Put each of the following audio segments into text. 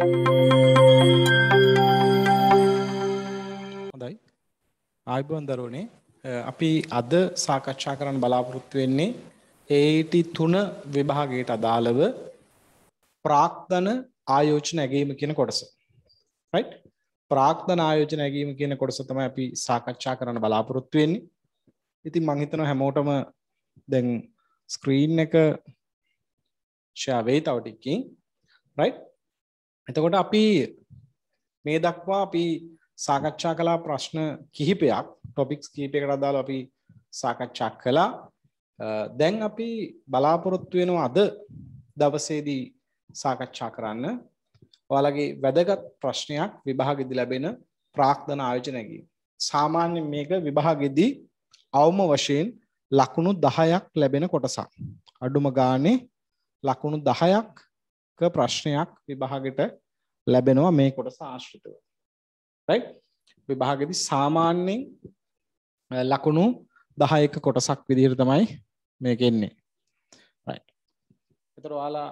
හොඳයි ආයිබන් දරුවනේ අපි අද සාකච්ඡා කරන්න බලාපොරොත්තු වෙන්නේ ඒට තුන විභාගයට අදාළව ප්‍රාක්ධන ආයෝජන ඇගීම කියන කොටස ප්‍රාක්ධන ආයෝජන ඇගීම කියන කොටස තම අපි සාකච්ඡා කරන්න බලාපොරොත්තු වෙන්නේ ඉතින් මංහිතන හැමෝටම දැන් ස්ක්‍රීන් එක ශාවේ තවටිකින් රයිට් එතකොට අපි මේ දක්වා අපි සාකච්ඡා කලා ප්‍රශ්න කිහිපයක් ටොපික්ස් කීපයකට අදාළ අපි සාකච්ඡා කළා දැන් අපි බලාපොරොත්තු වෙනවා අද දවසේදී සාකච්ඡා කරන්න ඔයාලගේ වැදගත් ප්‍රශ්නයක් විභාගෙදි ලැබෙන ප්‍රාක්ධන ආයෝජනයකි. සාමාන්‍ය මේක විභාගෙදී අවම වශයෙන් ලකුණු දහයක් ලැබෙන කොටසක්. අඩුම ගානේ ලකුණු දහයක්ක ප්‍රශ්නයක් විභාගෙට ලැබෙනවා මේ කොටස ආශ්‍රිතව. විභාගදි සාමාන්‍යෙන් ලකුණු දහයක කොටසක් විදිහර තමයි මේකෙන්නේ. එතර යාලා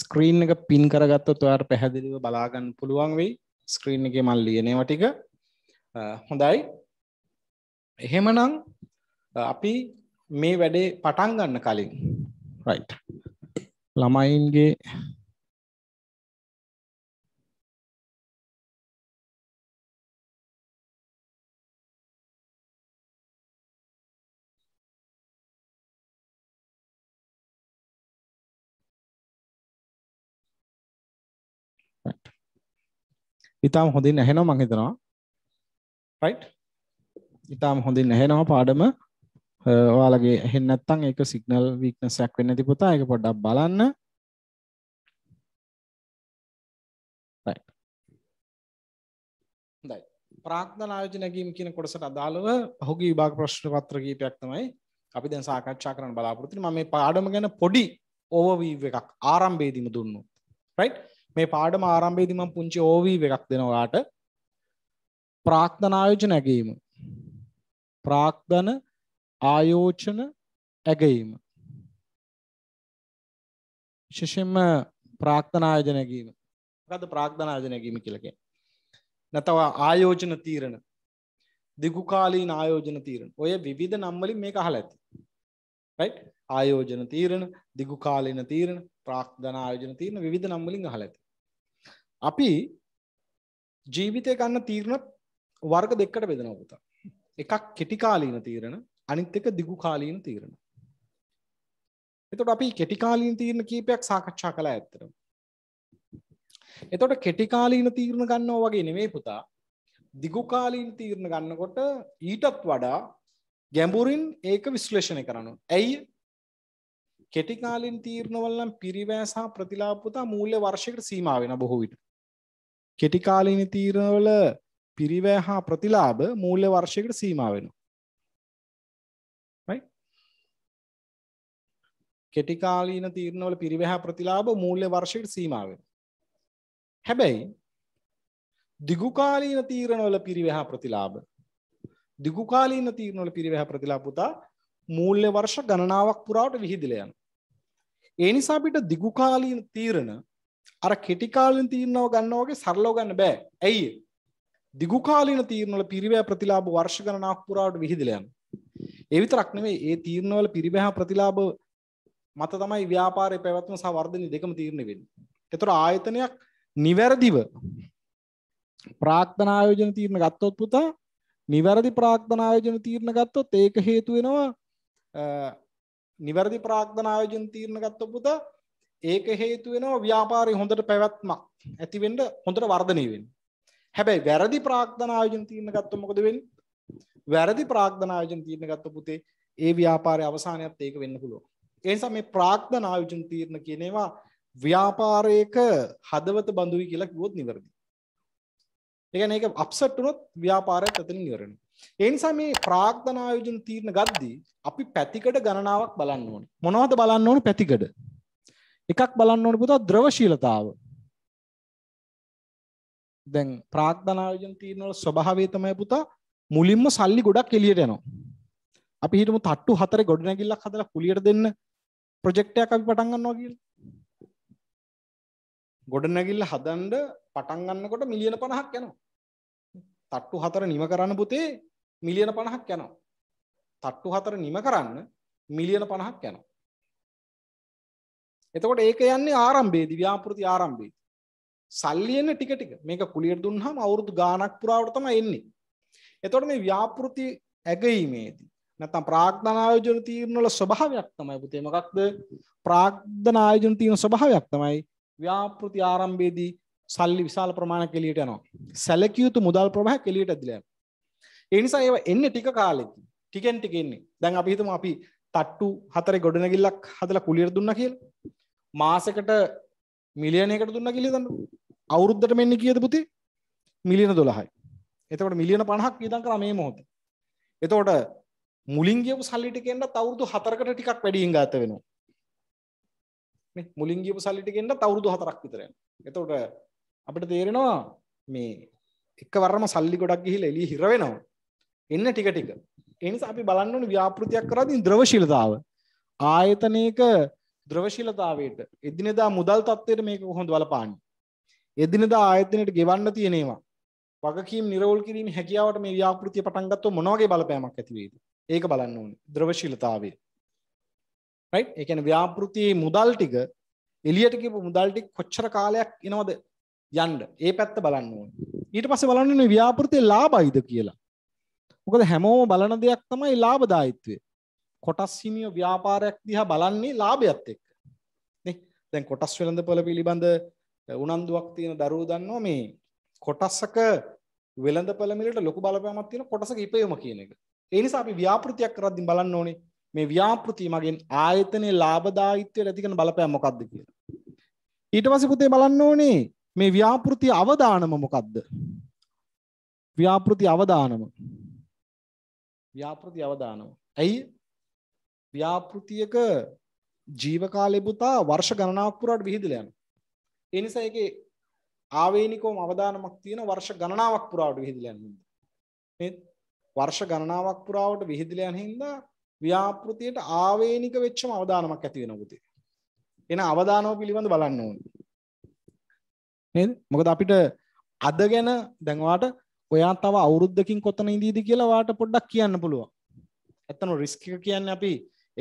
ස්ක්‍රීන් එක පින් කරගත්තොත් ඔයාට පැහැදිලිව බලාගන්න පුළුවන් වෙයි ස්ක්‍රීන් එකේ මල් ලියනවා ටික හොඳයි එහෙමනම් අපි මේ වැඩේ පටන් ගන්න කලින් රයිට් ළමයින්ගේ ඉතාම හොඳින් ඇහෙනවා මම හිතනවා. right? ඉතාම හොඳින් ඇහෙනවා පාඩම. ඔයාලගේ ඇහෙන්නේ නැත්නම් ඒක සිග්නල් වීක්නස් එකක් වෙන්න ඇති පුතා. ඒක පොඩ්ඩක් බලන්න. right. හොඳයි. ප්‍රාක්්ධන ආයෝජනගීම් කියන කොටසට අදාළව පහුගිය විභාග ප්‍රශ්න පත්‍ර කීපයක් තමයි අපි දැන් සාකච්ඡා කරන්න බලාපොරොත්තු වෙන්නේ මම මේ පාඩම ගැන පොඩි ඕවර්විව් එකක් ආරම්භයේදීම දුන්නු රයිට් මේ පාඩම ආරම්භයේදී මම පුංචි OV එකක් දෙනවා ඔයාට. ප්‍රාර්ථනා ආයෝජන ඇගීම. ප්‍රාර්ථන ආයෝජන ඇගීම. විශේෂයෙන්ම ප්‍රාර්ථනා ආයෝජන ඇගීම. මොකද්ද ප්‍රාර්ථනා ආයෝජන ඇගීම කියලා කියන්නේ? නැතව ආයෝජන තීරණ. දිගුකාලීන ආයෝජන තීරණ. ඔය විවිධ නම් වලින් මේක අහලා ඇති. right? ආයෝජන තීරණ, දිගුකාලීන තීරණ, ප්‍රාර්ථනා ආයෝජන තීරණ විවිධ නම් වලින් අහලා ඇති. අපි ජීවිතය ගන්න තීරණ වර්ග දෙකකට බෙදනවා පුතා. එකක් කෙටි කාලීන තීරණ අනිත් එක දිගු කාලීන තීරණ. එතකොට අපි කෙටි කාලීන තීරණ කීපයක් සාකච්ඡා කළා ඇත්තටම. එතකොට කෙටි කාලීන තීරණ ගන්නවා වගේ නෙමෙයි පුතා. දිගු කාලීන තීරණ ගන්නකොට ඊටත් වඩා ගැඹුරින් ඒක විශ්ලේෂණය කරනවා. ඇයි? කෙටි කාලීන තීරණ වල නම් පිරිවැය සහ ප්‍රතිලාභ පුතා මූල්‍ය වර්ෂයකට සීමා වෙන බොහෝ විට. කෙටි කාලීන තීරණවල පිරිවැය හා ප්‍රතිලාභ මූල්‍ය වර්ෂයකට සීමා වෙනවා. right? කෙටි කාලීන තීරණවල පිරිවැය හා ප්‍රතිලාභ මූල්‍ය වර්ෂයකට සීමා වෙනවා. හැබැයි දිගු කාලීන තීරණවල පිරිවැය හා ප්‍රතිලාභ දිගු කාලීන තීරණවල පිරිවැය හා ප්‍රතිලාභ පුතා මූල්‍ය වර්ෂ ගණනාවක් පුරාවට විහිදලා යනවා. ඒ නිසා අපිට දිගු කාලීන තීරණ අර කෙටිකාලින් තීරණව ගන්න වගේ සරලව ගන්න බෑ ඇයි දිගුකාලීන තීරණවල පිරිවැය ප්‍රතිලාභ වර්ෂ ගණනාවක් පුරාවට විහිදලා යනවා ඒ විතරක් නෙමෙයි ඒ තීරණවල පිරිවැය ප්‍රතිලාභ මත තමයි ව්‍යාපාරයේ පැවැත්ම සහ වර්ධනය දෙකම තීරණය වෙන්නේ එතකොට ආයතනයක් නිවැරදිව ප්‍රාක්තනායෝජන තීරණ ගත්තොත් පුතා නිවැරදි ප්‍රාක්තනායෝජන තීරණ ගත්තොත් ඒක හේතු වෙනවා නිවැරදි ප්‍රාක්තනායෝජන තීරණ ගත්තොත් පුතා ඒක හේතු වෙනවා ව්‍යාපාරය හොඳට පැවැත්මක් ඇතිවෙන්න හොඳට වර්ධනය වෙන්න. හැබැයි වැරදි ප්‍රාග්ධන ආයෝජන තීරණ ගත්තොත් මොකද වෙන්නේ? වැරදි ප්‍රාග්ධන ආයෝජන තීරණ ගත්ත පුතේ ඒ ව්‍යාපාරයේ අවසානයත් ඒක වෙන්න පුළුවන්. ඒ නිසා මේ ප්‍රාග්ධන ආයෝජන තීරණ කියන ඒවා ව්‍යාපාරයක හදවත බඳුයි කියලා කිව්වොත් නිවැරදි. ඒ කියන්නේ ඒක අප්සෙට් වුණොත් ව්‍යාපාරයත් එතනින් ඉවර වෙනවා. ඒ නිසා මේ ප්‍රාග්ධන ආයෝජන තීරණ ගද්දී අපි පැතිකඩ ගණනාවක් බලන්න ඕනේ. මොනවද බලන්න ඕනේ පැතිකඩ? එකක් බලන්න ඕන පුතා ද්‍රවශීලතාව. දැන් ප්‍රාග්ධනායෝජන තීරණ වල ස්වභාවය තමයි පුතා මුලින්ම සල්ලි ගොඩක් එළියට යනවා. අපි හිතමු තට්ටු හතරේ ගොඩනැගිල්ලක් හදලා කුලියට දෙන්න ප්‍රොජෙක්ට් එකක් අපි පටන් ගන්නවා කියලා. ගොඩනැගිල්ල හදන්න පටන් ගන්නකොට මිලියන 50ක් යනවා. තට්ටු හතර නිම කරන්න පුතේ මිලියන 50ක් යනවා. තට්ටු හතර නිම කරන්න මිලියන 50ක් යනවා. එතකොට ඒක යන්නේ ආරම්භයේදී ව්‍යාපෘති ආරම්භයේදී. සල්ලි එන ටික ටික මේක කුලියට දුන්නාම අවුරුදු ගාණක් පුරාවට තමයි එන්නේ. එතකොට මේ ව්‍යාපෘති ඇගීමේදී නැත්නම් ප්‍රාග්ධන ආයෝජන තීරණ වල ස්වභාවයක් තමයි පුතේ මොකක්ද? ප්‍රාග්ධන ආයෝජන තීරණ ස්වභාවයක් තමයි ව්‍යාපෘති ආරම්භයේදී සල්ලි විශාල ප්‍රමාණයක් එළියට යනවා. සැලකිය යුතු මුදල් ප්‍රවාහයක් එළියට ඇදලා යනවා. ඒ නිසා ඒවා එන්නේ ටික කාලෙකින් ටිකෙන් ටික එන්නේ. දැන් අපි හිතමු අපි තට්ටු හතරේ ගොඩනැගිල්ලක් හදලා කුලියට දුන්නා කියලා. මාසකට මිලියනයකට දුන්න කිලිදන්න අවුරුද්ධට මෙන්න කියද පුති මිලියන දොළහයි එතකට මිලියන පණහක් ඉදන් කළ මේ මොහොත එතෝට මුලින්ගේපු සල්ලිටිකෙන්ට තවුරුදු හතරකට ටිකක් වැඩියෙන් ගත වෙනවා මුලින්ගේපු සල්ලිටිකෙන්ට තවුරුදු හතරක් විතරෙන එතෝට අපට තේරෙනවා මේ එක වරම සල්ලි ගොඩක් ගිහිල එලි හිරවෙනවා එන්න ටික ටික එනිසා අපි බලන්නන ව්‍යාපෘතියක් කරදී ද්‍රවශීලතාව ආයතනයක ද්‍රවශීලතාවයට එදිනෙදා මුදල් තත්ත්වයට මේක කොහොමද බලපාන්නේ? එදිනෙදා ආයතනයට ගෙවන්න තියෙන ඒවා වගකීම් නිරවුල් කිරීම හැකියාවට මේ ව්‍යාපෘතිය පටන් ගත්තොත් මොන වගේ බලපෑමක් ඇති වෙයිද? ඒක බලන්න ඕනේ. ද්‍රවශීලතාවය. right? ඒ කියන්නේ ව්‍යාපෘතියේ මුදල් ටික එළියට ගිහපු මුදල් ටික කොච්චර කාලයක් එනවද යන්න. ඒ පැත්ත බලන්න ඕනේ. ඊට පස්සේ බලන්න ඕනේ ව්‍යාපෘතියේ ලාභයිද කියලා. මොකද හැමෝම බලන දෙයක් තමයි ලාභදායීත්වය. කොටස් හිමිය ව්‍යාපාරයක් දිහා බලන්නේ ලාභයත් එක්ක. නේ? දැන් කොටස් වෙළඳපොළ පිළිබඳ උනන්දුවක් තියෙන දරුවෝ දන්නවා මේ කොටසක වෙළඳපොළ මිලට ලොකු බලපෑමක් තියෙන කොටසක ඉපයුම කියන එක. ඒ නිසා අපි ව්‍යාපෘතියක් කරද්දී බලන්න ඕනේ මේ ව්‍යාපෘතිය මගෙන් ආයතනයේ ලාභදායීත්වයට ඇති කරන බලපෑම මොකක්ද කියලා. ඊට පස්සේ පුතේ බලන්න ඕනේ මේ ව්‍යාපෘතිය අවදානම මොකක්ද? ව්‍යාපෘති අවදානම. ව්‍යාපෘති අවදානම. ඇයි ව්‍යාපෘතියක ජීව කාලය පුතා වර්ෂ ගණනාවක් පුරාට විහිදලා යනවා. ඒ නිසා ඒකේ ආවේනිකවම අවදානමක් තියෙන වර්ෂ ගණනාවක් පුරාට විහිදලා යන හින්දා. මේ වර්ෂ ගණනාවක් පුරාවට විහිදලා යන හින්දා ව්‍යාපෘතියට ආවේනික වෙච්චම අවදානමක් ඇති වෙනවා පුතේ. එන අවදානම පිළිබඳ බලන්න ඕනේ. නේද? මොකද අපිට අද ගැන දැන් ඔයාට ඔයා තව අවුරුද්දකින් කොතන ඉඳීද කියලා ඔයාට පොඩ්ඩක් කියන්න පුළුවන්. ඇත්තනෝ රිස්ක් එක කියන්නේ අපි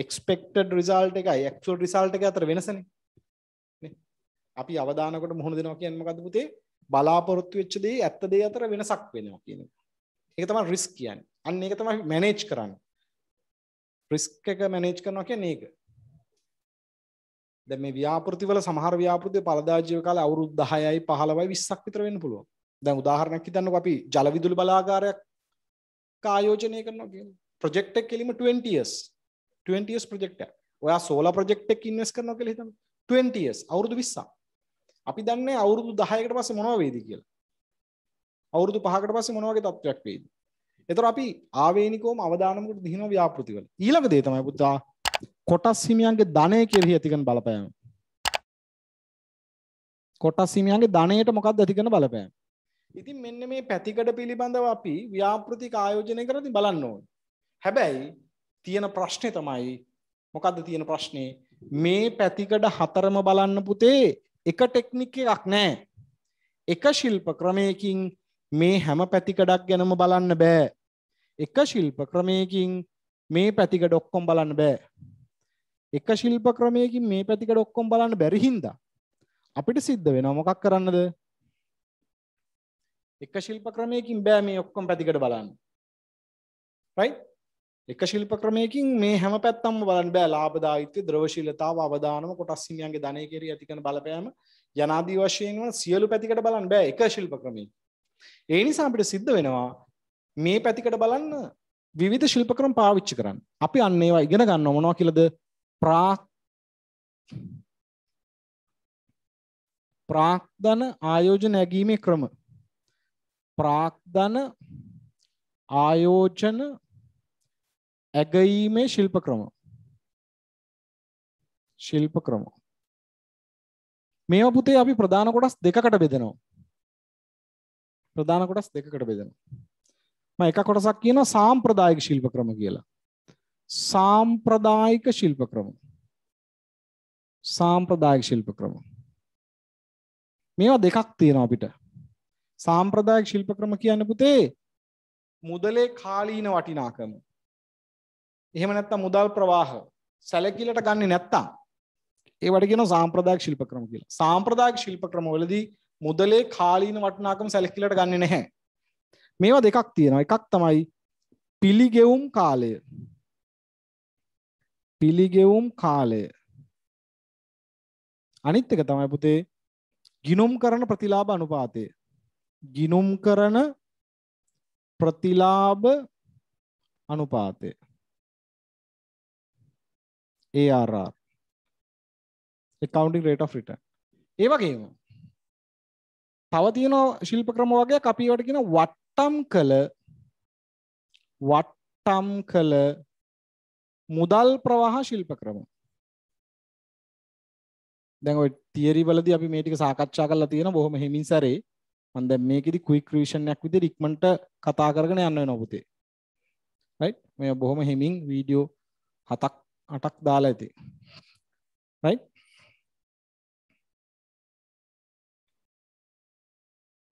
එක්ස්පෙක්ටඩ් රිසල්ට් එකයි ඇක්චුවල් රිසල්ට් එක අතර වෙනසනේ. නේ. අපි අවදානකට මුහුණ දෙනවා කියන්නේ මොකද්ද පුතේ? බලාපොරොත්තු වෙච්ච දේ ඇත්ත දේ අතර වෙනසක් වෙනවා කියන එක. ඒක තමයි රිස්ක් කියන්නේ. අන්න ඒක තමයි මැනේජ් කරන්නේ. රිස්ක් එක මැනේජ් කරනවා කියන්නේ ඒක. දැන් මේ ව්‍යාපෘති වල සමහර ව්‍යාපෘති පළදා ජීව කාලේ අවුරුදු 10යි 15යි 20ක් විතර වෙන්න පුළුවන්. දැන් උදාහරණයක් හිතන්නකෝ අපි ජල විදුලි බලාගාරයක් ආයෝජනය කරනවා කියලා. ප්‍රොජෙක්ට් එක කෙලිම 20 years. 20ස් ප්‍රජෙක්ට් එක. ඔයා සෝලා ප්‍රොජෙක්ට් එක ඉන්වෙස්ට් කරනවා කියලා හිතමු. 20ස් අවුරුදු 20ක්. අපි දන්නේ අවුරුදු 10කට පස්සේ මොනවා වෙයිද කියලා. අවුරුදු 5කට පස්සේ මොන වගේ තත්ත්වයක් වෙයිද? ඒතර අපි ආවේනිකවම අවදානමකට දිනන ව්‍යාපෘති වල. ඊළඟ දේ තමයි පුතා කොටස් හිමියන්ගේ ධනය කෙරෙහි ඇතිකන බලපෑම. කොටස් හිමියන්ගේ ධනයට මොකක්ද ඇතිකන බලපෑම? ඉතින් මෙන්න මේ පැතිකඩ පිළිබඳව අපි ව්‍යාපෘතික ආයෝජනය කරලා බලන්න ඕනේ. හැබැයි තියෙන ප්‍රශ්නේ තමයි මොකක්ද තියෙන ප්‍රශ්නේ මේ පැතිකඩ හතරම බලන්න පුතේ එක ටෙක්නික් එකක් නෑ එක ශිල්ප ක්‍රමයකින් මේ හැම පැතිකඩක් ගැනම බලන්න බෑ එක ශිල්ප ක්‍රමයකින් මේ පැතිකඩ ඔක්කොම බලන්න බෑ එක ශිල්ප ක්‍රමයකින් මේ පැතිකඩ ඔක්කොම බලන්න බැරි හින්දා අපිට සිද්ධ වෙනවා මොකක් කරන්නද එක ශිල්ප ක්‍රමයකින් බෑ මේ ඔක්කොම පැතිකඩ බලන්න right එක ශිල්ප ක්‍රමයකින් මේ හැම පැත්තම් බලන් බෑ ලාබදායිත්‍ය ද්‍රවශීලතාව අවධානම කොටස් හිමියන්ගේ ධනය කෙරී ඇතිකන බලපෑම ජනාදී වශයෙන්ම සියලු පැතිකට බලන් බෑ එක ශිල්ප ක්‍රමී. ඒ නිසා අපිට සිද්ධ වෙනවා මේ පැතිකට බලන්න විවිධ ශිල්ප ක්‍රම පාවිච්චි කරන්න. අපි අන්න ඒවා ඉගෙන ගන්න මොනවා කියලාද ප්‍රාක්ධන ආයෝජන ඇගීමේ ක්‍රම. ප්‍රාක්ධන ආයෝජන ඇගීමේ ශිල්ප ක්‍රම ශිල්ප ක්‍රම මේ පුතේ අපි ප්‍රධාන කොටස් දෙකකට බෙදෙනවා ප්‍රධාන කොටස් දෙකකට බෙදෙනවා එක කොටසක් කියන සාම්ප්‍රදායික ශිල්ප ක්‍රම කියලා සාම්ප්‍රදායික ශිල්ප ක්‍රම සාම්ප්‍රදායික ශිල්ප ක්‍රම මේවා දෙකක් තියෙනවා අපිට සාම්ප්‍රදායික ශිල්ප ක්‍රම කියන්නේ පුතේ මුදලේ කාලීන වටිනාකම එහෙම නැත්නම් මුදල් ප්‍රවාහ සැලකිල්ලට ගන්නේ නැත්නම් ඒවට කියන සාම්ප්‍රදායික ශිල්ප ක්‍රම කියලා. සාම්ප්‍රදායික ශිල්ප ක්‍රමවලදී මුදලේ කාලීන වටිනාකම සැලකිල්ලට ගන්නේ නැහැ. මේවා දෙකක් තියෙනවා. එකක් තමයි පිළිගෙවුම් කාලය. පිළිගෙවුම් කාලය. අනිත් එක තමයි පුතේ ගිනුම් කරන ප්‍රතිලාභ අනුපාතය. ගිනුම් කරන ප්‍රතිලාභ අනුපාතය. ARR accounting rate of return ඒ වගේම තව තියෙන ශිල්ප ක්‍රම වගේ අපි ඒවට කියන වට්ටම් කළ වට්ටම් කළ මුදල් ප්‍රවාහ ශිල්ප ක්‍රම දැන් ඔය තියරි වලදී අපි මේ ටික සාකච්ඡා කරලා තියෙන බොහොම හිමින් සැරේ මම දැන් මේකෙදි ක්වික් රිවිෂන් එකක් විදිහට ඉක්මනට කතා කරගෙන යන්න වෙනවා පුතේ රයිට් මේ බොහොම හිමින් වීඩියෝ හතක් 8ක් දාලා ඇති. right?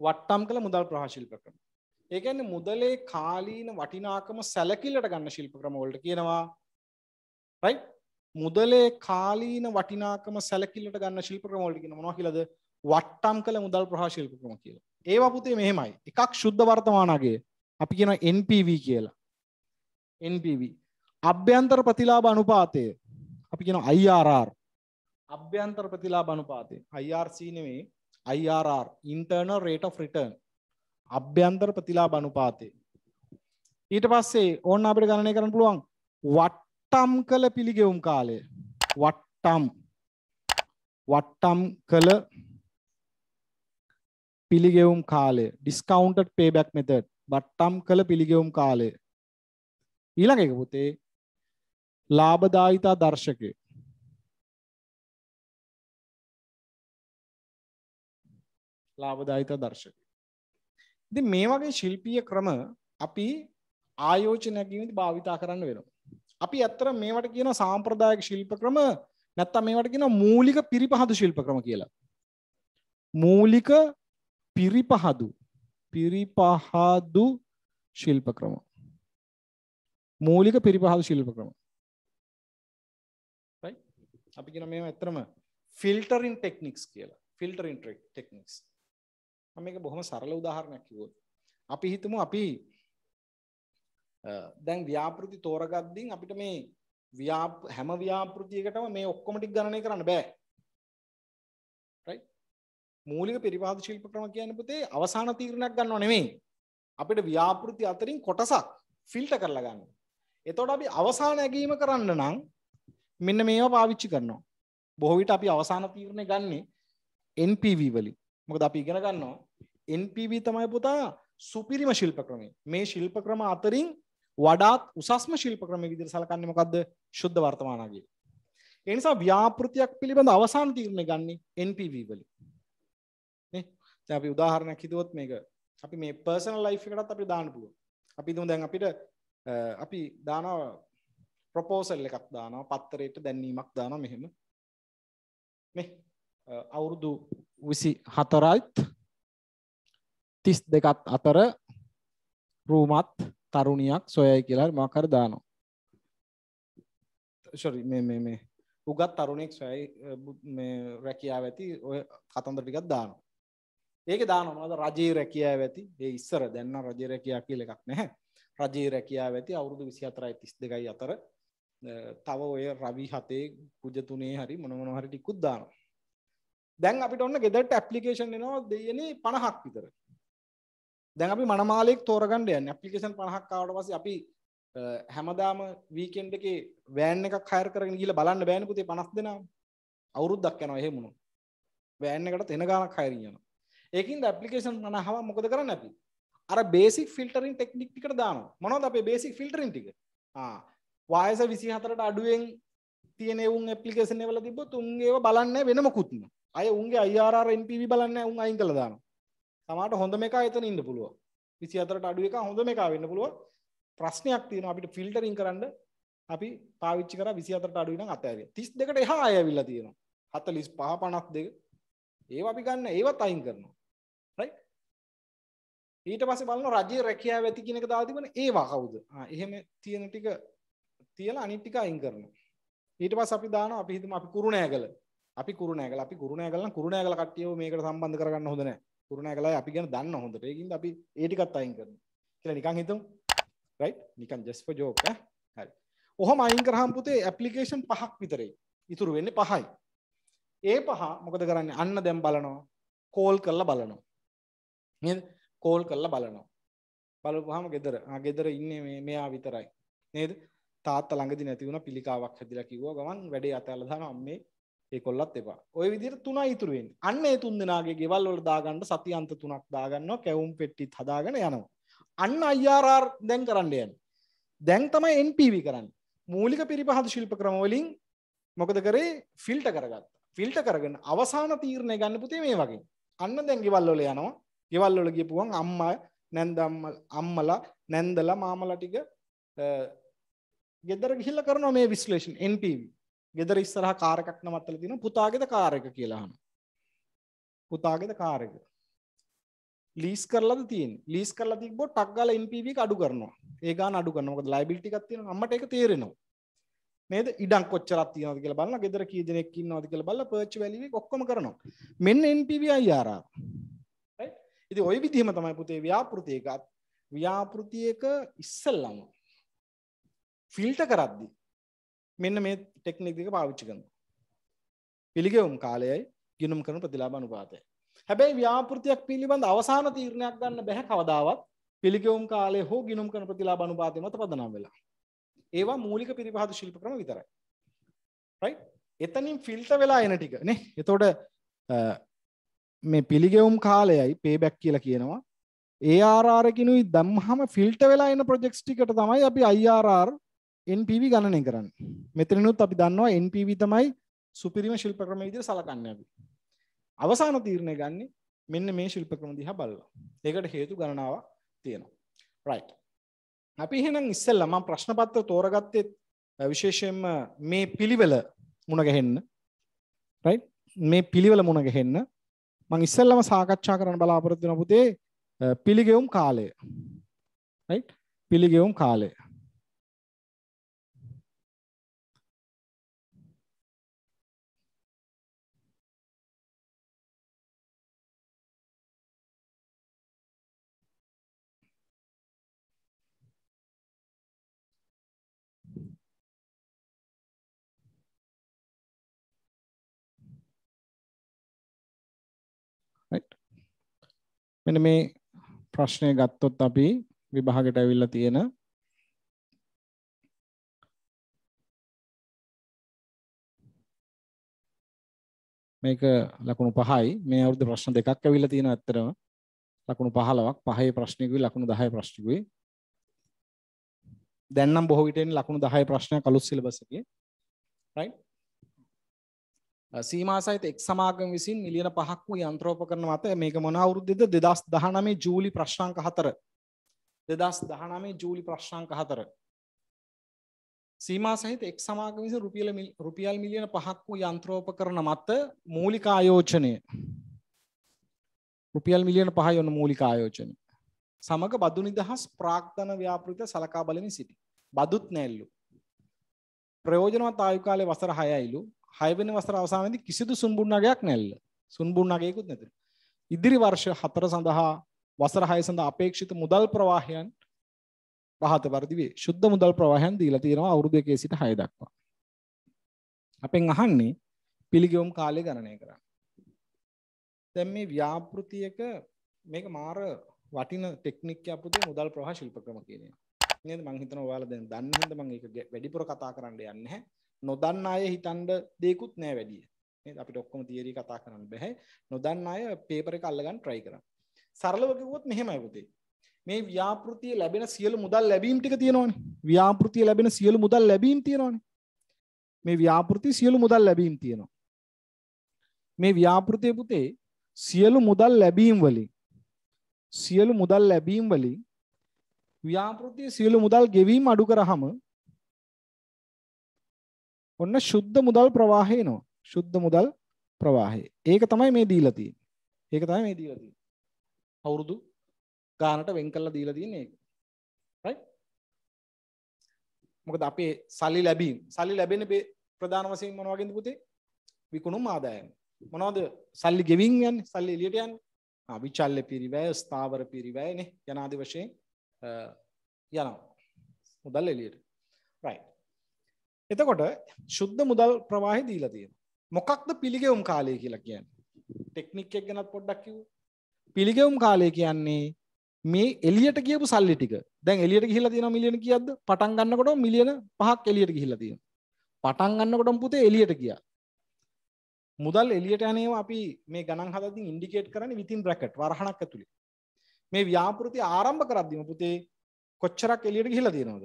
වට්ටම් කළ මුදල් ප්‍රහා ශිල්ප ක්‍රම. ඒ කියන්නේ මුදලේ කාලීන වටිනාකම සැලකිල්ලට ගන්න ශිල්ප ක්‍රම වලට කියනවා right? මුදලේ කාලීන වටිනාකම සැලකිල්ලට ගන්න ශිල්ප ක්‍රම වලට කියන මොනවා කියලාද? වට්ටම් කළ මුදල් ප්‍රහා ශිල්ප ක්‍රම කියලා. ඒවා පුතේ මෙහෙමයි. එකක් ශුද්ධ වර්තමාන අගය. අපි කියනවා NPV කියලා. NPV අභ්‍යන්තර ප්‍රතිලාභ අනුපාතය අපි කියන IRR අභ්‍යන්තර ප්‍රතිලාභ අනුපාතය IRC නෙවෙයි IRR internal rate of return අභ්‍යන්තර ප්‍රතිලාභ අනුපාතය ඊට පස්සේ ඕන්න අපිට ගණනය කරන්න පුළුවන් වට්ටම් කළ පිළිගෙවුම් කාලය වට්ටම් වට්ටම් කළ පිළිගෙවුම් කාලය ඩිස්කවුන්ටඩ් පේබැක් මෙතඩ් වට්ටම් කළ පිළිගෙවුම් කාලය ඊළඟ එක පුතේ ලාභදායිතා දර්ශකය. ලාභදායිතා දර්ශකය. ඉතින් මේ වගේ ශිල්පීය ක්‍රම අපි ආයෝජනයකින් භාවිතා කරන්න වෙනවා. අපි ඇත්තට මේවට කියන සාම්ප්‍රදායික ශිල්ප ක්‍රම නැත්තම් මේවට කියන මූලික පිරිපහදු ශිල්ප ක්‍රම කියලා. මූලික පිරිපහදු පිරිපහදු ශිල්ප ක්‍රම. මූලික පිරිපහදු ශිල්ප ක්‍රම. අපි කියන මේ ඇත්තරම ෆිල්ටරින් ටෙක්නික්ස් කියලා ෆිල්ටරින් ටෙක්නික්ස් මේක බොහොම සරල උදාහරණයක් කිවොත් අපි හිතමු අපි දැන් ව්‍යාපෘති තෝරගත්දින් අපිට මේ හැම ව්‍යාපෘතියකටම මේ ඔක්කොමටික් ගණනය කරන්න බෑ මූලික පිරිපාද ශිල්ප ක්‍රම කියන පුතේ අවසාන තීරණයක් ගන්නව නෙමෙයි අපිට ව්‍යාපෘති අතරින් කොටසක් ෆිල්ට කරලා ගන්න. එතකොට අපි අවසාන ඇගීම කරන්න නම් මෙන්න මේවා පාවිච්චි කරනවා බොහෝවිට අපි අවසාන තීරණය ගන්නේ NPV වලින් මොකද අපි ඉගෙන ගන්නවා NPV තමයි පුතා සුපිරිම ශිල්ප ක්‍රමය මේ ශිල්ප ක්‍රම අතරින් වඩාත් උසස්ම ශිල්ප ක්‍රම විදිහට සලකන්නේ මොකද්ද ශුද්ධ වර්තමානගය ඒ නිසා ව්‍යාපෘතියක් පිළිබඳ අවසාන තීරණය ගන්නේ NPV වලින් නේ දැන් අපි උදාහරණයක් හිතුවොත් මේක අපි මේ පර්සනල් ලයිෆ් එකටත් අපි දාන්න පුළුවන් අපි දුමු දැන් අපිට අපි දානවා ප්‍රපෝසල් එකක් දානවා පත්තරයට දැන්වීමක් දානවා මෙහෙම මේ අවුරුදු විසි හතරයිත් තිස් දෙකත් අතර රූමත් තරුණියක් සොයයි කියලා මකර දානවා ශරි මේ මේ මේ උගත් තරුණෙක් සොයයි රැකියාව ඇති ඔය කතන්දර ටිකක් දානවා ඒක දානමද රජයේ රැකියාව ඇති ඒ ඉස්සර දැන්න රජය රැකයා කියල එකක් නැහැ රජයේ රැකියාව ඇති අවුරුදු විසි අතරයි තිස් දෙකයි අතර තව ඔය රවි හතේ කුජ තුනේ හරි මොනමන හරි ටිකුත් දානවා. දැන් අපිට ඔන්න ගෙදරට ඇප්ලිකේෂන් එනවා දෙයනේ 50ක් විතර. දැන් අපි මනමාලෙක් තෝරගන්න යන්නේ. ඇප්ලිකේෂන් 50ක් ආවට පස්සේ අපි හැමදාම වීකෙන්ඩ් එකේ වෑන් එකක් හයර් කරගෙන ගිහලා බලන්න බෑනේ පුතේ 50 දෙනාම. අවුරුද්දක් යනවා එහෙම උනොත්. වෑන් එකටත් එන ගාණක් හයරින් යනවා. ඒකින්ද ඇප්ලිකේෂන් 50ව මොකද කරන්නේ අපි? අර බේසික් ෆිල්ටරින් ටෙක්නික් ටිකට දානවා. මොනවද අපේ බේසික් ෆිල්ටරින් ටික? ආ වායස විසි හතරට අඩුවෙන් තියන උන් පපිකේෂන වල තිබ තුන්ගේ බලන්න වෙනම කුත්ම අය උන්ගේ අයිආර් එපි බලන්න උන් අයින් කළ දාන සමට හොඳ එක එතන ඉන්න පුළුව විසි අතරට අඩුව එක හොඳ එක වෙන්න පුළුව ප්‍රශ්නයක් තියෙන අපිට ෆිල්ටරින් කරන්න අපි පාවිච්චි කර විසි අතරට අඩුවන අතෑවේ තිස් දෙකට එහා අය විල්ල තියෙනවා හත ලිස් පහ පනක් දෙක ඒ අපි ගන්න ඒවත් අයින් කරනවා ඊට පස බලන්න රජය රැකයා ඇති කෙනක දා තිබන ඒවා කවුද එහෙම තියෙන ටික තියලා අනිත් ටික අයින් කරනවා. ඊට පස්සේ අපි දානවා අපි හිතමු අපි කුරුණෑගල. අපි කුරුණෑගල අපි කුරුණෑගල නම් කුරුණෑගල කට්ටියව මේකට සම්බන්ධ කරගන්න හොඳ නැහැ. කුරුණෑගලයි අපි ගැන දන්න හොඳට. ඒකින්ද අපි ඒ ටිකත් අයින් කරනවා. කියලා නිකන් හිතමු. right? නිකන් just for joke ඈ. හරි. ඔහොම අයින් කරාම පුතේ application පහක් විතරයි. ඉතුරු වෙන්නේ පහයි. ඒ පහ මොකද කරන්නේ? අන්න දැන් බලනවා. කෝල් කරලා බලනවා. නේද? කෝල් කරලා බලනවා. බලපුවාම ගෙදර. ආ ගෙදර ඉන්නේ මේ මෙයා විතරයි. නේද? තාත්ත ළඟදි නැති වුණ පිළිකාවක් හැදිලා කිව්වා ගමන් වැඩේ අතහැරලා දාන අම්මේ ඒකොල්ලත් එපා. ওই විදිහට තුනයි ඉතුරු වෙන්නේ. අන්න ඒ තුන් දෙනාගේ ගෙවල් වල දාගන්න සති අන්ත තුනක් දාගන්නවා කැවුම් පෙට්ටිත් හදාගෙන යනවා. අන්න IRR දැන් කරන්න යන්නේ. දැන් තමයි NPV කරන්නේ. මූලික පරිපහත ශිල්ප ක්‍රම වලින් මොකද කරේ ෆිල්ටර් කරගත්තා. ෆිල්ටර් කරගෙන අවසාන තීරණය ගන්න පුතේ මේ වගේ. අන්න දැන් ගෙවල් වල යනවා. ගෙවල් වල ගියපුවන් අම්මා නැන්ද අම්මලා නැන්දලා මාමලා ටික ගෙදර ගිහිල්ලා කරනවා මේ විශ්ලේෂණ NPV. ගෙදර ඉස්සරහා කාර් එකක් නවත්තලා තියෙනවා පුතාගේද කාර් එක කියලා අහනවා. පුතාගේද කාර් එක. ලීස් කරලාද තියෙන්නේ. ලීස් කරලා තිබ්බොත් ටක් ගාලා NPV එක අඩු කරනවා. ඒ ගාන අඩු කරනවා. මොකද ලයබිලිටි එකක් තියෙනවා. අම්මට ඒක තේරෙනවා. නේද? ඉඩම් කොච්චරක් තියෙනවද කියලා බලනවා. ගෙදර කී දෙනෙක් ඉන්නවද කියලා බලලා පර්ච් වැලියු එක ඔක්කොම කරනවා. මෙන්න NPV IRR. right? ඉතින් ওই විදිහම තමයි පුතේ ව්‍යාපෘති එකත් ව්‍යාපෘති එක ඉස්සල්ලාම ෆිල්ට කරද්දි මෙන්න මේ ටෙක්නික්දික පාවිච්චි කරන පිළිගෙවුම් කාලයයි ගිනුම් කරන ප්‍රතිලාබ අනුපාතය හැබැයි ව්‍යාපෘතියක් පිළිබඳ අවසාන තීරණයක් ගන්න බැහැ කවදාවත් පිළිගෙවුම් කාලේ හෝ ගිනුම් කරන ප්‍රතිලාබ අනුපාතය මත පදනම් වෙලා ඒවා මූලික පිරිපහදු ශිල්ප ක්‍රම විතරයි right එතනින් ෆිල්ට වෙලා එන ටික නේ එතකොට මේ පිළිගෙවුම් කාලයයි පේබැක් කියලා කියනවා ඒ ආරකිනුයි දම්හම ෆිල්ට වෙලා එන ප්‍රජෙක්ස් ටිකට තමයි අපි අයිRR NPV ගණනය කරන්න මෙතනනුත් අපි දන්නවා NPV තමයි සුපිරිම ශිල්ප ක්‍රම විදිහට සලකන්නේ අපි අවසාන තීරණය ගන්න මෙන්න මේ ශිල්ප ක්‍රම දිහා බලලා ඒකට හේතු ගණනාවක් තියෙනවා right අපි එහෙනම් ඉස්සෙල්ලා මම ප්‍රශ්න පත්‍ර තෝරගත්තේ විශේෂයෙන්ම මේ පිළිවෙල මුණ ගැහෙන්න right මේ පිළිවෙල මුණ ගැහෙන්න මං ඉස්සෙල්ලම සාකච්ඡා කරන්න බලාපොරොත්තු වෙන පුතේ පිළිගෙවුම් කාලය right පිළිගෙවුම් කාලය මෙන්න මේ ප්‍රශ්නය ගත්තොත් අපි විභාගයට ඇවිල්ලා තියෙන මේක ලකුණු 5යි මේ අවුරුද්ද ප්‍රශ්න දෙකක් ඇවිල්ලා තියෙනවා ඇත්තටම ලකුණු 15ක් පහේ ප්‍රශ්නිකුයි ලකුණු 10 ප්‍රශ්නිකුයි දැන් නම් බොහෝ විට එන්නේ ලකුණු 10 ප්‍රශ්නයක් අලුත් සිලබස් එකේ right සීමාසහිත එක් සමාගම විසින් මිලියන පහක් වූ යන්ත්‍රෝපකරණ මත මේක මොන අවුරුද්දද 2019 ජූලි ප්‍රශ්නාංක 4 2019 ජූලි ප්‍රශ්නාංක 4 සීමාසහිත එක් සමාගම විසින් රුපියල් රුපියල් මිලියන පහක් වූ යන්ත්‍රෝපකරණ මත මූලික ආයෝජනය රුපියල් මිලියන 5යි වන මූලික ආයෝජනය සමග බදු නිදහස් ප්‍රාක්තන ව්‍යාපෘත සලකා බලමින් සිටි බදුත් නැල්ලු ප්‍රයෝජනවත් ආයු කාලය වසර 6යිලු හයවෙනි වසර අවසානයේදී කිසිදු සුන්බුන් නගයක් නැල්ල. සුන්බුන් නගයකුත් නැතිලු. ඉදිරි වර්ෂ 4 සඳහා වසර 6 සඳහා අපේක්ෂිත මුදල් ප්‍රවාහයන් පහත වර්ධි වේ. සුද්ධ මුදල් ප්‍රවාහයන් දීලා තියෙනවා අවුරුදු 1 සිට 6 දක්වා. අපෙන් අහන්නේ පිළිගැයුම් කාලය ගණනය කරන්න. දැන් මේ ව්‍යාපෘතියක මේක මාර වටින ටෙක්නික් ව්‍යාපෘතිය මුදල් ප්‍රවාහ ශිල්ප ක්‍රම කියන එක. නේද මං හිතනවා ඔයාලා දැන් දන්න හින්දා මං ඒක වැඩිපුර කතා කරන්න යන්නේ නැහැ. නොදන්න අය හිතන්ඩ දෙකුත් නෑ වැඩිය අපි ටොක්කොම තිේරී කතා කරන්න බැහැ නොදන්න අය පේපර කල්ලගන් ට්‍රයි කරන්න සරලවකවොත් මෙහෙමයපුතේ මේ ව්‍යාපෘතිය ලැබෙන සියල මුදල් ලැබීම් ටික තියෙනවන ව්‍යාපෘතිය ලැබෙන සියලු මුදල් ලැබීම් තියෙනවන මේ ව්‍යාපෘති සියලු මුදල් ලැබීම් තියෙනවා මේ ව්‍යාපෘතිය පුතේ සියලු මුදල් ලැබීම් වලින් සියලු මුදල් ලැබීම් වලින් ව්‍යාපෘතිය සියලු මුදල් ගෙවීම අඩු කරහම ඔන්න ශුද්ධ මුදල් ප්‍රවාහය එනවා. ශුද්ධ මුදල් ප්‍රවාහය. ඒක තමයි මේ දීලා තියෙන්නේ. ඒක තමයි මේ දීලා තියෙන්නේ. අවුරුදු ගානට වෙන් කරලා දීලා තියෙන්නේ ඒක. right? මොකද අපේ සල්ලි ලැබීම් සල්ලි ලැබෙන ප්‍රධාන වශයෙන් මොන වගේද පුතේ? විකුණුම් ආදායම. මොනවද සල්ලි ගෙවින් යන්නේ? සල්ලි එළියට යන්නේ. ආ විචල්්‍ය පිරිවැය, ස්ථාවර පිරිවැයනේ යනාදි වශයෙන් යනවා. මුදල් එළියට. right. එතකොට ශුද්ධ මුදල් ප්‍රවාහය දීලා තියෙනවා. මොකක්ද පිළිගෙවුම් කාලය කියලා කියන්නේ? ටෙක්නික් එක ගැනත් පොඩ්ඩක් කිව්වොත්. පිළිගෙවුම් කාලය කියන්නේ මේ එලියට ගියපු සල්ලි ටික. දැන් එලියට ගිහිල්ලා තියෙනවා මිලියන කීයක්ද? පටන් ගන්නකොට මිලියන 5ක් එලියට ගිහිල්ලා තියෙනවා. පටන් ගන්නකොටම පුතේ එලියට ගියා. මුදල් එලියට යන ඒවා අපි මේ ගණන් හදද්දී ඉන්ඩිකේට් කරන්නේ within bracket වරහණක් ඇතුලේ. මේ ව්‍යාපෘති ආරම්භ කරද්දිම පුතේ කොච්චරක් එලියට ගිහිල්ලා තියෙනවද?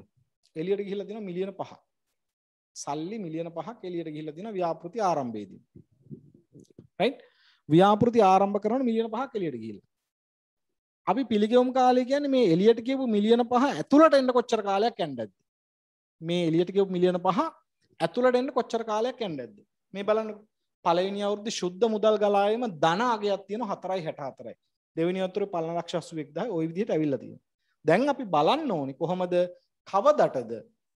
එලියට ගිහිල්ලා තියෙනවා මිලියන 5ක්. සල්ලි මිලියන 5ක් එළියට ගිහිල්ලා තියෙනවා ව්‍යාපෘති ආරම්භයේදී. right? ව්‍යාපෘති ආරම්භ කරනකොට මිලියන 5ක් එළියට ගිහිල්ලා. අපි පිළිගෙවුම් කාලය කියන්නේ මේ එළියට ගියපු මිලියන 5 ඇතුළට එන්න කොච්චර කාලයක් යන්නද? මේ එළියට ගියපු මිලියන 5 ඇතුළට එන්න කොච්චර කාලයක් යන්නද? මේ බලන්න පළවෙනි අවුරුද්ද ශුද්ධ මුදල් ගලායම ධන අගයක් තියෙනවා 4.64යි. දෙවෙනි අවුරුද්දේ පලන ලක්ෂ 81000 ওই විදිහට ඇවිල්ලා තියෙනවා. දැන් අපි බලන්න ඕනි කොහොමද කවදටද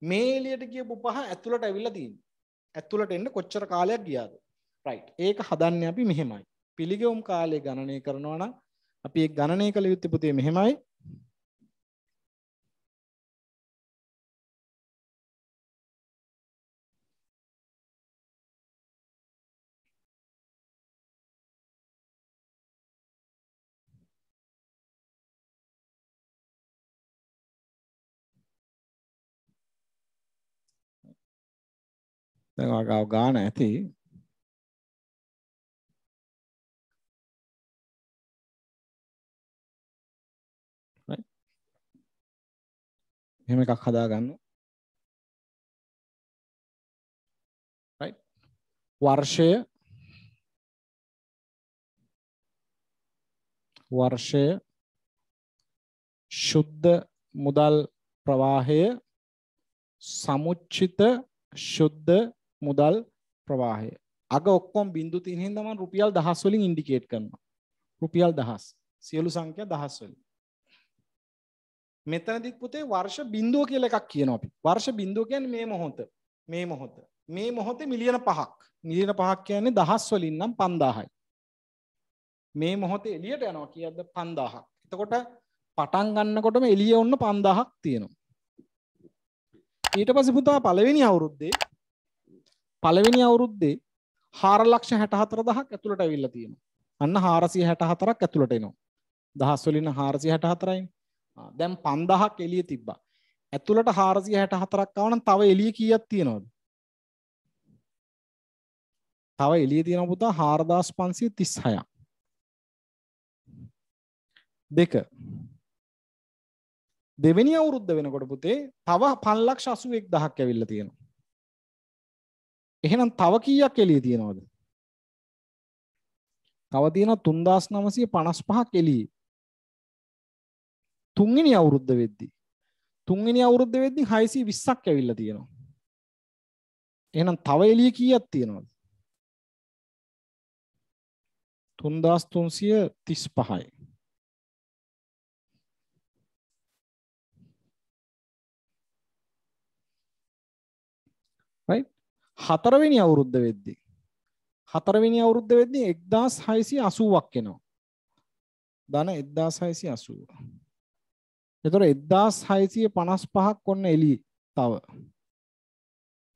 මේ එළියට ගියපු පහ ඇතුළට ඇවිල්ලා තියෙනවා. ඇතුළට එන්න කොච්චර කාලයක් ගියාද? right. ඒක හදන්නේ අපි මෙහෙමයි. පිළිගෙවුම් කාලය ගණනය කරනවා නම් අපි ඒ ගණනය කළ යුත්තේ පුතේ මෙහෙමයි. දැන් ආගාව ගාන ඇති එහෙම එකක් හදාගන්න right වර්ෂය වර්ෂය ශුද්ධ මුදල් ප්‍රවාහය සමුච්චිත ශුද්ධ මුදල් ප්‍රවාහය. අග ඔක්කොම බිඳු 3 හින්දා මම රුපියල් 1000 වලින් ඉන්ඩිකේට් කරනවා. රුපියල් 1000. සියලු සංඛ්‍යා 1000 වලින්. මෙතනදිත් පුතේ වර්ෂ බිඳුව කියලා එකක් කියනවා අපි. වර්ෂ බිඳුව කියන්නේ මේ මොහොත. මේ මොහොත. මේ මොහොතේ මිලියන 5ක්. මිලියන 5ක් කියන්නේ 1000 වලින් නම් 5000යි. මේ මොහොතේ එළියට යනවා කියද්ද 5000ක්. එතකොට පටන් ගන්නකොටම එළිය ඔන්න 5000ක් තියෙනවා. ඊට පස්සේ පුතා පළවෙනි අවුරුද්දේ පළවෙනි අවුරුද්දේ හාරලක්ෂ හැටහතර දහක් ඇතුළට ඇවිල්ල තියෙන අන්න හාරසිය හැට හතරක් ඇතුළට එනවා දහස්වලින හාරසි හැට හතරයි දැම් පන්දහක් එලිය තිබ්බා ඇතුළට හාරසිය හැට හතරක් කවන තව එලිය කියත් තියෙනවද තව එලිය තියෙන පුතා හාරදාස් පන්සිය තිස් හයා දෙක දෙවැනි අවුරුද්ධ වෙනකොට පුතේ තව පල්ලක්ෂ අසුවෙක් දහක් ඇවිල්ල තියෙනවා එහෙනම් තව කීයක් එළියේ තියෙනවද? තව තියෙනවා 3955ක් එළියේ. තුන්වෙනි අවුරුද්ද වෙද්දී තුන්වෙනි අවුරුද්ද වෙද්දී 620ක් ඇවිල්ලා තියෙනවා. එහෙනම් තව එළිය කීයක් තියෙනවද? 3335යි. right හතරවෙනි අවුරුද්ධ වෙද්දි. හතරවෙනි අවුරුද්ධ වෙද්දි එක්දස් හයිසි අසුවක් එනවා. දන එද්දා සයිසි අසුව. එතොට එද්දා සයිසිය පනස් පහක් කොන්න එලි තව.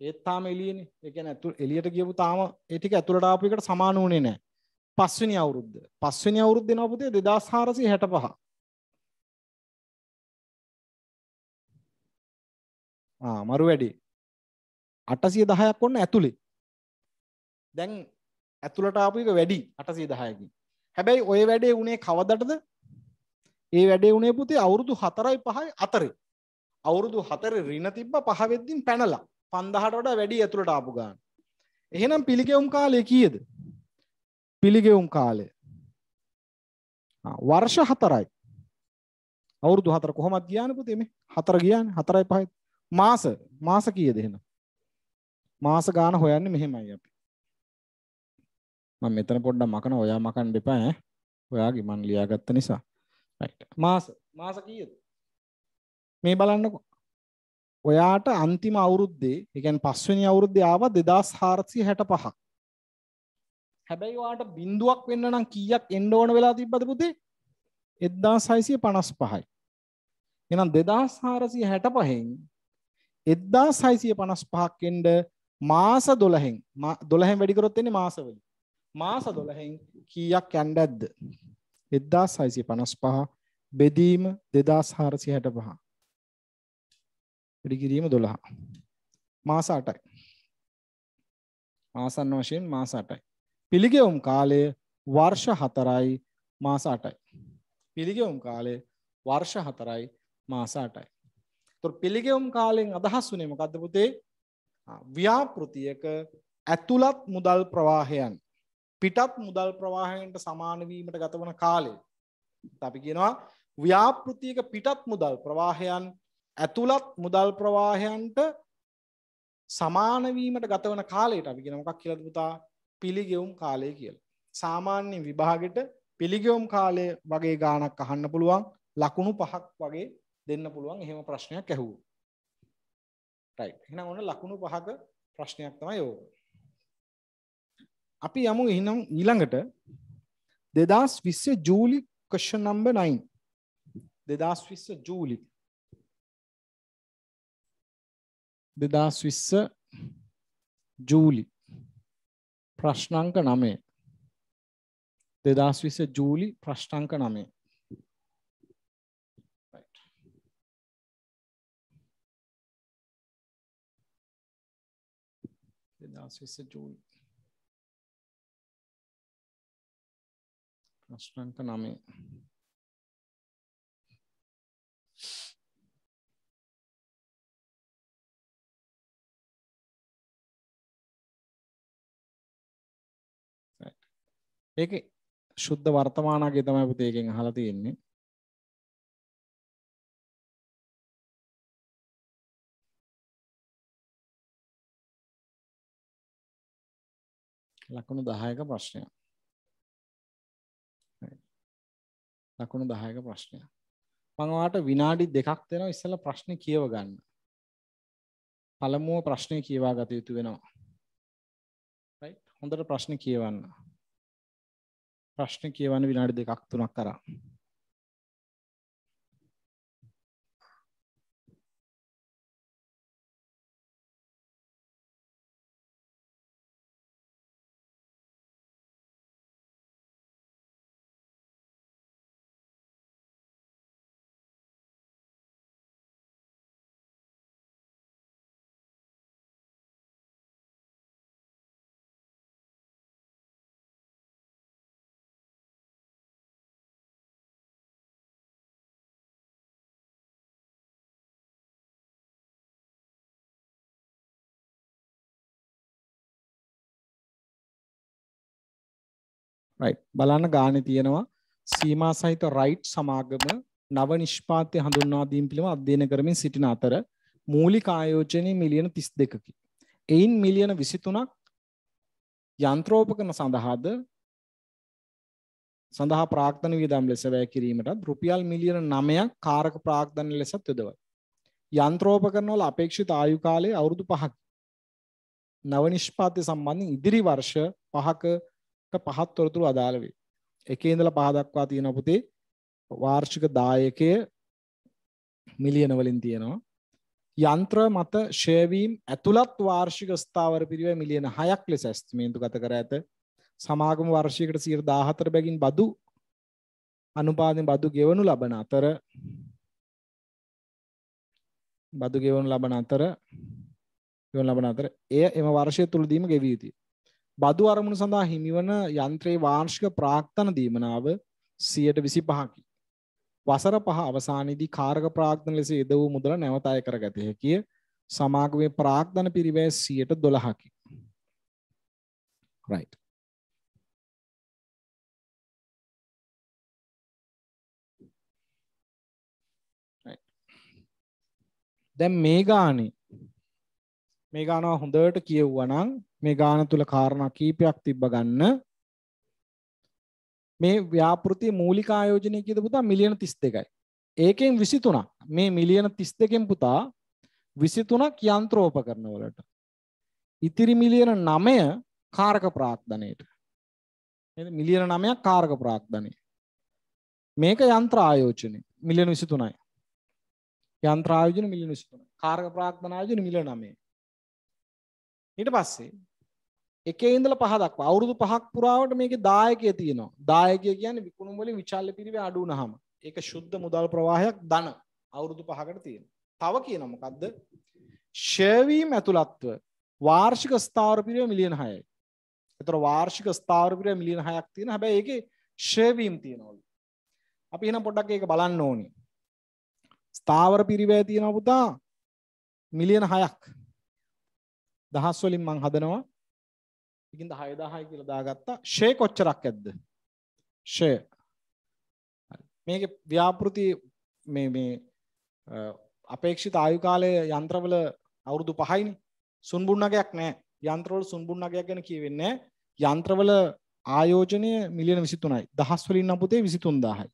ඒත් තාම එලියන එක ඇතු එලියට ගියපු තාම ඒටික ඇතුළටාපිකට සමානුවනේ නෑ පස්වනි අවුරුද්ධ පස්වනි අවුරුද්ධ නපුතේ දෙදස් හාරසි හැට පහ මරු වැඩි අටසිය දහයක් ඔන්න ඇතුළේ දැන් ඇතුළට ආපු එක වැඩි අටසිය දහයකින් හැබැයි ඔය වැඩේ උනේ කවදටද ඒ වැඩේ උනේ පුතේ අවුරුදු හතරයි පහයි අතරේ අවුරුදු හතර රින තිබ්බ පහවෙද්දින් පැනලා පන්දහට වඩා වැඩි ඇතුළට ආපු ගාන එහෙනම් පිළිගෙවුම් කාලය කීයද පිළිගෙවුම් කාලය වර්ෂ හතරයි අවුරුදු හතර කොහොමත් ගියාන පුතේ මේ හතර ගියාන හතරයි පහයි මාස මාස කීයද එහෙනම් මාස ගාන හොයන්නේ මෙහෙමයි අපි. මම මෙතන පොඩ්ඩක් මකන ඔයා මකන්න එපා ඈ. ඔයාගේ මන් ලියාගත්ත නිසා. රයිට්. මාස මාස කීයද? මේ බලන්නකෝ. ඔයාට අන්තිම අවුරුද්දේ, ඒ කියන්නේ පස්වෙනි අවුරුද්දේ ආවා 2465ක්. හැබැයි ඔයාට බිඳුවක් වෙන්න නම් කීයක් එන්න ඕන වෙලා තිබ්බද පුතේ? 1655යි. එහෙනම් 2465න් 1655ක් එන්න මාස 12න් 12න් වැඩි කරොත් එන්නේ මාසවලින් මාස 12න් කීයක් යන්න ඇද්ද 1655 බෙදීම 2465 වැඩි කිරීම 12 මාස 8යි මාසන් වශයෙන් මාස 8යි පිළිගෙවුම් කාලය වර්ෂ 4යි මාස 8යි පිළිගෙවුම් කාලය වර්ෂ 4යි මාස 8යි එතකොට පිළිගෙවුම් කාලෙන් අදහස් වුනේ මොකද්ද පුතේ ව්‍යාපෘතියක ඇතුළත් මුදල් ප්‍රවාහයන් පිටත් මුදල් ප්‍රවාහයන්ට සමානවීමට ගතවන කාලේ. අපි කියනවා ව්‍යාපෘතියක පිටත් මුදල් ප්‍රවාහයන් ඇතුළත් මුදල් ප්‍රවාහයන්ට සමානවීමට ගතවන කාලයට අපි ගෙන මොකක් කියලද පුතා පිළිගෙවුම් කාලය කියල. සාමාන්‍යෙන් විභාගෙට පිළිගෙවුම් කාලය වගේ ගානක් අහන්න පුළුවන් ලකුණු පහක් වගේ දෙන්න පුළුවන් එහෙම ප්‍රශ්නයක් ඇැහූ. right එහෙනම් ඔන්න ලකුණු පහක ප්‍රශ්නයක් තමයි ඕක අපි යමු එහෙනම් ඊළඟට 2020 ජූලි question number 9 2020 ජූලි 2020 ජූලි ප්‍රශ්නාංක 9 2020 ජූලි ප්‍රශ්නාංක 9 විශ්වාසස ජූල් ප්‍රශ්නක නමේ ඒක ශුද්ධ වර්තමානගේ තමයි පුතේකෙන් අහලා තියෙන්නේ ලකුණු 10ක ප්‍රශ්නයක්. ලකුණු 10ක ප්‍රශ්නයක්. මම ඔයාලට විනාඩි දෙකක් දෙනවා ඉස්සෙල්ලා ප්‍රශ්නේ කියව ගන්න. පළමුව ප්‍රශ්නේ කියවා ගත යුතු වෙනවා. හොඳට ප්‍රශ්න කියවන්න. ප්‍රශ්න කියවන්න විනාඩි දෙකක් තුනක් කරා. right බලන්න ගානේ තියෙනවා සීමා සහිත right සමාගම නව නිෂ්පාත්‍ය හඳුන්වා දීම පිළිබඳව අධ්‍යයනය කරමින් සිටින අතර මූලික ආයෝජනයේ මිලියන 32කි. එයින් මිලියන 23ක් යන්ත්‍රෝපකරණ සඳහාද සඳහා ප්‍රාක්තන වියදම් ලෙස වැය කිරීමටත් රුපියල් මිලියන 9ක් කාරක ප්‍රාක්තන ලෙසත් යොදවයි. යන්ත්‍රෝපකරණවල අපේක්ෂිත ආයු කාලය අවුරුදු 5ක්. නව නිෂ්පාත්‍ය සම්බන්ධයෙන් ඉදිරි වර්ෂ 5ක පහත් තොරතුරු අදාළ වේ. එකේ ඉඳලා පහ දක්වා තියෙන පුතේ වාර්ෂික දායකය මිලියන වලින් තියෙනවා. යන්ත්‍ර මත ෂෙවීම් ඇතුළත් වාර්ෂික ස්ථාවර පිරිව මිලියන 6ක් ලෙස ඇස්තිමේන්තු ගත කර ඇත. සමාගම වර්ෂයකට 14 බැගින් බදු අනුපාතයෙන් බදු ගෙවනු ලබන අතර බදු ගෙවනු ලබන අතර ගෙවනු ලබන අතර එය එම වර්ෂය තුලදීම ගෙවිය යුතුය. බදු අරමුණු සඳහා හිමිවන යන්ත්‍රයේ වාර්ෂික ප්‍රාක්තන දීමනාව 125කි. වසර පහ අවසානයේදී කාරක ප්‍රාක්තන ලෙස යෙද වූ මුදල නැවත අය කරගත හැකිය. සමාගමේ ප්‍රාක්තන පිරිවැය 112කි. right දැන් මේ ගානේ මේ ගානවා හොඳට කියවුවනම් මේ ගාන තුල කාරණා කීපයක් තිබ්බ ගන්න මේ ව්‍යාපෘති මූලික ආයෝජනය කියද පුතා මිලියන 32යි. ඒකෙන් 23ක් මේ මිලියන 32කින් පුතා 23ක් යන්ත්‍රෝපකරණ වලට. ඉතිරි මිලියන 9 කාරක ප්‍රාක්‍ධනයට. නේද මිලියන 9ක් කාරක ප්‍රාක්‍ධනය. මේක යන්ත්‍ර ආයෝජනය මිලියන 23යි. යන්ත්‍ර ආයෝජන මිලියන 23යි. කාරක ප්‍රාක්‍ධන ආයෝජන මිලියන 9යි. ඊට පස්සේ එකේ ඉඳලා පහ දක්වා අවුරුදු පහක් පුරාවට මේකේ දායකය තියෙනවා. දායකය කියන්නේ විකුණුම් වලින් විචල්්‍ය පිරිවේ අඩු වුනහම. ඒක සුද්ධ මුදල් ප්‍රවාහයක් ධන අවුරුදු පහකට තියෙනවා. තව කියනවා මොකද්ද? ෂෙවීම් ඇතුළත්ව වාර්ෂික ස්ථාවර පිරිව මිලියන 6යි. ඒතර වාර්ෂික ස්ථාවර පිරිව මිලියන 6ක් තියෙන හැබැයි ඒකේ ෂෙවීම් තියෙනවලු. අපි එහෙනම් පොඩ්ඩක් ඒක බලන්න ඕනේ. ස්ථාවර පිරිවැය තියෙනවා පුතා මිලියන 6ක්. දහස් වලින් මං හදනවා. ඉතින් 10 10යි කියලා දාගත්තා. ෂේ කොච්චරක් ඇද්ද? ෂේ. හරි. මේකේ ව්‍යාපෘති මේ මේ අපේක්ෂිත ආයු කාලය යන්ත්‍රවල අවුරුදු 5යිනේ. සුන්බුන් නගයක් නැහැ. යන්ත්‍රවල සුන්බුන් නගයක් ගැන කියවෙන්නේ නැහැ. යන්ත්‍රවල ආයෝජනය මිලියන 23යි. දහස් වලින් නම් පුතේ 23000යි.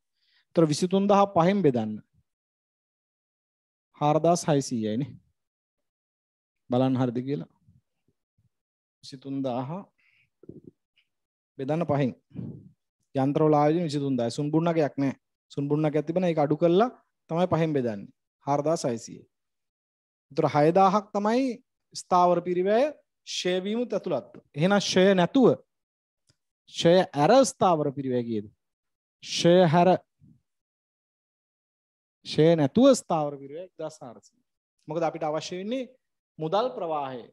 ඒතර 23000 පහෙන් බෙදන්න. 4600යිනේ. බලන්න හරිද කියලා. විසිතුන්දාහ බෙදන්න පහෙන් යන්ත්‍රෝලාජ විසිතුන්දා සුන්බුන්නකයක් නෑ සුන්බුන්නක ඇතිබෙන එක අඩු කරලා තමයි පහෙන් බෙදන්නේ හාරදා සයිසිය තුර හයදාහක් තමයි ස්ථාවර පිරිවැය ශයවීමුත් ඇතුළත් එහෙන ශය නැතුව ශය ඇර ස්ථාවර පිරිවැගේද ශය හැර ශය නැතුව ස්ථාවර පිරිවැ දස් හාරසි මොකද අපිට අවශ්‍ය වෙන්නේ මුදල් ප්‍රවාහයේ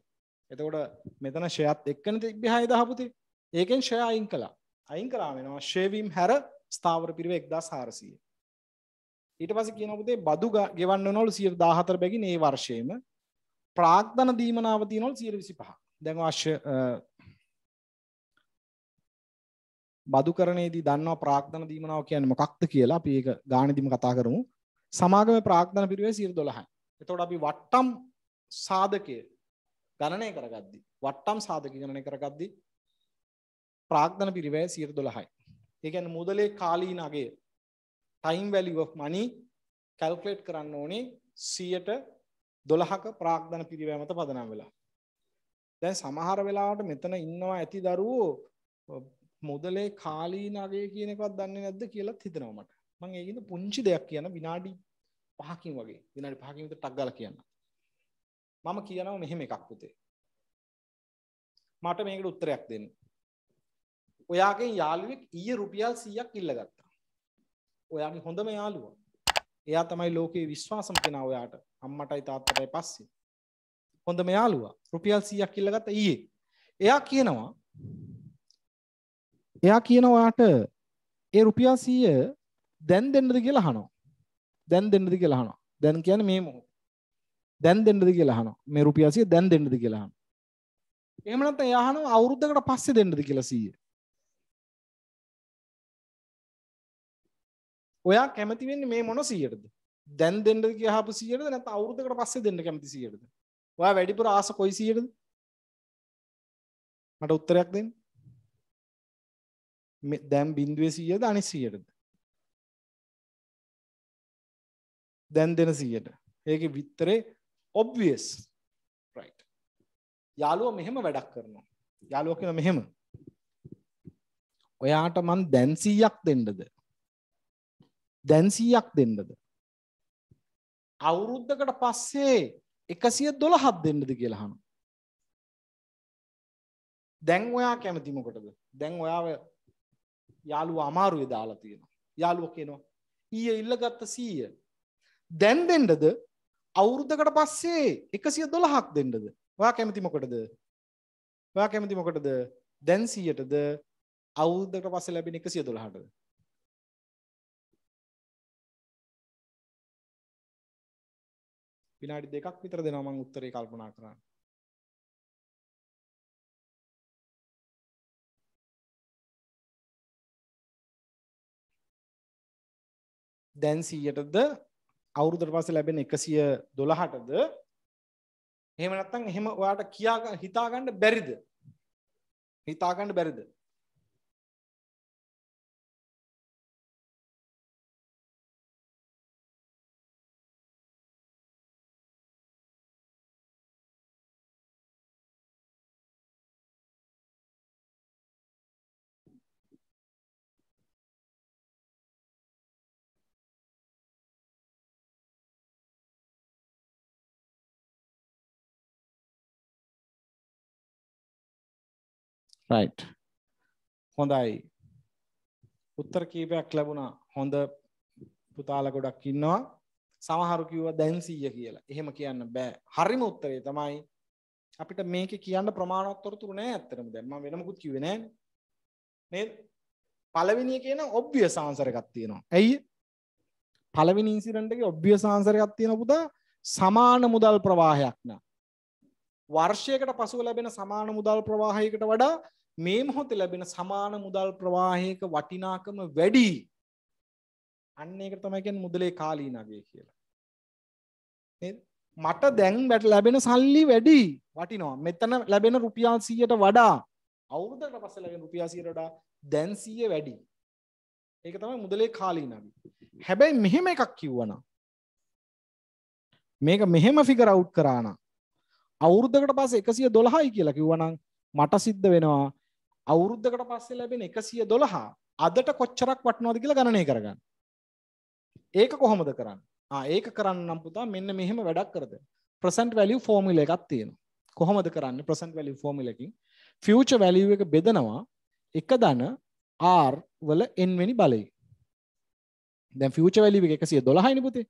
එතකොට මෙතන ෂයත් එක්කන තිබ්බහය දහපුති ඒකෙන් ෂය අයින් කලා අයින් කලා වෙනවා ශේවීම් හැර ස්ථාවර පිරිව එක්දා සාරසිය ඊට පස කියනපුතේ බදු ගෙවන්න නොල් සිය දාහතර බැගි ඒ වර්ෂයම ප්‍රාක්ධන දීමනාවති නොල් සියර විසි පහ දැන් වශ්‍ය බදු කරනේදී දන්නවා ප්‍රාක්ධන දීමනාව කියන්නේ මොකක්ද කියලා අපි ඒක ගාණදිම කතා කරමු සමාගම ප්‍රාක්ධන පිරිවේ සියර 12යි එතකොට අපි වට්ටම් සාධකයේ ගණනය කරගද්දි වට්ටම් සාධක ගණනය කරගද්දි ප්‍රාග්ධන පිරිවැය සියයට දොළහයි ඒකැන මුදලේ කාලීන අගේ ටයිම් වැලිව මනි කැල්කලේට් කරන්න ඕනේ සියට දොළහක ප්‍රාග්ධන පිරිවෑමත පදනම් වෙලා දැ සමහර වෙලාට මෙතන ඉන්නවා ඇති දරුවෝ මුදලේ කාලීනගේ කියනෙකත් දන්න නැද්ද කියලත් හිතනවමට මං ඒකද පුංචි දෙයක් කියන විනාඩි පහකින් වගේ විනාඩි පහකිමිට ටක්ගල කියන්න මම කියනවා මෙහෙම එකක් පුතේ. මට මේකට උත්තරයක් දෙන්න. ඔයාගෙන් යාළුවෙක් ඊයේ රුපියල් 100ක් ඉල්ලගත්තා. ඔයාගේ හොඳම යාළුවා. එයා තමයි ලෝකේ විශ්වාසම කෙනා ඔයාට. අම්මටයි තාත්තටයි පස්සේ. හොඳම යාළුවා රුපියල් 100ක් ඉල්ලගත්තා ඊයේ. එයා කියනවා එයා කියනවා ඔයාට ඒ රුපියල් 100 දැන් දෙන්නද කියලා අහනවා. දැන් දෙන්නද කියලා අහනවා. දැන් කියන්නේ මේ මොහොත. දැන් දෙන්නද කියලා අහනවා. මේ රුපියල් 100 දැන් දෙන්නද කියලා අහනවා. එහෙම නැත්නම් එයා අහනවා අවුරුද්දකට පස්සේ දෙන්නද කියලා 100. ඔයා කැමති වෙන්නේ මේ මොන 100ටද? දැන් දෙන්නද කියලා අහපු 100ටද නැත්නම් අවුරුද්දකට පස්සේ දෙන්න කැමති 100ටද? ඔයා වැඩිපුර ආස කොයි 100ටද? මට උත්තරයක් දෙන්න. මේ දැන් බිඳුවේ 100ද අනිත් 100ටද? දැන් දෙන 100ට. ඒකේ විතරේ ඔබ්වියස් රයිට් යාළුව මෙහෙම වැඩක් කරනවා යාළුව කියන මෙහෙම ඔයාට මන් දැන් 100ක් දෙන්නද දැන් 100ක් දෙන්නද අවුරුද්දකට පස්සේ 112ක් දෙන්නද කියලා අහනවා දැන් ඔයා කැමති මොකටද දැන් ඔයාව යාළුවා අමාරුවේ දාලා තියෙනවා යාළුවා කියනවා ඊයේ ඉල්ලගත්ත 100 දැන් දෙන්නද අවුරුද්දකට පස්සේ 112ක් දෙන්නද? ඔයා කැමති මොකටද? ඔයා කැමති මොකටද? දැන් 100ටද අවුරුද්දකට පස්සේ ලැබෙන 112ටද? විනාඩි දෙකක් විතර දෙනවා මම උත්තරේ කල්පනා කරන්න. දැන් 100ටද අවුරුදුර පස්සේ ලැබෙන 112ටද එහෙම නැත්නම් එහෙම ඔයාට කියා හිතා ගන්න බැරිද? හිතා ගන්න බැරිද? රයිට් හොඳයි උත්තර කීපයක් ලැබුණා හොඳ පුතාල ගොඩක් ඉන්නවා සමහරු කිව්ව දැන් සීය කියලා එහෙම කියන්න බෑ හරිම උත්තරේ තමයි අපිට මේක කියන්න ප්‍රමාණවත් තොරතුරු නෑ ඇත්තටම දැන් මම වෙනමකුත් කිව්වේ නෑ නේද පළවෙනි එකේ නම් ඔබ්වියස් ආන්සර් එකක් තියෙනවා ඇයි පළවෙනි ඉන්සිඩන්ට් එකේ ඔබ්වියස් ආන්සර් එකක් තියෙන පුතා සමාන මුදල් ප්‍රවාහයක් නා වර්ෂයකට පසුව ලැබෙන සමාන මුදල් ප්‍රවාහයකට වඩා මේ මොහොත ලැබෙන සමාන මුදල් ප්‍රවාහයක වටිනාකම වැඩි අන්න ඒක තමයිකෙන් මුදලේ කාලී නගේ කියලා මට දැන් බැට ලැබෙන සල්ලි වැඩි වටිනවා මෙතන ලැබෙන රුපියල් සීයට වඩා අවුරුදට පස ලැබෙන රුපියාසියට දැන්සීය වැඩි ඒක තමයි මුදලේ කාලී නගේ හැබැයි මෙහෙම එකක් කිව්වන මේක මෙහෙම ෆිකර අවුට් කරාන අවුරුද්ධකට පස එකසිය දොළහයි කියලා කිව්වනම් මට සිද්ධ වෙනවා අවුරුද්ධකට පස්සේ ලැබෙන එකසිය දොළහා අදට කොච්චරක් වටනෝද කියලා ගණනය කරගන්න. ඒක කොහොමද කරන්න ඒක කරන්නම් පුතා මෙන්න මෙහෙම වැඩක් කරද. ප්‍රසන්ට් වැලිය ෆෝමිල එකක් තියෙන කොහොමද කරන්න ප්‍රසන්ට් වැලි ෆෝමිලකින් ෆියච වැලිය එක බෙදනවා එක දන ආර් වල එන්වැනි බලයි දැ ෆියච වැලි එක සිය දොළහයිනි පුතේ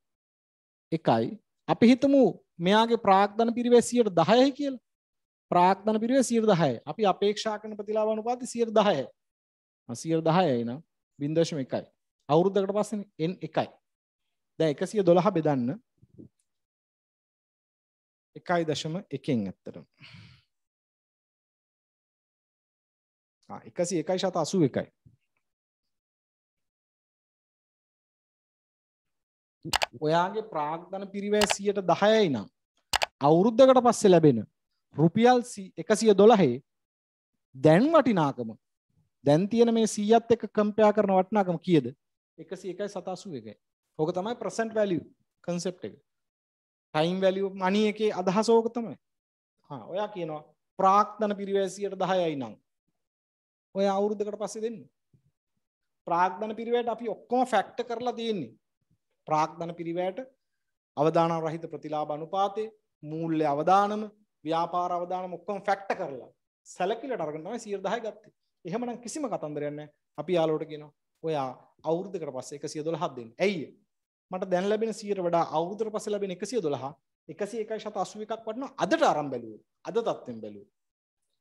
එකයි අපි හිතමු මෙයාගේ ප්‍රාක්ධන පිරිවැසියට දහයයි කියලා ප්‍රාක්්ධන පිරිව සිර දහය අපි අපේක්ෂා කරන ප්‍රතිලාව අනුපාති සිර දහය සිර දහයයි නම් බින්දශම එකයි අවුරුද්ධකට පස්සෙන එන් එකයි දැ එකසිය දොළහ බෙදන්න එකයි දශම එකෙන් ඇත්තට එකසි එකයි ශත අසු එකයි ඔයාගේ ප්‍රාග්ධන පිරිවෑ සියයට දහයයි නම් අවුරුද්ධකට පස්සේ ලැබෙන රුපියල් එකසිය දොළහේ දැන් වටිනාකම දැන් තියෙන මේ සීයත් එක කම්පයා කරන වටනාකම කියද එකසි එකයි සතාසු එකයි ඕක තමයි ප්‍රසන්ට් වැලිය කන්සෙප් එක ටයිම් වැලිය මනි එකේ අදහස ඕක තමයි හා ඔයා කියනවා ප්‍රාක්්ධන පිරිවැසියට දහයයි නම් ඔය අවුරුද්ධකට පස්සේ දෙන්න ප්‍රාක්්ධන පිරිවැට අපි ඔක්කොම ෆැක්ට කරලා තියෙන්නේ ප්‍රාක්්ධන පිරිවැට අවධාන රහිත ප්‍රතිලාබ අනුපාතය මූල්්‍ය අවධානම ව්‍යාපාර අවදානම ඔක්කොම ෆැක්ට කරලා සැලකිලට අරගෙන තමයි 110 ගත්තේ. එහෙමනම් කිසිම කතන්දරයක් නැහැ. අපි යාළුවට කියනවා ඔයා අවුරුද්දකට පස්සේ 112ක් දෙන්න. ඇයි? මට දැන් ලැබෙන 100ට වඩා අවුරුද්දට පස්සේ ලැබෙන 112 101.81ක් වටනවා අදට අරන් බැලුවොත්. අද තත්ත්වෙන් බැලුවොත්.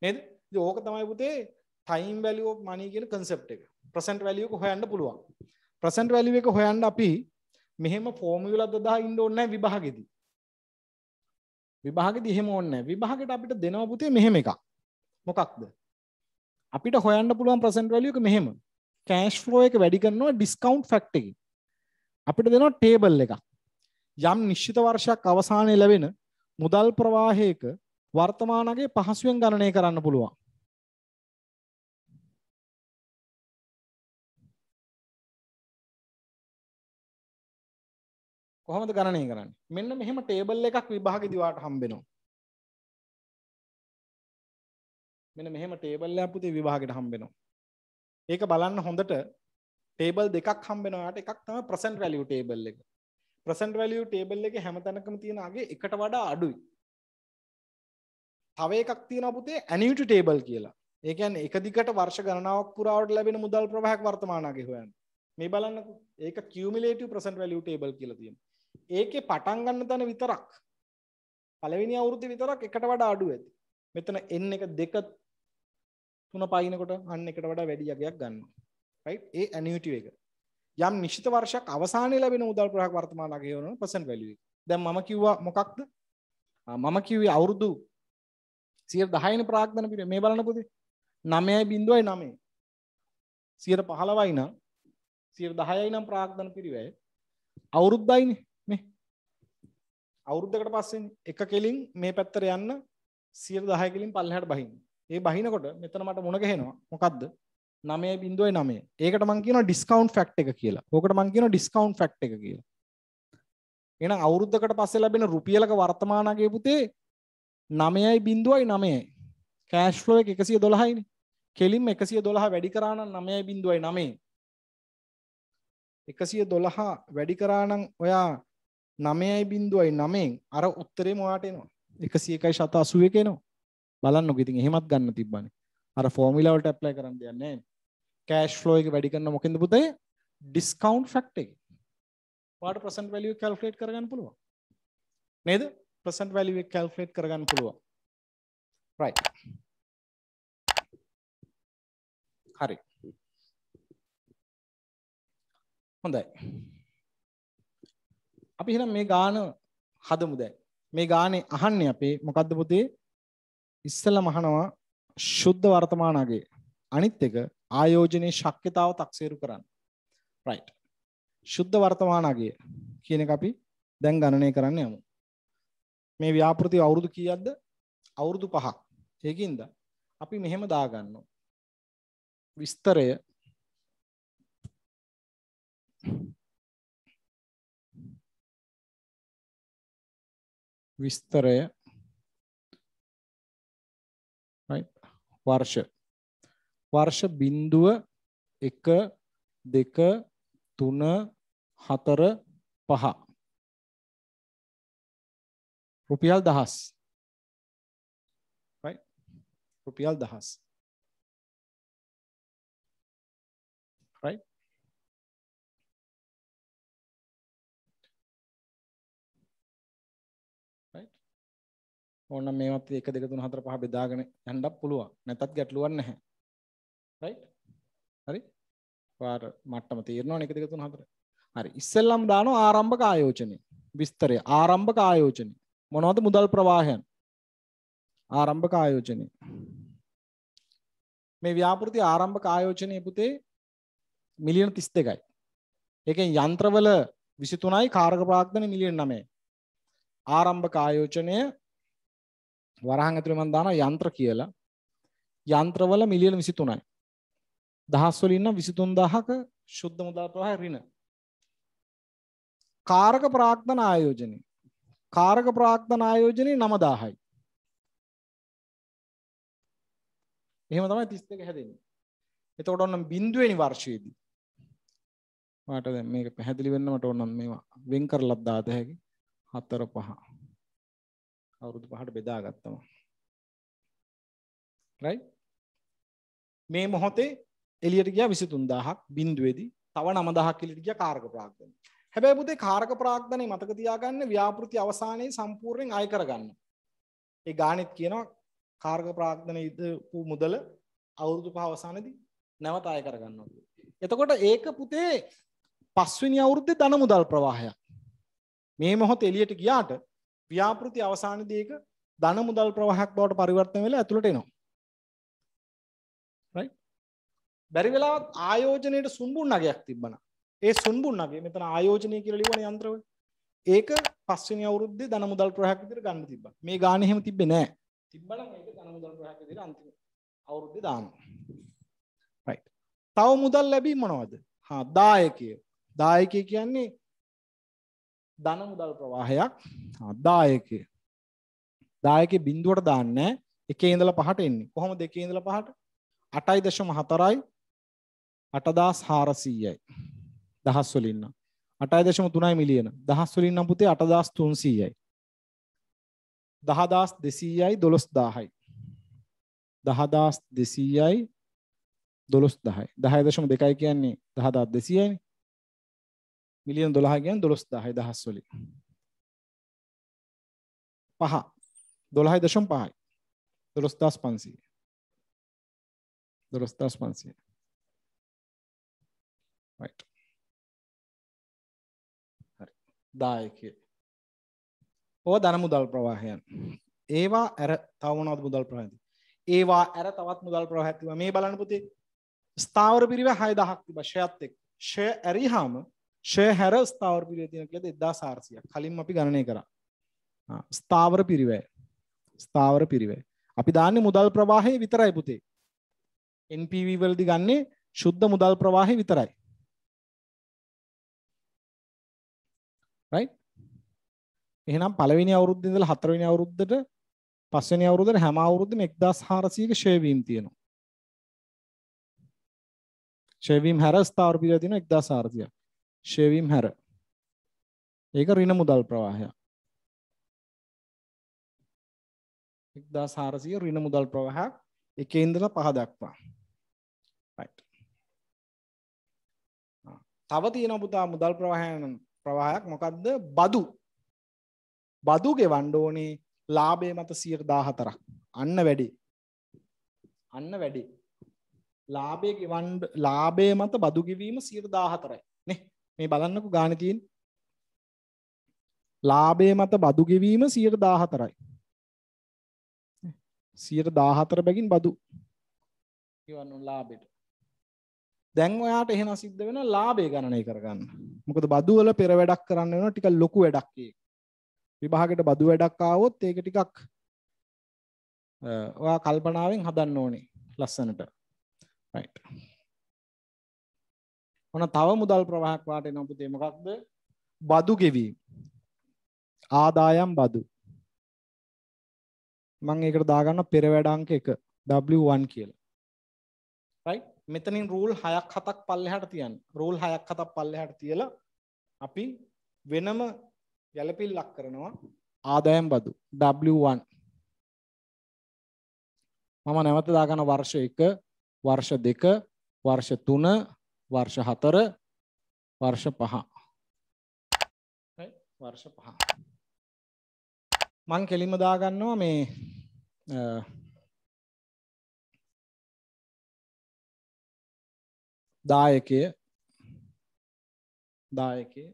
නේද? ඉතින් ඕක තමයි පුතේ time value of money කියන concept එක. present value එක හොයන්න පුළුවන්. present value එක හොයන්න අපි මෙහෙම formula 2000 ඉන්න ඕනේ නැහැ විභාගෙදී. විභාගෙදි එහෙම ඕනේ නැහැ. විභාගෙට අපිට දෙනවා පුතේ මෙහෙම එකක්. මොකක්ද? අපිට හොයන්න පුළුවන් present value එක මෙහෙම. cash flow එක වැඩි කරනවා discount fact එකකින්. අපිට දෙනවා table එකක්. යම් නිශ්චිත වර්ෂයක් අවසානයේ ලැබෙන මුදල් ප්‍රවාහයක වර්තමානගේ පහසුවෙන් ගණනය කරන්න පුළුවන්. කොහොමද ගණනය කරන්න මෙන්න මෙහෙම ටේබල් එකක් විභාග දිවාට හම්බෙනවා මෙන මෙහෙම ටේබල් පුතේ විභාගට හම්බෙනවා ඒක බලන්න හොඳට ටේබල් දෙකක් හම්බෙනවාට එකක් තම ප්‍රසන්ට් වැලිය ටේබල් එක ප්‍රසන්ට් වැලිය ටේබල් එක හැම තැනකම තියෙනගේ එකට වඩා අඩුයි තව එකක් තියෙන පුතේ ඇනිට ටේබල් කියලා ඒකන් එක දිකට වර්ෂ ගණනාවක් පුරාවට ලැබෙන මුදල් ප්‍රවාහක් වර්තමානගේ හොයන් මේ බලන්න ඒක කියමලේට ප්‍රසන්ට වැලිය ටේබල් කියලතිීම ඒකේ පටන් ගන්න තැන විතරක් පළවෙනි අවුරුද්දේ විතරක් එකට වඩා අඩු ඇති. මෙතන n එක 2 3 පයින්නකොට අන්න එකට වඩා වැඩි යගයක් ගන්නවා. right? ඒ annuity එක. යම් නිශ්චිත වර්ෂයක් අවසානයේ ලැබෙන මුදල් ප්‍රහාක වර්තමාන අගය වෙන percent value එක. දැන් මම කිව්වා මොකක්ද? මම කිව්වේ අවුරුදු 10%න ප්‍රාග්ධන පිරිය මේ බලන්න පුතේ 9.9 සියයට පහළවයි නම් සියයට දහයයි නම් ප්‍රාග්ධන පිරිවැය අවුරුද්දයිනේ අවුරුද්දකට පස්සේ එක කෙලින් මේ පැත්තට යන්න 110 කෙලින් පල්ලෙහාට බහින්න. ඒ බහිනකොට මෙතන මට මුණ ගැහෙනවා. මොකද්ද? 9.9. ඒකට මම කියනවා ඩිස්කවුන්ට් ෆැක්ට් එක කියලා. ඕකට මම කියනවා ඩිස්කවුන්ට් ෆැක්ට් එක කියලා. එහෙනම් අවුරුද්දකට පස්සේ ලැබෙන රුපියලක වර්තමාන අගය පුතේ 9.9යි. කෑෂ් ෆ්ලෝ එක 112යිනේ. කෙලින්ම 112 වැඩි කරා නම් 9.9. 112 වැඩි කරා නම් ඔයා නමයයි බින්දුවයි නමෙන් අර උත්තරේ මොයාට එනවා එකසි එකයි ශත අසුව එක එනවා බලන්න ඉතින් එහෙමත් ගන්න තිබ්බනේ අර ෆෝමිලාවලට ඇප්ලයි කරන්න දෙයක් නැහැ කෑෂ් ෆ්ලෝ එක වැඩි කරන මොකෙන්ද පුතේ ඩිස්කවුන්ට් ෆැක්ටර් එක පාට ප්‍රසන්ට් වැලියු එක කැල්කියුලේට් කරගන්න පුළුවන් නේද ප්‍රසන්ට් වැලියු එක කැල්කියුලේට් කරගන්න පුළුවන් right හරි හොඳයි අපි හිතමු මේ ගාන හදමු දැන්. මේ ගානේ අහන්නේ අපේ මොකද්ද පුතේ? ඉස්සෙල්ලාම අහනවා සුද්ධ වර්තමාන අගේ. අනිත් එක ආයෝජනයේ ශක්්‍යතාව තක්සේරු කරන්න. රයිට්. සුද්ධ වර්තමාන අගේ කියන එක අපි දැන් ගණනය කරන්න යමු. මේ ව්‍යාපෘතිය අවුරුදු කීයක්ද? අවුරුදු 5ක්. ඒකින්ද අපි මෙහෙම දාගන්නවා. විස්තරය විස්තරය වර්ෂ වර්ෂ බිඳුව 1 2 3 4 5 රුපියල් 1000 right රුපියල් 1000 ඕනනම් මේවත් 1 2 3 4 5 බෙදාගෙන යන්නත් පුළුවන්. නැත්තත් ගැටලුවක් නැහැ. right? හරි? වාර මට්ටම තීරණවනේ 1 2 3 4. හරි. ඉස්සෙල්ලම දානවා ආරම්භක ආයෝජනේ. විස්තරය ආරම්භක ආයෝජනේ. මොනවද මුදල් ප්‍රවාහයන්? ආරම්භක ආයෝජනේ. මේ ව්‍යාපෘති ආරම්භක ආයෝජනයේ පුතේ මිලියන 32යි. ඒකෙන් යන්ත්‍රවල 23යි කාරක ප්‍රාක්‍තන මිලියන 9යි. ආරම්භක ආයෝජනය වරහන් ඇතුළේ මම දානවා යන්ත්‍ර කියලා. යන්ත්‍රවල මිලියන 23යි. දහස් වලින් නම් 23000ක ශුද්ධ මුදල් ප්‍රවාහය ඍණ. කාරක ප්‍රාක්තන ආයෝජනේ. කාරක ප්‍රාක්තන ආයෝජනේ 9000යි. එහෙම තමයි 32 හැදෙන්නේ. එතකොට ඔන්න බිඳුවෙනි වර්ෂයේදී මට දැන් මේක පැහැදිලි වෙන්න මට ඕන නම් මේවා වෙන් කරලා දාත හැකි 4 5 අවුරුදු පහට බෙදා ගත්තම. රයි මේ මොහොතේ එලියට ගිය විසි තුන්දාහක් බින්දුවේදී තව නමදහක් එලිට ගිය කාරක ප්‍රාග්ධන. හැබැයි පුතේ කාරක ප්‍රාග්ධනය මතක තියාගන්න ව්‍යාපෘති අවසානයේ සම්පූර්ණයෙන් අය කරගන්න. ඒ ගානෙත් කියනවා කාර්ග ප්‍රාග්ධන ඉදපු මුදල අවුරුදු පහවසානදී නැවත අය කරගන්නවා. එතකොට ඒක පුතේ පස්වෙනි අවුරුද්දේ ධන මුදල් ප්‍රවාහයක්. මේ මොහොත එළියට ගියාට ව්‍යාපෘති අවසානයේදී ඒක ධන මුදල් ප්‍රවාහයක් බවට පරිවර්තනය වෙලා ඇතුළට එනවා. right? බැරි වෙලාවත් ආයෝජනයේ සුන්බුන් නගයක් තිබ්බනම් ඒ සුන්බුන් නගය මෙතන ආයෝජනය කියලා ලියවන යන්ත්‍රවල ඒක පස්වෙනි අවුරුද්දේ ධන මුදල් ප්‍රවාහයක් විදිහට ගන්න තිබ්බා. මේ ගාන එහෙම තිබ්බේ නැහැ. තිබ්බනම් මේක ධන මුදල් ප්‍රවාහයක් විදිහට අන්තිම අවුරුද්දේ දානවා. right. තව මුදල් ලැබීම මොනවද? හා දායකය. දායකය කියන්නේ ධන මුදල් ප්‍රවාහයක් දායකය දායක බින්දුවට දාන්න එකේ ඉඳලා පහට එන්නේ. කොහොම දෙකේ ඉඳලා පහට? 8.4යි 8400යි. දහස් වලින් නම් 8.3යි මිලියන. දහස් වලින් නම් පුතේ 8300යි. 10200යි 12000යි. 10200යි 12000යි. 10.2යි කියන්නේ 10200යිනේ. මිලියන 12 කියන්නේ 12000 දහස් වලින්. 5 12.5යි 12500 12500 right හරි දායකයේ ඕවා ධන මුදල් ප්‍රවාහයන් ඒවා ඇර තව මොනවද මුදල් ප්‍රවාහයද ඒවා ඇර තවත් මුදල් ප්‍රවාහයක් තිබා මේ බලන්න පුතේ ස්ථාවර පිරිව 6000ක් තිබා ෂෙයත් එක්ක ෂෙය ඇරිහාම 6000 ෂය හැර ස්ථාවර පිරිවැය තියෙන කියලාද 1400ක්. කලින් අපි ගණනය කරා. ස්ථාවර පිරිවැය. ස්ථාවර පිරිවැය. අපි දාන්නේ මුදල් ප්‍රවාහය විතරයි පුතේ. NPV වලදී ගන්නේ ශුද්ධ මුදල් ප්‍රවාහය විතරයි. right එහෙනම් පළවෙනි අවුරුද්දේ ඉඳලා හතරවෙනි අවුරුද්දට පස්වෙනි අවුරුද්දට හැම අවුරුද්දෙම 1400ක ෂේවීම් තියෙනවා. ෂේවීම් හැර ස්ථාවර පිළිවෙල තියෙනවා 1400ක්. ෂේවීම් හැර. ඒක රින මුදල් ප්‍රවාහයක්. 1400 රින මුදල් ප්‍රවාහයක් එකේ ඉඳලා පහ දක්වා. right. තව තියෙන පුතා මුදල් ප්‍රවාහයන් ප්‍රවාහයක් මොකද්ද? බදු. බදු ගෙවන්න ඕනේ ලාභය මත 114ක්. අන්න වැඩි. අන්න වැඩි. ලාභය ගෙවන්න ලාභය මත බදු ගෙවීම 114යි. මේ බලන්නකු ගාන තියෙන් ලාබේ මත බදු ගෙවීම සියයට දාහතරයි සියයට දාහතර බැගින් බදු කියවන්නු ලාබෙට දැන් ඔයාට එහෙම සිද්ධ වෙන ලාබේ ගණනය කරගන්න මොකද බදු වල පෙර වැඩක් කරන්න වෙන ටික ලොකු වැඩක් ඒක විභාගයට බදු වැඩක් ආවොත් ඒක ටිකක් ඔයා කල්පනාවෙන් හදන්න ඕනේ ලස්සනට right ඔන තව මුදල් ප්‍රවාහක් වාට එන පුතේ මොකක්ද? බදු ගෙවීම. ආදායම් බදු. මං ඒකට දාගන්න පෙරවැඩ අංක 1 W1 කියලා. right? මෙතනින් රූල් 6ක් 7ක් පල්ලෙහාට තියන්න. රූල් 6ක් 7ක් පල්ලෙහාට තියලා අපි වෙනම යලපිල්ලක් කරනවා ආදායම් බදු W1 මම නැවත දාගන්න වර්ෂ 1 වර්ෂ 2 වර්ෂ 3 වර්ෂ 4 වර්ෂ 5 වර්ෂ 5 මං කෙලින්ම දාගන්නවා මේ දායකය දායකය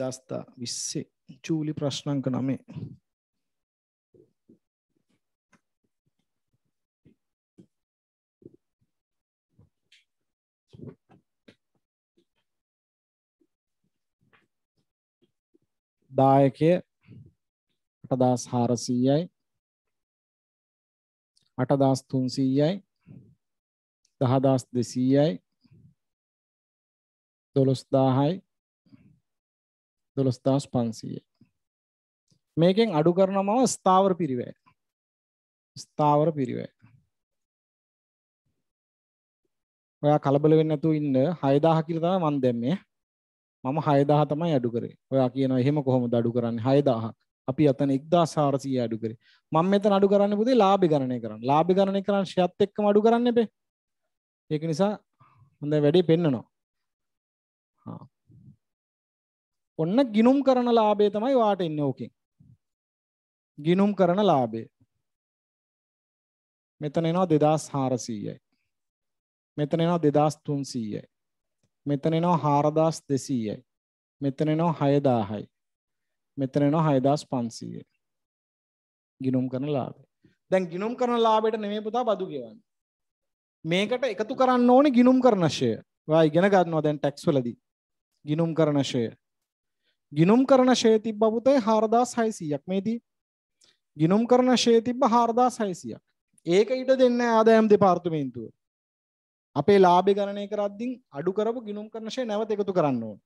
දෙදස්ථා විස්සේ චූලි ප්‍රශ්නංක නමේ දායකය අටදස් හාරසීයයි අටදස් තුන්සීයයි දහදස් දෙසීයයි දොළොස්දාහයි දොළොස්දස් පන්සීය මේකෙන් අඩු කරන මව ස්ථාවර පිරිවය ස්ථාවර පිරිවය ඔයා කලබල වෙන්න ඇතු ඉන්න හයදාහ කියල තම මන් දැම්මේ මම 6000 තමයි අඩු කරේ. ඔයා කියනවා එහෙම කොහොමද අඩු කරන්නේ 6000. අපි අතන 1400 අඩු කරේ. මම මෙතන අඩු කරන්න පුතේ ලාභේ ගණනය කරන්න. ලාභේ ගණනය කරන්න ෂෙයත් එක්කම අඩු කරන්න එපේ. ඒක නිසා මම දැන් වැඩේ පෙන්නනවා. හා. ඔන්න ගිනුම් කරන ලාභය තමයි වාට එන්නේ ඕකෙන්. ගිනුම් කරන ලාභය. මෙතන එනවා 2400යි. මෙතන එනවා 2300යි. මෙතන එනවා 4200යි. මෙතන එනවා 6000යි. මෙතන එනවා 6500යි. ගිණුම් කරන ලාභය. දැන් ගිණුම් කරන ලාභයට නෙමෙයි පුතා බදු ගෙවන්නේ. මේකට එකතු කරන්න ඕනේ ගිණුම් කරන ෂය. ඔයා ඉගෙන ගන්නවා දැන් ටැක්ස් වලදී. ගිණුම් කරන ෂය. ගිණුම් කරන ෂය තිබ්බා පුතේ 4600ක් මේදී. ගිණුම් කරන ෂය තිබ්බා 4600ක්. ඒක ඊට දෙන්නේ ආදායම් දෙපාර්තමේන්තුව. අපේ ලාභේ ගණනය කරද්දී අඩු කරපු ගිණුම් කරන ෂේ නැවත එකතු කරන්න ඕන.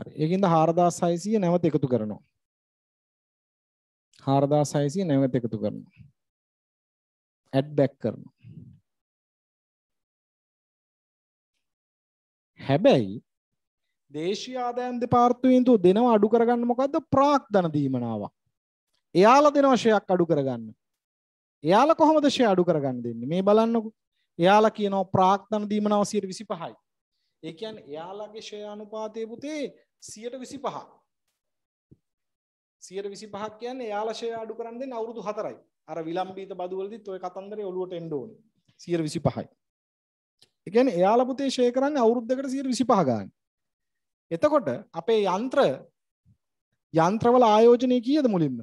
හරි. ඒකින්ද 4600 නැවත එකතු කරනවා. 4600 නැවත එකතු කරනවා. ඇඩ් බෑක් කරනවා. හැබැයි දේශීය ආදායම් දෙපාර්තමේන්තුව දෙනව අඩු කරගන්න මොකද්ද ප්‍රාග්ධන දීමනාවක්. එයාලා දෙනවා ෂෙයක් අඩු කරගන්න. එයාලා කොහොමද ෂෙය අඩු කරගන්න දෙන්නේ? මේ බලන්නකෝ. එයාලා කියනවා ප්‍රාක්තන දීමනාව 125යි. ඒ කියන්නේ එයාලගේ ෂය අනුපාතය පුතේ 125ක්. 125ක් කියන්නේ එයාලා ෂය අඩු කරන් දෙන්නේ අවුරුදු 4යි. අර විලම්භිත බදුවලදීත් ওই කතන්දරේ ඔළුවට එන්න ඕනේ. 125යි. ඒ කියන්නේ එයාලා පුතේ ෂය කරන්නේ අවුරුද්දකට 125 ගන්න. එතකොට අපේ යන්ත්‍ර යන්ත්‍රවල ආයෝජනය කීයද මුලින්ම?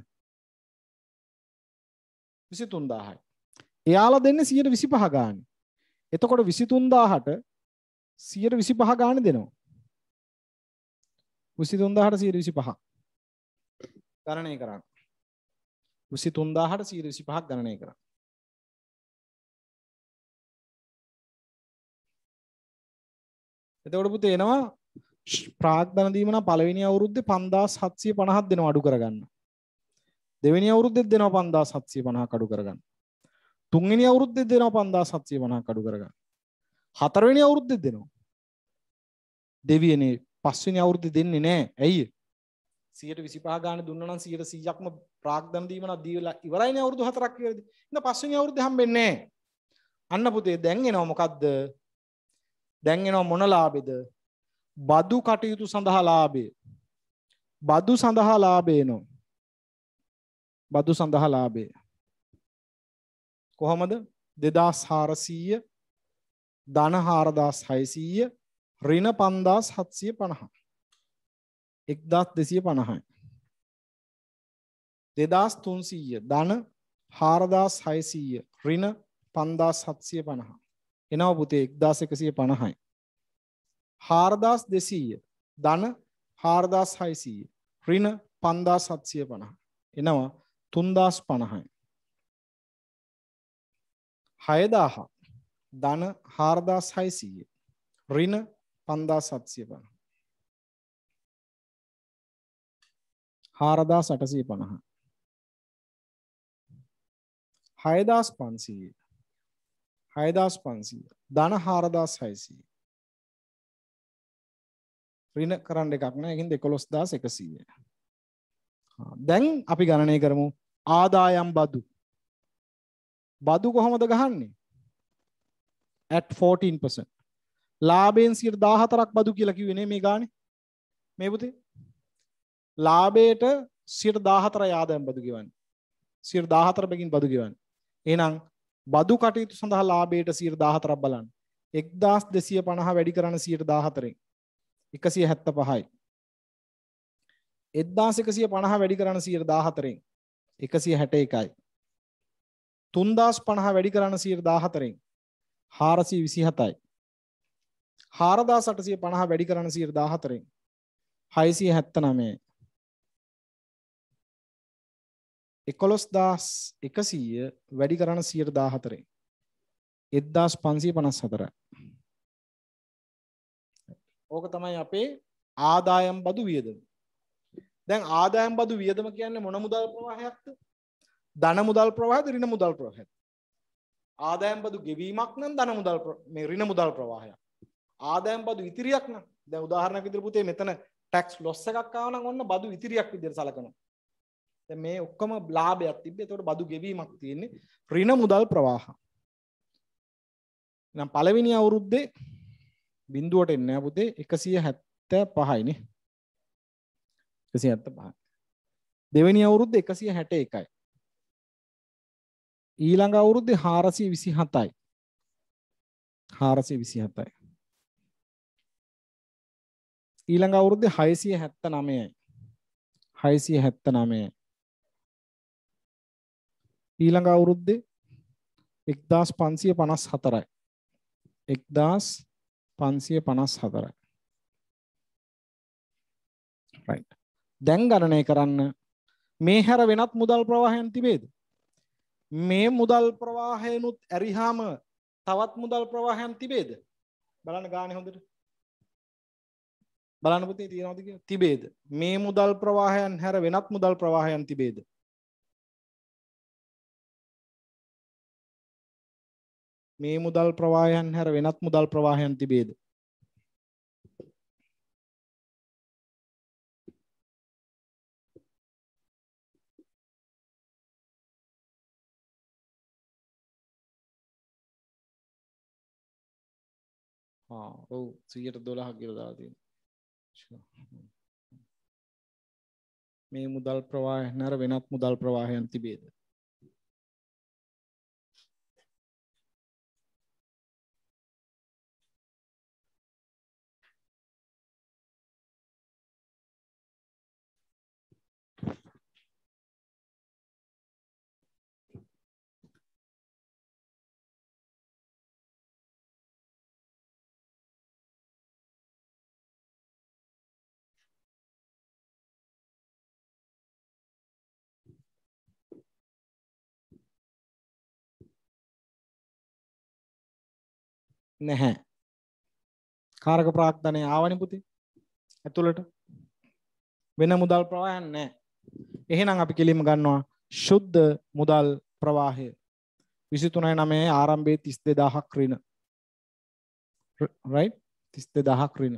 23000යි. එයාලා දෙන්නේ 125 ගන්න. එතකොට විසිතුන්දාහට සියයට විසි පහ ගාන දෙනවා. විසිතුන්දාහට සීර විසි පහ ගණනය කරන්න. විසිතුන්දාහට සීර විසි පහක් ගණනය කරන්න. එතකොට පුතේ එනවා ප්‍රාග්ධන දීම නම් පළවෙනි අවුරුද්දේ 5750ක් දෙනවා අඩු කරගන්න. දෙවෙනි අවුරුද්දෙත් දෙනවා 5750ක් අඩු කරගන්න. තුන්ගනි අවුරුද්ධ දෙනවා පන්දා සත්සය වනා කඩු කරගන්න හතරවෙනි අවුරුද්ධ දෙනවා දෙවියනේ පස්වනි අවුරුද්ධ දෙන්නේ නෑ ඇයි සියට විසිපාගාන දුන්නන් සියට සීයක්ම ප්‍රාග්ධන දීමන දීවලා ඉවරයි අවුරදු හතරක් කියද ඉන්න පස්සනි අවුරදු හම්බෙන්නේ අන්න පුතේ දැන්ගෙනවා මොකක්ද දැන්ගෙනවා මොනලාබෙද බදු කටයුතු සඳහා ලාබේ බදු සඳහා ලාබේනෝ බදු සඳහා ලාබේ කොහොමද දෙදස් හාරසීය ධන හාරදස් හයසීය රින පන්දස් හත්සිය පණහා. එක්දත් දෙසිය පණහයි. දෙදස් තුන්සීය ධන හාරදස් හයසීය රින පන්දස් හත්සිය පණහා. එනව පුතේ එක්දස් එකසිය පණහයි. හාරදස් දෙසීය ධන හාරදස් හයිසීය රින පන්දා සත්සිය පණහ. එනවා තුන්දස් පණහයි. හයදාහ ධන හාරදාස් හයිසීය රින පන්දා සත්සය පන හාරදා සටසී පණහ හයදස් පන්සීය හයදස් පන්සීය ධන හාරදාස් හයිසී රින කරන්න එකක් නෑ එකින් දෙකොළොස් දා එකසීය දැන් අපි ගණනය කරමු ආදායම් බදු බදු කොහොමද ගහන්නේ? at 14% ලාභයෙන් 14ක් බදු කියලා කිව්වේ නේ මේ ගානේ. මේ පුතේ. ලාභයට 14 ආදායම් බදු ගෙවන්නේ. 14 බැගින් බදු ගෙවන්නේ. එහෙනම් බදු කටයුතු සඳහා ලාභයට 14ක් බලන්න. 1250 වැඩි කරන 114න් 175යි. 1150 වැඩි කරන 114න් 161යි. තුන්දස් පණහා වැඩි කරන්න සීර දාහතරෙන් හාරසී විසි හතයි. හාරදා සටසිය පණහා වැඩි කරන්න සීර දාහතරෙන් හයිසිය හැත්ත නමේ එකොළොස් දස් එකසීය වැඩි කරන්න සියට දාහතරේ එද්දස් පන්සී පනස් හතර ඕක තමයි අපේ ආදායම් බදු වියදම දැන් ආදායම් බදු වියදම කියන්නේ මොන මුදල් ප්‍රවාහයක්ද ධන මුදල් ප්‍රවාහද රින මුදල් ප්‍රවාහද ආදායම් බදු ගෙවීමක් නම් ධන මුදල් මේ රින මුදල් ප්‍රවාහයක් ආදායම් බදු ඉතිරියක් නම් දැන් උදාහරණයක් විදිහට පුතේ මෙතන ටැක්ස් ලොස් එකක් ආව නම් ඔන්න බදු ඉතිරියක් විදිහට සලකනවා දැන් මේ ඔක්කොම ලාභයක් තිබ්බේ ඒතකොට බදු ගෙවීමක් තියෙන්නේ රින මුදල් ප්‍රවාහ නම් පළවෙනි අවුරුද්දේ බිඳුවට එන්නේ නැහැ පුතේ 175යි නේ 175 දෙවෙනි අවුරුද්ද 161යි ඊළඟ අවුරුද්දේ 427යි. 427යි. ඊළඟ අවුරුද්දේ 679යි. 679යි. ඊළඟ අවුරුද්දේ 1554යි. 1554යි. right. දැන් ගණනය කරන්න මේ හැර වෙනත් මුදල් ප්‍රවාහයන් තිබේද? මේ මුදල් ප්‍රවාහයනුත් ඇරිහාම තවත් මුදල් ප්‍රවාහයන් තිබේද බලන්න ගාන හොඳට බලනපති තියෙනවද තිබේද මේ මුදල් ප්‍රවාහයන් හැර වෙනත් මුදල් ප්‍රවාහයන් තිබේද මේ මුදල් ප්‍රවාහයන් හැර වෙනත් මුදල් ප්‍රවාහයන් තිබේද ඔව් සීයට දොළහක් කියලා දාලා මේ මුදල් ප්‍රවාහ නැර වෙනත් මුදල් ප්‍රවාහයන් තිබේද නැහැ. කාරක ප්‍රාක්්ධනය ආවනි පුති ඇතුළට වෙන මුදල් ප්‍රවාහයන් නෑ. එහෙනම් අපි කෙලිම ගන්නවා ශුද්ධ මුදල් ප්‍රවාහය විසිතුනයි නමේ ආරම්භේ තිස් දෙ දහක් රින රයි තිස් දෙ දහක් රින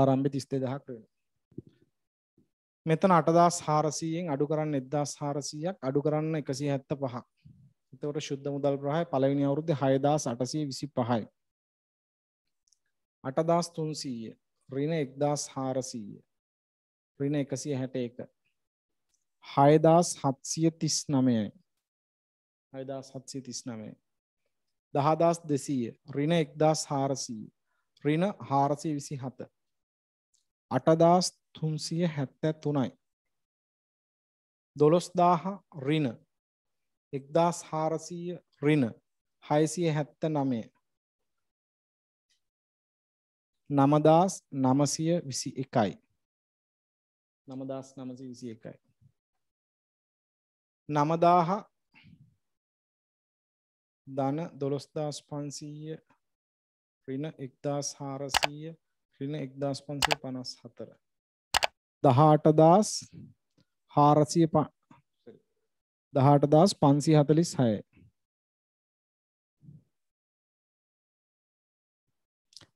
ආරම්භ තිස් දෙ දහක් රින මෙතන අටදස් හාරසීයෙන් අඩු කරන්න එද්දා හාරසීයක් අඩු කරන්න එකසි හැත්ත පහක් එතකොට ශුද්ධ මුදල් ප්‍රවාහය පළවෙනි අවුරුද්දේ 6825යි. 8300 ඍණ 1400 ඍණ 161 6739යි. 6739 10200 ඍණ 1400 ඍණ 427 8373යි 12000 ඍණ එක්දස් හාරසීය රින හයසිය හැත්ත නමය නමදස් නමසිය විසි එකයි නමදස් නමසි විසි එකයි නමදාහ ධන දොළොස්දස් පන්සීය රින එක්දස් හාරසීය රින එක්දස් පන්සේ පනස් හතර දහටදස් හාරසිය දහට දස් පන්සි හතලිස් හය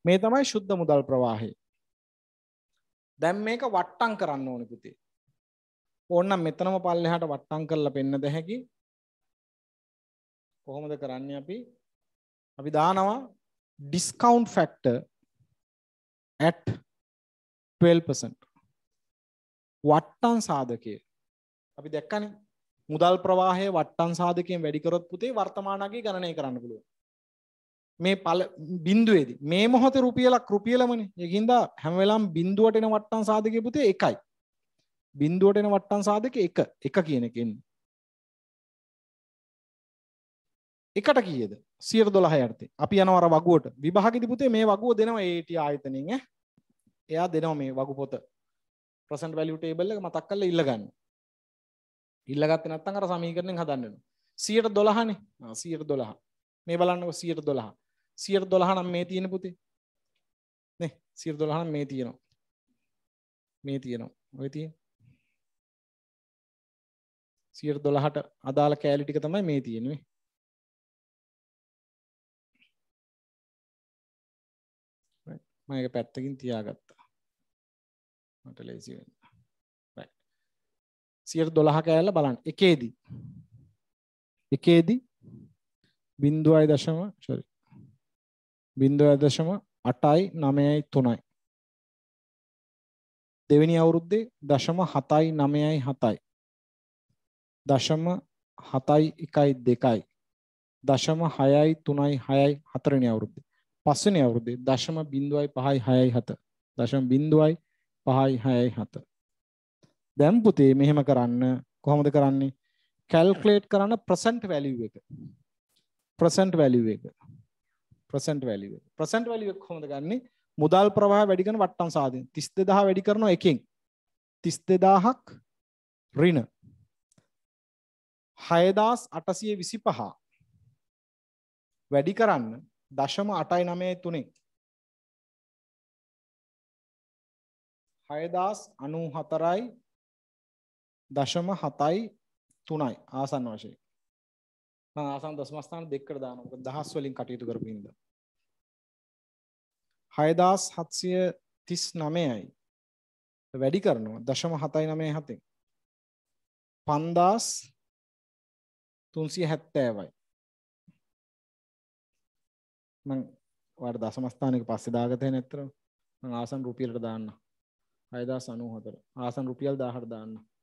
මේ තමයි ශුද්ධ මුදල් ප්‍රවාහය දැම් මේක වට්ටං කරන්න ඕන පුතේ ඕන්න මෙතනම පල්ලෙහාට වට්ටං කරලා පෙන්න දැහැකි කොහොමද කරන්න අපි අපි දානවා ඩිස්කවන්් ෆැක්ට ඇට් 12% වට්ටන් සාධකය අපි දැක්කනේ මුදල් ප්‍රවාහය වට්ටන් සාධකයෙන් වැඩිකරොත් පුතේ වර්තමානගේ ගණනය කරන්න පුළුව මේ පල බින්දුවේදී මේ මොහොත රුපියලක් රුපියලමන යකින්ද හැමවෙලාම් බින්දුවටෙන වට්ටන් සාධකය පුතේ එකයි බින්දුවටෙන වට්ටන් සාධක එක එක කියනකෙන්නේ එකට කියද සියර දොළහ යටතේ අපි යනවර වගුවට විභාගිති පුතේ මේ වගුව දෙනවා ඒට ආයතනයෙන් එයා දෙනවා මේ වගු පොත ප්‍රසන්ට වැලියුටේබල්ල මතක් කල්ල ඉල්ලගන්න ඉල්ලගත්ත නැත්තන් අර සමීකරණයෙන් හදන්නන සියයට දොළහනේ සියයට දොළහ මේ බලන්නක සියයට දොළහ සියයට දොළහනම් මේ තියෙන පුතේ නේ සියයට දොළහනම් මේ තියෙනවා මේ තියෙනවා ඔය තියෙන සියයට දොළහට අදාළ කෑලි ටික තමයි මේ තියෙන්නේ මම එක පැත්තකින් තියාගත්තා මට ලේසි වෙන්න සියයට දොළහ කෑල්ල බලන්න එකේදී එකේදී බින්දුවයි දශම ශරි බින්දුව දශම අටයි නමයයි තුනයි දෙවැනි අවුරුද්දේ දශම හතයි නමයයි හතයි දශම හතයි එකයි දෙකයි දශම හයයි තුනයි හයයි හතරනි අවුරුද්දේ පස්සනි අවුරුද්දේ දශම බින්දුවයි පහයි හයයි හත දශම බින්දුවයි පහයි හයයි හත දැන් පුතේ මෙහෙම කරන්න කොහොමද කරන්නේ කැල්කුලේට් කරන්න ප්‍රසන්ට් වැලියු එක ප්‍රසන්ට් වැලියු එක ප්‍රසන්ට් වැලියු එක ප්‍රසන්ට් වැලියු එක කොහොමද ගන්නෙ මුදල් ප්‍රවාහ වැඩි කරන වට්ටම් සාධන 32000 වැඩි කරන එකෙන් 32000ක් ඍණ 6825 වැඩි කරන්න 0.893 හයදස් අනු හතරයි දශම හතයි තුනයි ආසන් වශයෙන් ආසන් දශමස්ථාන දෙකට දානවා දහස් වලින් කටයුතු කරපු හින්දා 6739යි වැඩි කරනවා දශම 7.97 න් 5370යි මම ඔයාලට දශම ස්ථානයක පස්සේ දාගත වෙන ඇත්තටම මම ආසන් රුපියලට දාන්න 6094 ආසන් රුපියල් 1000ට දාන්න 6300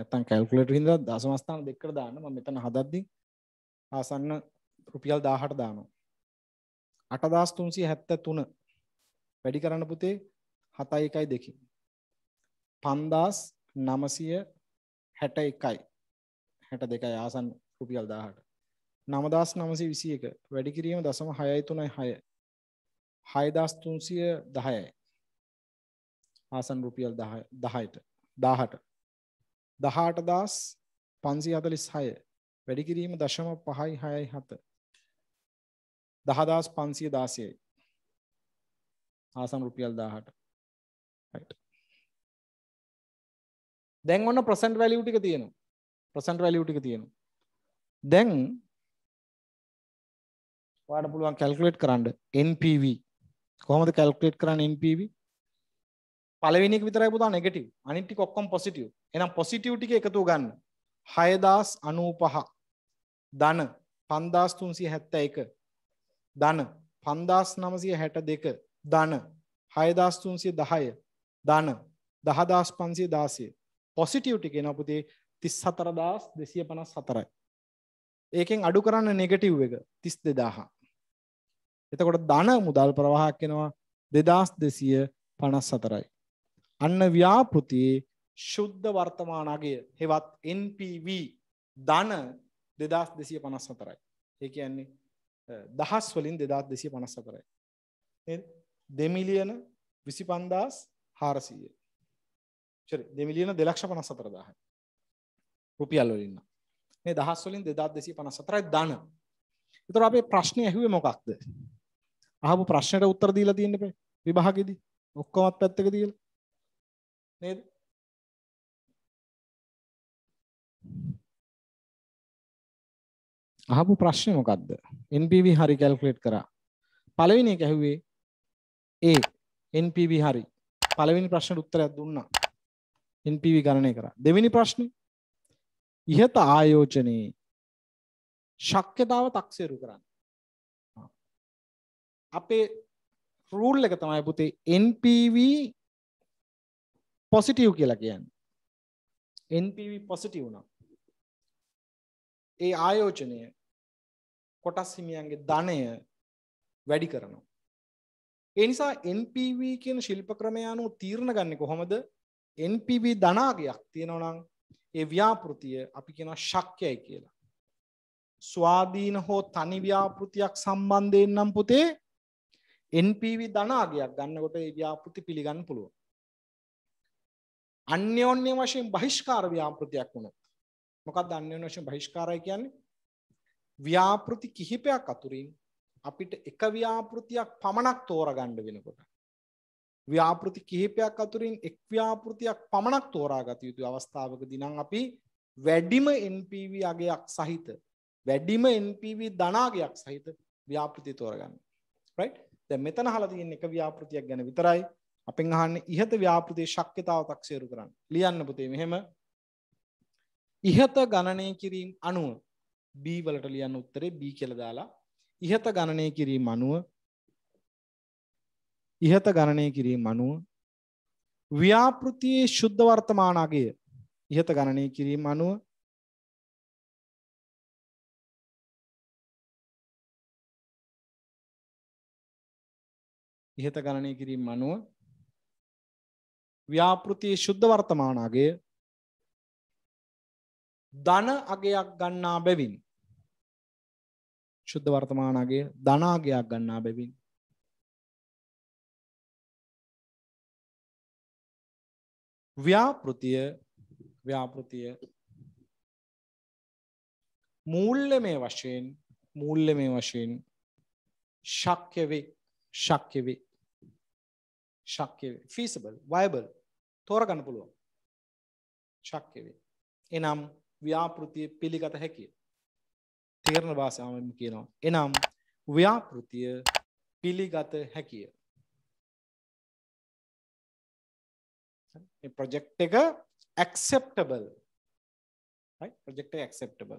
නැත්තම් කැල්කුලේටර් හින්දා දශම ස්ථාන දෙකකට දාන්න මම මෙතන හදද්දි ආසන්න රුපියල් 18 දානවා 8373 වැඩි කරන්න පුතේ 7.1 5961 62යි 62යි ආසන්න රුපියල් 18 9921 වැඩි කිරීම 0.636 6310යි ආසන් රුපියල් 10 10ට 18 දහටදස් පන්සි හතලිස් හය වැඩිකිරීම දශම පහයි හයයි හත දහදස් පන්සිය දාසයයි ආසම් රුපියල් දාහට දැන් ඔන්න ප්‍රසන්ට් වැලියු ටික තියෙන ප්‍රසන්ට් වැලියු ටික තියෙන දැන් ඔයාට පුළුවන් කැල්කුලේට් කරන්න NPV කොහොමද කැල්කුලේට් කරන්න NPV පලවෙනික විතරයි පුතා නෙගටව අනිටි කොක්කොම් පොසිටව එනම් පොසිටව් ටික එකතු ගන්න හයදස් අනූපහ ධන පන්දස් තුන්සිය හැත්ත එක ධන පන්දස් නමසිය හැට දෙක ධන හයදස් තුන්සිය දහය ධන දහදස් පන්සිය දාසය පොසිටව් ටික නපුතේ තිස් සතරදස් දෙසිය පනස් සතරයි ඒකෙන් අඩු කරන්න නෙගටව් එක තිස් දෙදාහා එතකොට ධන මුදල් ප්‍රවාහක් කෙනවා දෙදස් දෙසිය පනස් සතරයි අන්න ව්‍යාපෘතියේ ශුද්ධ වර්තමාන අගය හෙවත් NPV ධන 2254යි. ඒ කියන්නේ දහස් වලින් 2254යි. නේද? 2 මිලියන 25400. sorry 2 මිලියන 254000යි. රුපියල් වලින්. මේ දහස් වලින් 2254යි ධන. ඒතර අපේ ප්‍රශ්නේ ඇහුවේ මොකක්ද? අහපු ප්‍රශ්නෙට උත්තර දීලා තියෙන්න බෑ විභාගෙදී. ඔක්කොමත් පැත්තක තියලා. නේද? අහපු ප්‍රශ්නේ මොකද්ද? NPV හරි කැල්කියුලේට් කරා. පළවෙනි එක ඇහුවේ A NPV හරි. පළවෙනි ප්‍රශ්නෙට උත්තරයක් දුන්නා. NPV ගණනය කරා. දෙවෙනි ප්‍රශ්නේ ඉහත ආයෝජනයේ ශක්්‍යතාව තක්සේරු කරන්න. අපේ රූල් එක තමයි පුතේ NPV පොසිටව් කියලා කියන්න NPV පොසිටව් නම් ඒ ආයෝජනය කොටස් හිමියන්ගේ ධනය වැඩි කරනවා ඒ නිසා NPV කියන ශිල්ප ක්‍රමය අනුව තීරණ ගන්න කොහොමද NPV ධනාගයක් තියෙනවා නම් ඒ ව්‍යාපෘතිය අපි කියනවා ශක්‍යයි කියලා ස්වාධීන හෝ තනි ව්‍යාපෘතියක් සම්බන්ධයෙන් නම් පුතේ NPV ධනාගයක් ගන්නකොට ඒ ව්‍යාපෘති පිළිගන්න පුළුවන් අන්‍යෝන්‍ය වශයෙන් බහිෂ්කාර ව්‍යාපෘතියක් වුණොත් මොකක්ද අන්‍යෝන්‍ය වශයෙන් බහිෂ්කාරය කියන්නේ ව්‍යාපෘති කිහිපයක් අතුරින් අපිට එක ව්‍යාපෘතියක් පමණක් තෝරගන්න වෙනකොට ව්‍යාපෘති කිහිපයක් අතුරින් එක් ව්‍යාපෘතියක් පමණක් තෝරාගත යුතු අවස්ථාවකදී නම් අපි වැඩිම NPV අගයක් සහිත වැඩිම NPV ධනාගයක් සහිත ව්‍යාපෘති තෝරගන්න. right? දැන් මෙතන අහලා තියෙන එක ව්‍යාපෘතියක් ගැන විතරයි අපෙන් අහන්න ඉහත ව්‍යාපෘතිය ශක්්‍යතාව තක්සේරු කරන්න ලියන්න පුතේ මෙහෙම ඉහත ගණනය කිරීම් අනුව බීවලට ලියන්න උත්තරේ බී කියල දාලා ඉහත ගණනය කිරීම අනුව ඉහත ගණනය කිරීම අනුව ව්‍යාපෘතියේ ශුද්ධ වර්තමානගේ ඉහත ගණනය කිරීම අනුව ඉහත ගණනය කිරීම අනුව ව්‍යාපෘතියේ ශුද්ධ වර්තමානාගය ධන අගයක් ගන්නා බැවින් ශුද්ධ වර්තමානාගය ධනාගයක් ගන්නා බැවින් ව්‍යාපෘතිය ව්‍යාපෘතිය මූල්‍යමය වශයෙන් මූල්‍යමය වශයෙන් ශක්‍ය වේ ශක්‍ය වේ ශක්‍ය වේ feasible viable තෝරගන්න පුළුවන් ශක්්‍යවේ. එනම් ව්‍යාපෘතිය පිළිගත හැකිය. තේරණ භාසාමම කියනවා. එනම් ව්‍යාපෘතිය පිළිගත හැකිය. ප්‍රජෙක්් එක ඇක්සෙප්ටබල් ප්‍රජෙක්ට ඇක්සෙප්ටබල්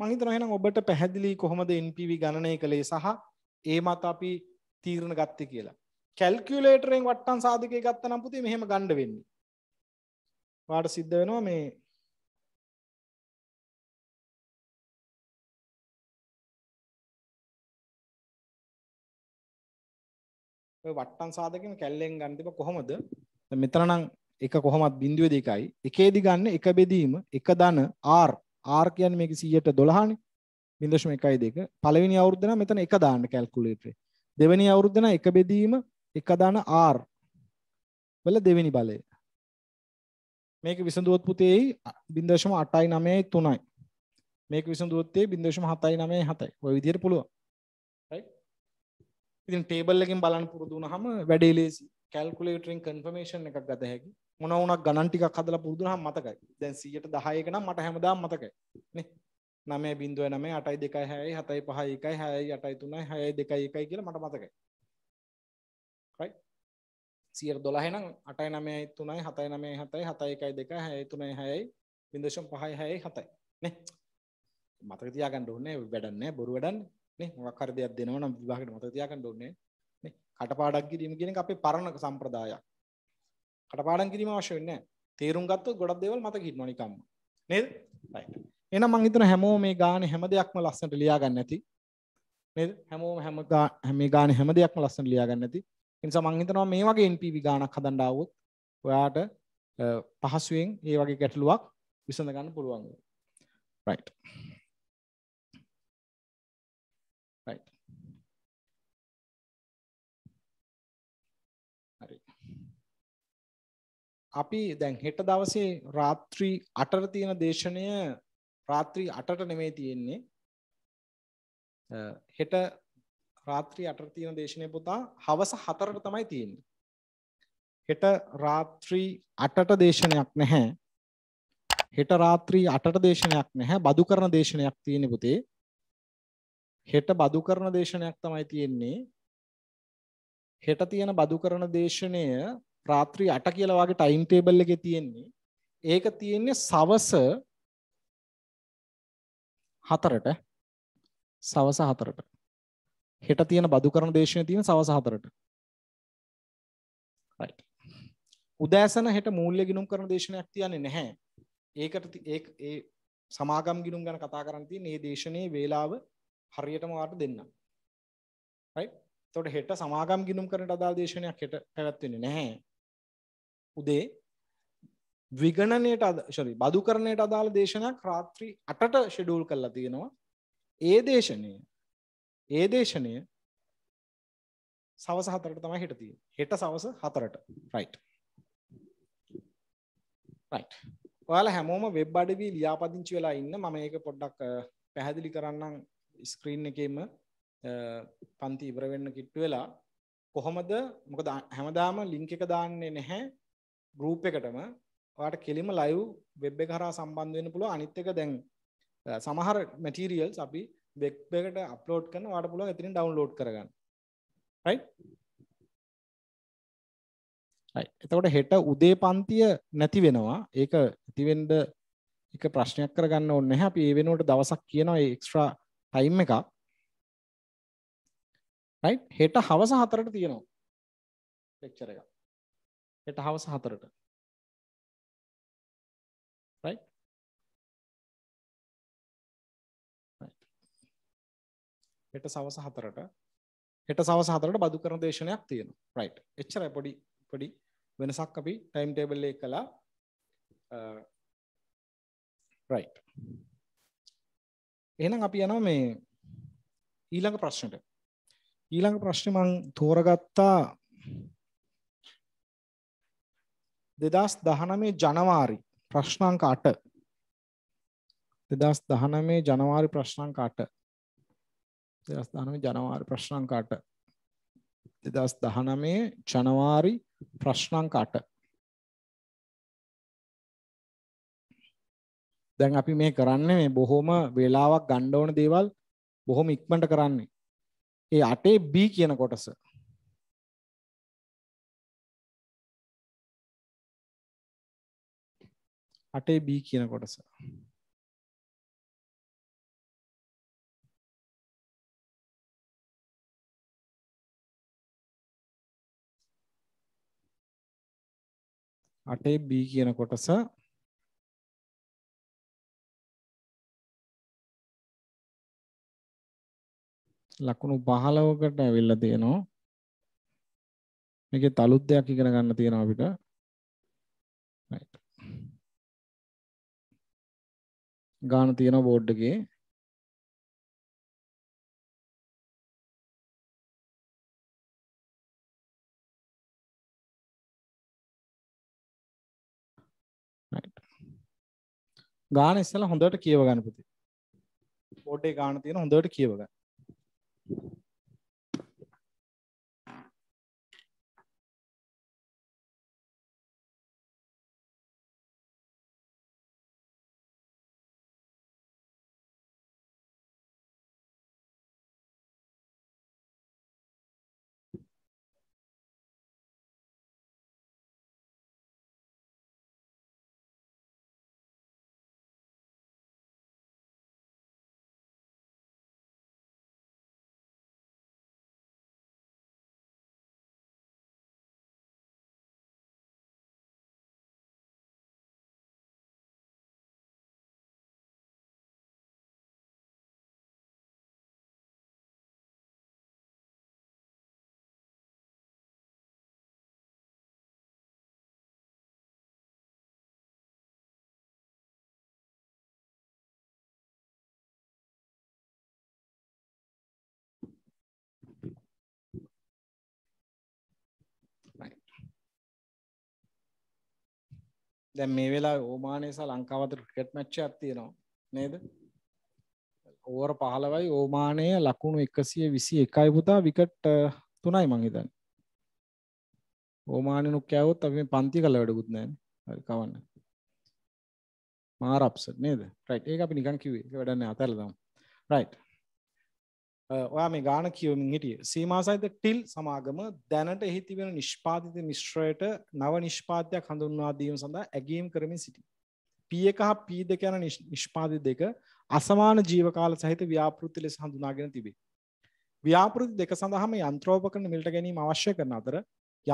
මහිතන හෙනම් ඔබට පැහැදිලි කොහොමද එන්පව ගණනය කළේ සහ ඒ මත අපි තීරණ ගත්ත කියලා කැල්කියලේටරෙන් වට්ටන් සාධකය ගත්ත නම් පුතේ මෙහෙම ගණ්ඩ වෙන්නේ. වාට සිද්ධ වෙනවා මේ ඔය වට්ටන් සාධකෙම කැල්ලෙන් ගන්න තිබ්බ කොහොමද? මෙතන නම් එක කොහොමත් බිඳුවේ දෙකයි. එකේදී ගන්න එක බෙදීම එක ධන R R කියන්නේ මේක 100ට 12නේ. 0.12. පළවෙනි අවුරුද්ද නම් මෙතන එක දාන්න කැල්කියුලේටරේ. දෙවෙනි අවුරුද්ද නම් එක බෙදීම එක අදාන R වල දෙවෙනි බලය. මේක විසඳුවොත් පුතේ 0.893යි. මේක විසඳුවොත් තේ 0.797යි. ඔය විදිහට පුළුවන්. right? ඉතින් ටේබල් එකෙන් බලන්න පුරුදු වුණාම වැඩේ ලේසි. කැල්කියුලේටරින් කන්ෆර්මේෂන් එකක් ගත හැකි. මොන වුණත් ගණන් ටිකක් හදලා පුරුදු වුණාම මතකයි. දැන් 110 එක නම් මට හැමදාම මතකයි. නේ? 9.09 8.2 6 7.5 1 6.8 3 6.2 1 කියලා මට මතකයි. සියර දොලහෙනම් අටයි නමයයි තුනයි හතයි නමේ හතයි හතයි එකයි දෙක හැයි තුනයි හැයි බිදශම් පහයි හැයි හතයි න මතක තියාගන්න ඕන්නේ වැඩන්න බොරු වැඩන්න නේ මොකක්හර දෙයක් දෙනවා නම් විවාහකට මතක තියාගන්න ඕන්නේ නේ කටපාඩම් කිරීම කියන එක අපේ පරණ සම්ප්‍රදායක් කටපාඩම් කිරීම අවශ්‍ය වෙන්නේ තේරුම් ගත්තොත් ගොඩක් දේවල් මතක හිටිනවා නිකම්ම නේද රයිට් එහෙනම් මං හිතන හැමෝම මේ ගානේ හැම දෙයක්ම ලස්සනට ලියා ගන්න ඇති නේද හැමෝම හැම ගානේ හැම දෙයක්ම ලස්සනට ලියා ගන්න ඇති එනිසා මම හිතනවා මේ වගේ NPV ගාණක් හදන්න આવොත් ඔයාට පහසුවෙන් මේ වගේ ගැටලුවක් විසඳ ගන්න පුළුවන් වෙනවා. right right හරි අපි දැන් හෙට දවසේ රාත්‍රී 8ට තියෙන දේශනය රාත්‍රී 8ට නෙමෙයි තියෙන්නේ හෙට රාත්‍රී අටට තියෙන දේශනය පුතා හවස හතරට තමයි තියෙන්නේ. හෙට රාත්‍රී අටට දේශනයක් නැහැ. හෙට රාත්‍රී අටට දේශනයක් නැහැ. බදු කරන දේශනයක් තියෙන්නේ පුතේ. හෙට බදු කරන දේශනයක් තමයි තියෙන්නේ. හෙට තියෙන බදු කරන දේශනය රාත්‍රී 8 කියලා වගේ ටයිම් ටේබල් එකේ තියෙන්නේ. ඒක තියෙන්නේ සවස 4ට. සවස 4ට. හෙට තියෙන බදු කරන දේශනය තියෙන සවස හතරට. right. උදෑසන හෙට මූල්‍ය ගිණුම් කරන දේශනයක් තියන්නේ නැහැ. ඒකට ඒ ඒ සමාගම් ගිණුම් ගැන කතා කරන්න තියෙන මේ දේශනයේ වේලාව හරියටම වාට දෙන්න. right. එතකොට හෙට සමාගම් ගිණුම් කරනට අදාළ දේශනයක් හෙට පැවැත්වෙන්නේ නැහැ. උදේ විගණනයට අදශරි බදු කරණයට අදාළ දේශනයක් රාත්‍රී අටට ෂෙඩූල් කරලා තියෙනවා ඒ දේශනය ඒ දේශනය සවස හතරට තමයි හෙට තියෙන්නේ. හෙට සවස හතරට. right. right. ඔයාලා හැමෝම වෙබ් අඩවියේ ලියාපදිංචි වෙලා ඉන්න මම ඒක පොඩ්ඩක් පැහැදිලි කරන්නම් ස්ක්‍රීන් එකේම පන්ති ඉවර වෙන්න කිට්ටු වෙලා කොහොමද මොකද හැමදාම ලින්ක් එක දාන්නේ නැහැ ගෲප් එකටම. ඔයාට කෙලිම ලයිව් වෙබ් එක හරහා සම්බන්ධ වෙන්න පුළුවන්. අනිත් එක දැන් සමහර මැටීරියල්ස් අපි බෙක්්බකට අප්ලෝඩ් කන වාට පුළුව ඇතිරින් ඩවන්ලෝඩ් කරගන්න එතකොට හෙට උදේ පන්තිය නැති වෙනවා ඒක ඇතිවෙන්ඩ එක ප්‍රශ්නයක් කරගන්න ඔන්න හැපි ඒ වෙනුවට දවසක් කියනවා එක්ස්ට්‍රා ටයිම් එකක් හෙට හවස හතරට තියෙනවා පෙක්චර එක හෙට හවස හතරට හෙට සවස හතරට හෙට සවස හතරට බදු කරන දේශනයක් තියෙනවා රයිට් එච්චරයි පොඩි පොඩි වෙනසක් අපි ටයිම් ටේබල් එක කළා රයිට් එහෙනම් අපි යනවා මේ ඊළඟ ප්‍රශ්නට ඊළඟ ප්‍රශ්නේ මම තෝරගත්තා 2019 ජනවාරි ප්‍රශ්න අංක 8 2019 ජනවාරි ප්‍රශ්න අංක 8 2019 ජනවාරි ප්‍රශ්න අංක 8 2019 ජනවාරි ප්‍රශ්න අංක 8 දැන් අපි මේ කරන්නේ මේ බොහොම වේලාවක් ගන්න ඕන දේවල් බොහොම ඉක්මනට කරන්නේ. ඒ 8 B කියන කොටස. අටේ B කියන කොටස. 8 B කියන කොටස ලකුණු 15කට ඇවිල්ලා තියෙනවා. මේකේ තලුත් දෙයක් ඉගෙන ගන්න තියෙනවා අපිට. right. ගාන තියෙනවා බෝඩ් එකේ. ගාන ඉස්සලා හොඳට කියව ගන්න පුතේ. බෝඩ් එකේ ගාන තියෙන හොඳට කියව ගන්න. දැන් මේ වෙලා ඕමානයසා ලංකාවතර ක්‍රිකට් මච්ච ඇත්තියෙනවා නේද ඕර පහලවයි ඕමානය ලකුණු එකසිය විසි එකයි පුතා විකට් තුනයි මංහිතන් ඕමානනුක් කෑවොත් අපි පන්ති කල වැඩකුත් නෑන කවන්න මාරප්ස නේද රයිට් ඒ අපි නිකන් කිවේ වැඩන්න අතරදම් රයිට් ඔයා මේ ගාන කියවමින් හිටිය සීමමාසහිත ටිල් සමාගම දැනට එහිතිවෙන නිෂ්පාතිත මිශ්‍රයට නව නිෂ්පාතයක් හඳුන්වාදීම සඳහා ඇගේම් කරමින් සිටි. පිය එක හා පී දෙක යන නිෂ්පාති දෙක අසමාන ජීවකාල සහිත ව්‍යාපෘති ලෙස හඳුනාගෙන තිබේ. ව්‍යාපෘති දෙක සඳහම යන්ත්‍රෝපකරන මිල්ට ගැනීම අවශ්‍ය කරන අතර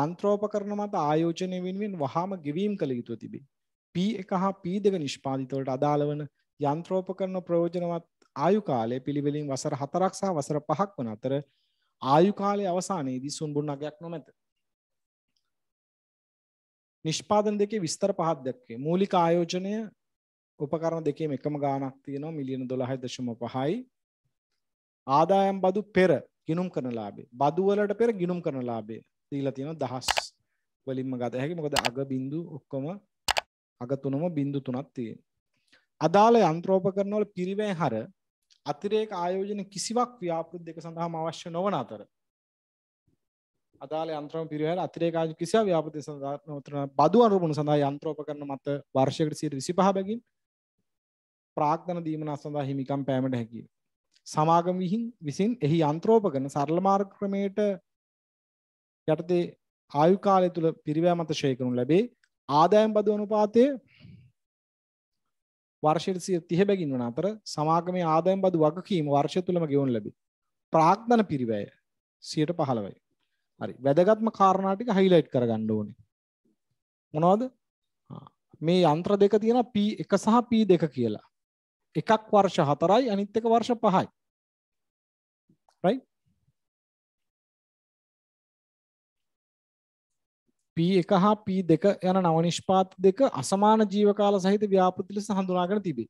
යන්ත්‍රෝපකරන මත ආයෝජනය වෙනුවෙන් වහාම ගෙවීම් කළ යුතුව තිබේ. පී එක හා පී දෙක නිෂ්පාතිතවලට අදාළ වන යන්ත්‍රෝපකරන ප්‍රයෝජනවත් ආයු කාලය පිළිවෙලින් වසර 4ක් සහ වසර 5ක් වන අතර ආයු කාලයේ අවසානයේදී සුන්බුන් නගයක් නොමැත. නිෂ්පාදන දෙකේ විස්තර පහක් දැක්වේ. මූලික ආයෝජනය උපකරණ දෙකේම එකම ගාණක් තියෙනවා මිලියන 12.5යි. ආදායම් බදු පෙර ගිණුම් කරන ලාභේ. බදු වලට පෙර ගිණුම් කරන ලාභේ දීලා තියෙනවා දහස් වලින්ම ගත හැකි. මොකද අග බිඳු ඔක්කොම අග තුනම බිඳු තුනක් තියෙනවා. අදාළ යන්ත්‍රෝපකරණ වල පිරිවැය හර අතිරේක ආයෝජන කිසිවක් ව්‍යාපෘති දෙක සඳහාම අවශ්‍ය නොවන අතර අදාළ යන්ත්‍රම පිරිවැර අතිරේක ආයෝජන කිසිවක් ව්‍යාපෘති සඳහා නොවන බදු අනුරූපණ සඳහා යන්ත්‍රෝපකරණ මත වර්ෂයකට 125 බැගින් ප්‍රාග්ධන දීමනා සඳහා හිමිකම් පෑමට හැකියි. සමාගම විහින් විසින් එහි යන්ත්‍රෝපකරණ සරල මාර්ග ක්‍රමයට යටතේ ආයු කාලය තුල පිරිවැය මත ෂේ කරනු ලැබේ. ආදායම් බදු අනුපාතයේ වර්ෂයට 30 බැගින් වන අතර සමාගමේ ආදායම් බදු වගකීම වර්ෂය තුලම ගෙවනු ලැබේ. ප්‍රාග්ධන පිරිවැය 15යි. හරි. වැදගත්ම කාරණා ටික highlight කරගන්න ඕනේ. මොනවද? මේ යන්ත්‍ර දෙක තියෙනවා P1 සහ P2 කියලා. එකක් වර්ෂ 4යි අනිත් එක වර්ෂ 5යි. right? P1 හා P2 යන නව නිෂ්පාත දෙක අසමාන ජීවකාල සහිත ව්‍යාපෘති ලෙස හඳුනාගෙන තිබේ.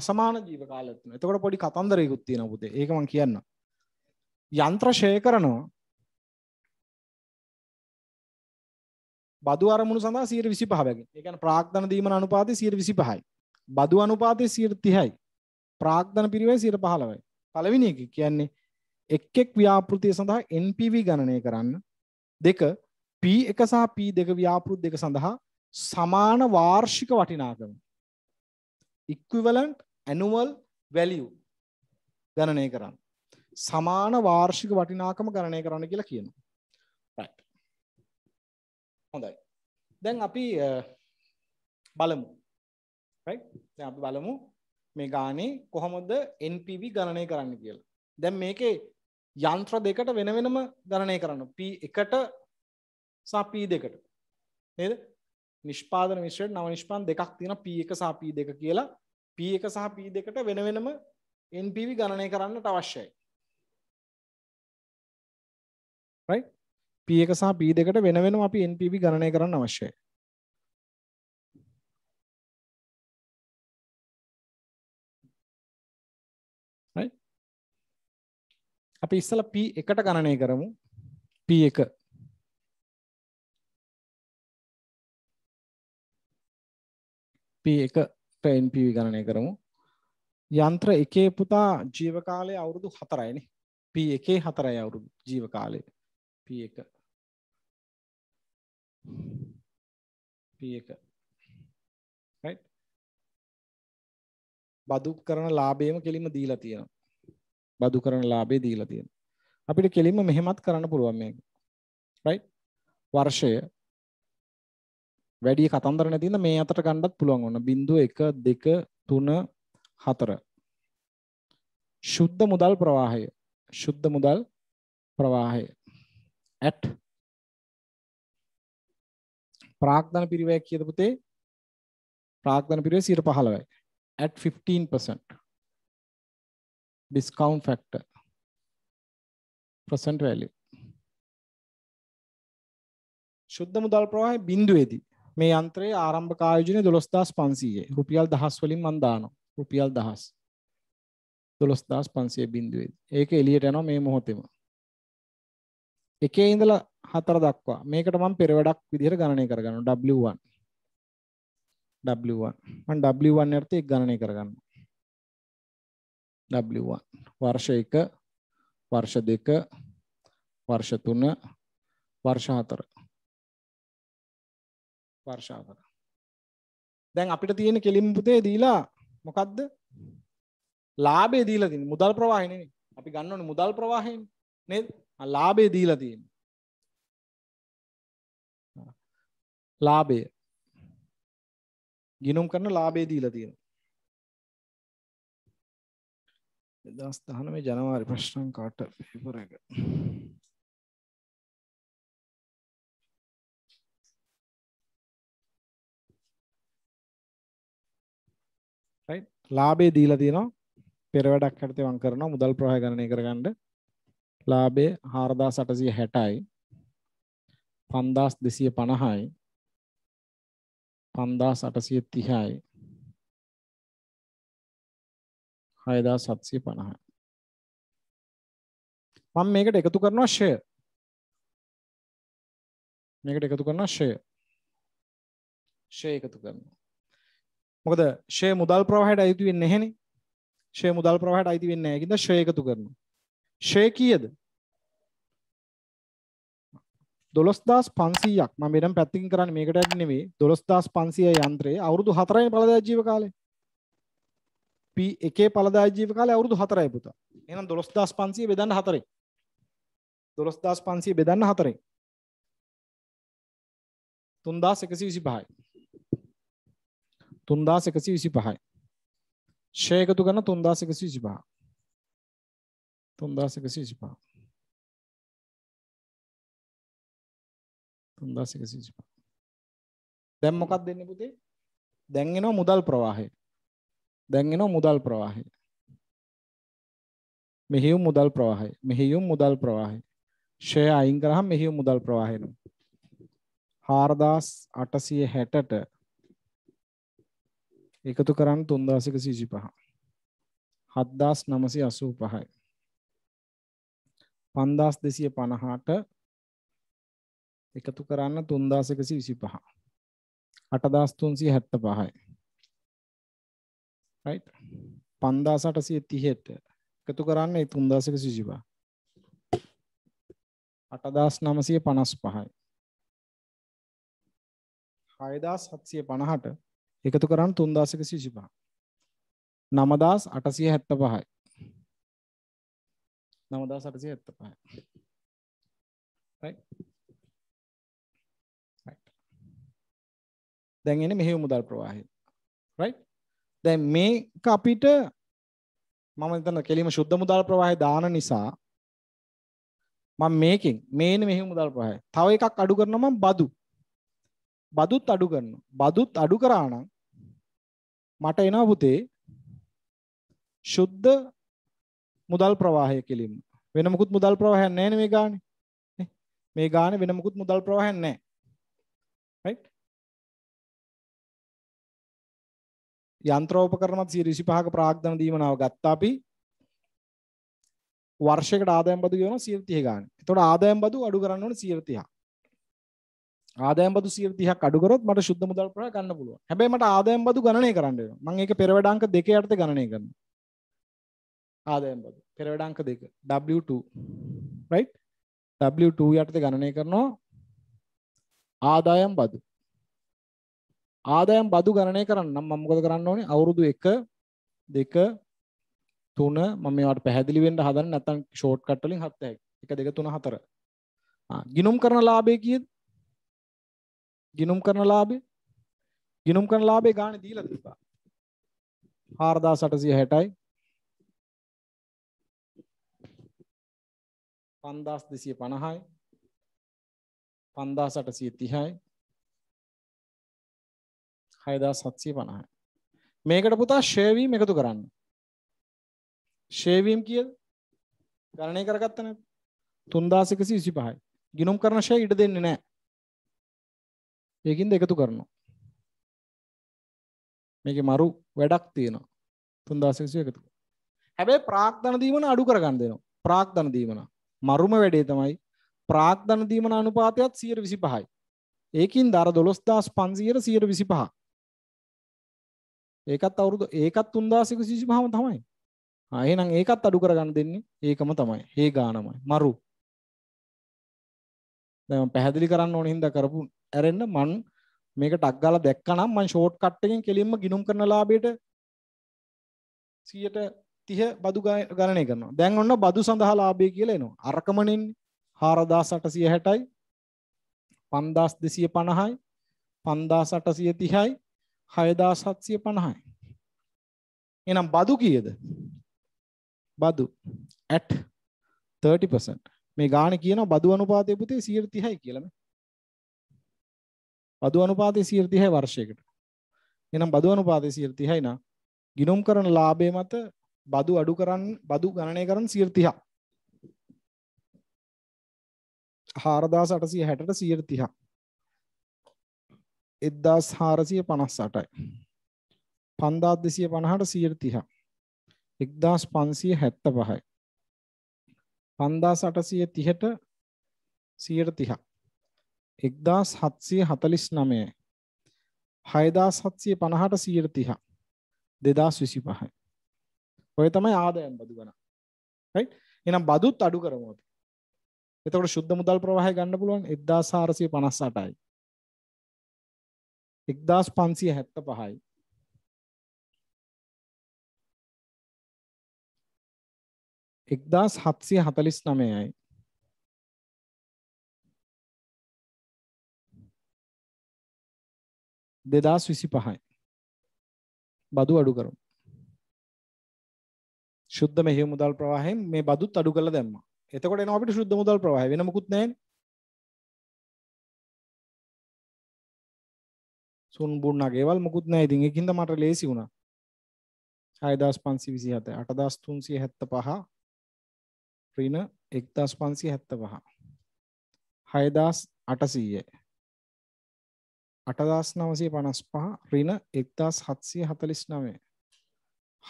අසමාන ජීවකාල තුන. එතකොට පොඩි කතන්දරයකුත් තියෙනවා පුතේ. ඒක මම කියන්නම්. යන්ත්‍ර ශේකරණය බදු අරමුණු සඳහා සියයට විසි පහවැගින් එකන ප්‍රාක්ධන දීමන අනුපාති සියයට විසි පහයි බදු අනුපාතය සියට තිහයි ප්‍රාක්ධන පිරිවයි සියට පහලවයි පලවිනි එක කියන්නේ එක් එක් ව්‍යාපෘතිය සඳහා NPV ගණනය කරන්න දෙක P1 සහ P2 ව්‍යාපෘති දෙක සඳහා සමාන වාර්ෂික වටිනාකම equivalent annual value ගණනය කරන්න. සමාන වාර්ෂික වටිනාකම ගණනය කරන්න කියලා කියනවා. right. හොඳයි. දැන් අපි බලමු. right? දැන් අපි බලමු මේ ගානේ කොහොමද NPV ගණනය කරන්න කියලා. දැන් මේකේ යන්ත්‍ර දෙකට වෙන වෙනම ගණනය කරන්න. P එකට සපී දෙකට නේද නිෂ්පාදන මිශ්‍රයට නව නිෂ්පාන් දෙකක් තියෙන P එක සහ P දෙක කියලා P එක සහ P දෙකට වෙන වෙනම NPV ගණනය කරන්නට අවශ්‍යයි. right P එක සහ P දෙකට වෙන වෙනම අපි NPV ගණනය කරන්න අවශ්‍යයි. right අපි ඉස්සලා P එකට ගණනය කරමු P එක P1ට NPV ගණනය කරමු. යන්ත්‍ර එකේ පුතා ජීව කාලය අවුරුදු 4යිනේ. P1 4යි අවුරුදු ජීව කාලය. P1 P1 right බදු කරන ලාභයම කෙලින්ම දීලා තියෙනවා. බදු කරන ලාභේ දීලා තියෙනවා. අපිට කෙලින්ම මෙහෙමත් කරන්න පුළුවන් මේක. right වර්ෂය වැඩි කතන්දර නැතිද මේ අතට ගණ්ඩත් පුළුවන් ඔන්න බිඳුව එක දෙක තුන හතර ශුද්ධ මුදල් ප්‍රවාහය ශුද්ධ මුදල් ප්‍රවාහය ඇට් ප්‍රාක්ධන පිරිවැයක් කියද පුතේ ප්‍රාක්ධන පිරිවේ සිට පහළවයි ඇට් 15% discount factor percent value ශුද්ධ මුදල් ප්‍රවාහය බිඳුවේදී මේ යන්ත්‍රයේ ආරම්භ කායෝජනය 12500යි. රුපියල් 1000 වලින් මම දානවා. රුපියල් 1000. 12500 බිඳුවේදී. ඒක එළියට යනවා මේ මොහොතේම. එකේ ඉඳලා හතර දක්වා. මේකට මම පෙරවැඩක් විදිහට ගණනය කරගන්නවා W1. W1. මම W1 යටතේ එක ගණනය කරගන්නවා. W1. වර්ෂ 1, වර්ෂ 2, වර්ෂ 3, වර්ෂ 4. වර්ෂා කරා. දැන් අපිට තියෙන කෙලින් පුතේ දීලා මොකද්ද? ලාභේ දීලා තියෙන මුදල් ප්‍රවාහය නෙමෙයි. අපි ගන්න ඕනේ මුදල් ප්‍රවාහයෙන් නේද? ලාභේ දීලා තියෙන. ලාභය. ගිනුම් කරන ලාභේ දීලා තියෙනවා. 2019 ජනවාරි ප්‍රශ්න කාට පේපර් එක ලාභය දීලා තියෙනවා පෙර වැඩක් හරිතේ මම කරනවා මුදල් ප්‍රවාහය ගණනය කරගන්න ලාභය 4860යි 5250යි 5830යි 6750යි මම මේකට එකතු කරනවා ෂෙය මේකට එකතු කරනවා ෂෙය ෂෙය එකතු කරනවා මොකද ශය මුදල් ප්‍රවාහයට අයිති වෙන්නේ නැහෙනි ශය මුදල් ප්‍රවාහයට අයිති වෙන්නේ නැහැ ඒකින්ද ශය එකතු කරනවා ශය කීයද 12500ක් මම වෙනම් පැත්තකින් කරන්නේ මේකට ඇඩ් නෙමෙයි 12500 යන්ත්‍රයේ අවුරුදු 4යි පළදා ජීව කාලේ P1 පළදා ජීව කාලේ අවුරුදු 4යි පුතා එහෙනම් 12500 බෙදන්න 4යි 12500 බෙදන්න 4යි 3125යි තුන්දාස එකසි විසි පහයි ශේකතු ගන්න තුන්දාස එකසි විසි පහ තුන්දාස එකසි විසි පහ තුන්දාස එකසි විසි පහ දැම් මොකක් දෙන්න පුතේ දැන්ගෙනවා මුදල් ප්‍රවාහය දැන්ගෙනවා මුදල් ප්‍රවාහය මෙහිවුම් මුදල් ප්‍රවාහය මෙහියුම් මුදල් ප්‍රවාහය ෂය අයින් කරහම් මෙහිවුම් මුදල් ප්‍රවාහයනවා හාරදාස් අටසිය හැටට එකතු කරන්න 3125 7985යි 5250ට එකතු කරන්න 3125 8375යි right 5830ට එකතු කරන්න 3125 8955යි 6750ට එකතු කරන්න 3125 9875යි 9875යි right right දැන් එන්නේ මෙහෙම මුදල් ප්‍රවාහය right දැන් මේක අපිට මම හිතන කෙලිම ශුද්ධ මුදල් ප්‍රවාහය දාන නිසා මම මේකෙන් මේනේ මෙහෙම මුදල් ප්‍රවාහය තව එකක් අඩු කරනවා මම බදු බදුත් අඩු කරනවා බදුත් අඩු කරා නම් මට එනවා පුතේ ශුද්ධ මුදල් ප්‍රවාහය කෙලින්ම. වෙන මොකුත් මුදල් ප්‍රවාහයක් නැහැ මේ ගානේ. මේ ගානේ වෙන මොකුත් මුදල් ප්‍රවාහයක් නැහැ. right? යන්ත්‍රෝපකරණත් 125ක ප්‍රාග්ධන දීමනාව ගත්තා අපි. වර්ෂයකට ආදායම් බදු කියනවා 130 ගානේ. එතකොට ආදායම් බදු අඩු කරන්න ඕනේ 130. ආදයම් බදු සිය දිහක් අඩුකරොත් මට ශුද්ධ මුදල් ප්‍රහ ගන්න පුළුව හැබැයි මට ආදයම් බදු ගණනය කරන්න මං ඒක පෙරවැඩාංක දෙක යටතේ ගණනය කරන ආදයම් බදු පෙරවැඩාංක දෙක W2 right W2 යටතේ ගණනය කරනවා ආදායම් බදු ආදායම් බදු ගණනය කරන්න නම් මම මොකද කරන්න ඕනේ අවුරුදු 1 2 3 මම මේවට පැහැදිලි වෙන්න හදන්නේ නැත්නම් ෂෝට් කට් වලින් 7 1 2 3 4 ආ ගිනුම් කරන ලාභය කීයද ගිනුම් කරන ලාබේ ගිනුම් කරන ලාබේ ගාන දීලා තිබ්බා 4860යි 5250යි 5830යි 6750යි මේකට පුතා ෂේවීම් එකතු කරන්න ෂේවීම් කියද ගණනය කරගත්තන තුන්දාසකසි විසි පහයි ගිනුම් කරන ෂය ඉඩ දෙන්නේ නෑ ඒකින්ද එකතු කරනවා. මේකේ මරු වැඩක් තියෙනවා. 3100 එකතු. හැබැයි ප්‍රාග්ධන දීමන අඩු කරගන්න දෙනවා. ප්‍රාග්ධන දීමන. මරුම වැඩේ තමයි ප්‍රාග්ධන දීමන අනුපාතයත් 125යි. ඒකින් දර 12500 125. ඒකත් අවුරුදු ඒකත් 3125ම තමයි. ආ එහෙනම් ඒකත් අඩු කරගන්න දෙන්නේ ඒකම තමයි. ඒ ගානමයි. මරු. දැන් පැහැදිලි කරන්න ඕන හින්දා කරපු ඇරෙන්න මන් මේක ටක් ගාලා දැක්කනම් මන් ෂෝට් කට් එකෙන් කෙලින්ම ගිනුම් කරන ලාභයට 130 බදු ගණනය කරනවා. දැන් ඔන්න බදු සඳහා ලාභය කියලා එනවා. අරකමණින්නේ 4860යි 5250යි 5830යි 6750යි. එහෙනම් බදු කීයද? බදු at 30% මේ ගාණ කියන බදු අනුපාතය පුතේ 130යි කියලා මේ. බදු අනුපාතය 130යි වර්ෂයකට. එහෙනම් බදු අනුපාතය 130යි නම් ගිණුම් කරන ලාභය මත බදු අඩු කරන්න බදු ගණනය කරන්න 130ක්. 4860ට 130ක්. 1458යි. 5250ට 130ක්. 1575යි. 5830ට 130ක්. එක්දස් හත්සිය හතලිස් නමය හයදස් හත්සිය පණහට සීරතිහා දෙදස් විසි පහයි. ඔය තමයි ආදයම් බදු ගන එනම් බදුත් අඩු කරමුවද එතකට ශුද්ධ මුදල් ප්‍රවාහය ගන්න පුළුවන් එක්දා සාරසය පනස් අටයි එක්දස් පන්සිය හැත්ත පහයි එක්දස් හත්සිය හතලිස් නමයයි දෙදස් විසි පහයි බදු අඩු කරු ශුද්ධ මෙහි මුදල් ප්‍රවාහෙන් මේ බදුත් අඩු කළ දැම්ම එතකොට එන අපිට ශුද්ධ මුදල් ප්‍රවාහ වෙන මොකුත් නැහැ සුන් බුන්නා ගෙවල් මොකුත් නැහැ ඉතින් ඒකින්ද මට ලේසි වුණා 6527 8375 ඍණ 1575 6800 අටදස් නවසය පනස් පහ රින එක්දස් හත්සිය හතලිස් නවේ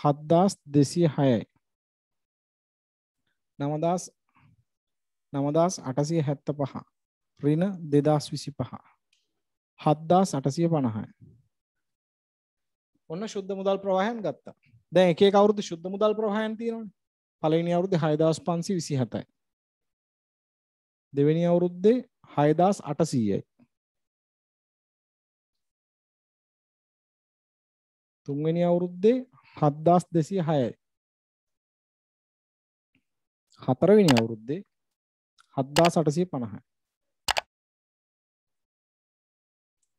හත්දස් දෙසිය හයයි නමදස් නමදස් අටසිය හැත්ත පහ රින දෙදස් විසි පහ හත්දස් අටසිය පණහයි ඔන්න ශුද්ධ මුදල් ප්‍රවාහයන් ගත්තා දැ එක කවුරුදු ශුද්ධ මුදල් ප්‍රහයන් තියෙනවන පලනි අවුරුද්ධ හයදස් පන්සි විසි හතයි දෙවැනි අවුරුද්දේ හයදස් අටසීයයි තුන්වෙනි අවුරුද්දේ 7206යි. හතරවෙනි අවුරුද්දේ 7850යි.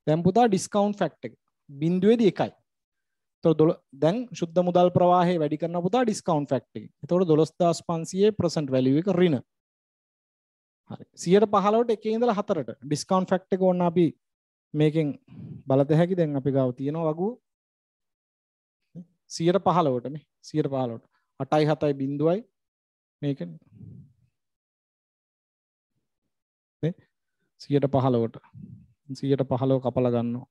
දැන් පුතා ඩිස්කවුන්ට් ෆැක්ට් එක බිඳුවේදී එකයි. එතකොට දොළ දැන් ශුද්ධ මුදල් ප්‍රවාහය වැඩි කරන පුතා ඩිස්කවුන්ට් ෆැක්ට් එක. එතකොට 12500 percent value එක ඍණ. හරි. 115ට එකේ ඉඳලා 4ට ඩිස්කවුන්ට් ෆැක්ට් එක ඕන්න අපි මේකෙන් බලත හැකි දැන් අපි ගාව තියෙනවා වගු සියයට පහලවට මේ සියයට පහලොට අටයි හතයි බින්දුවයි මේක සියට පහලවට සියට පහලෝ කපල ගන්නවා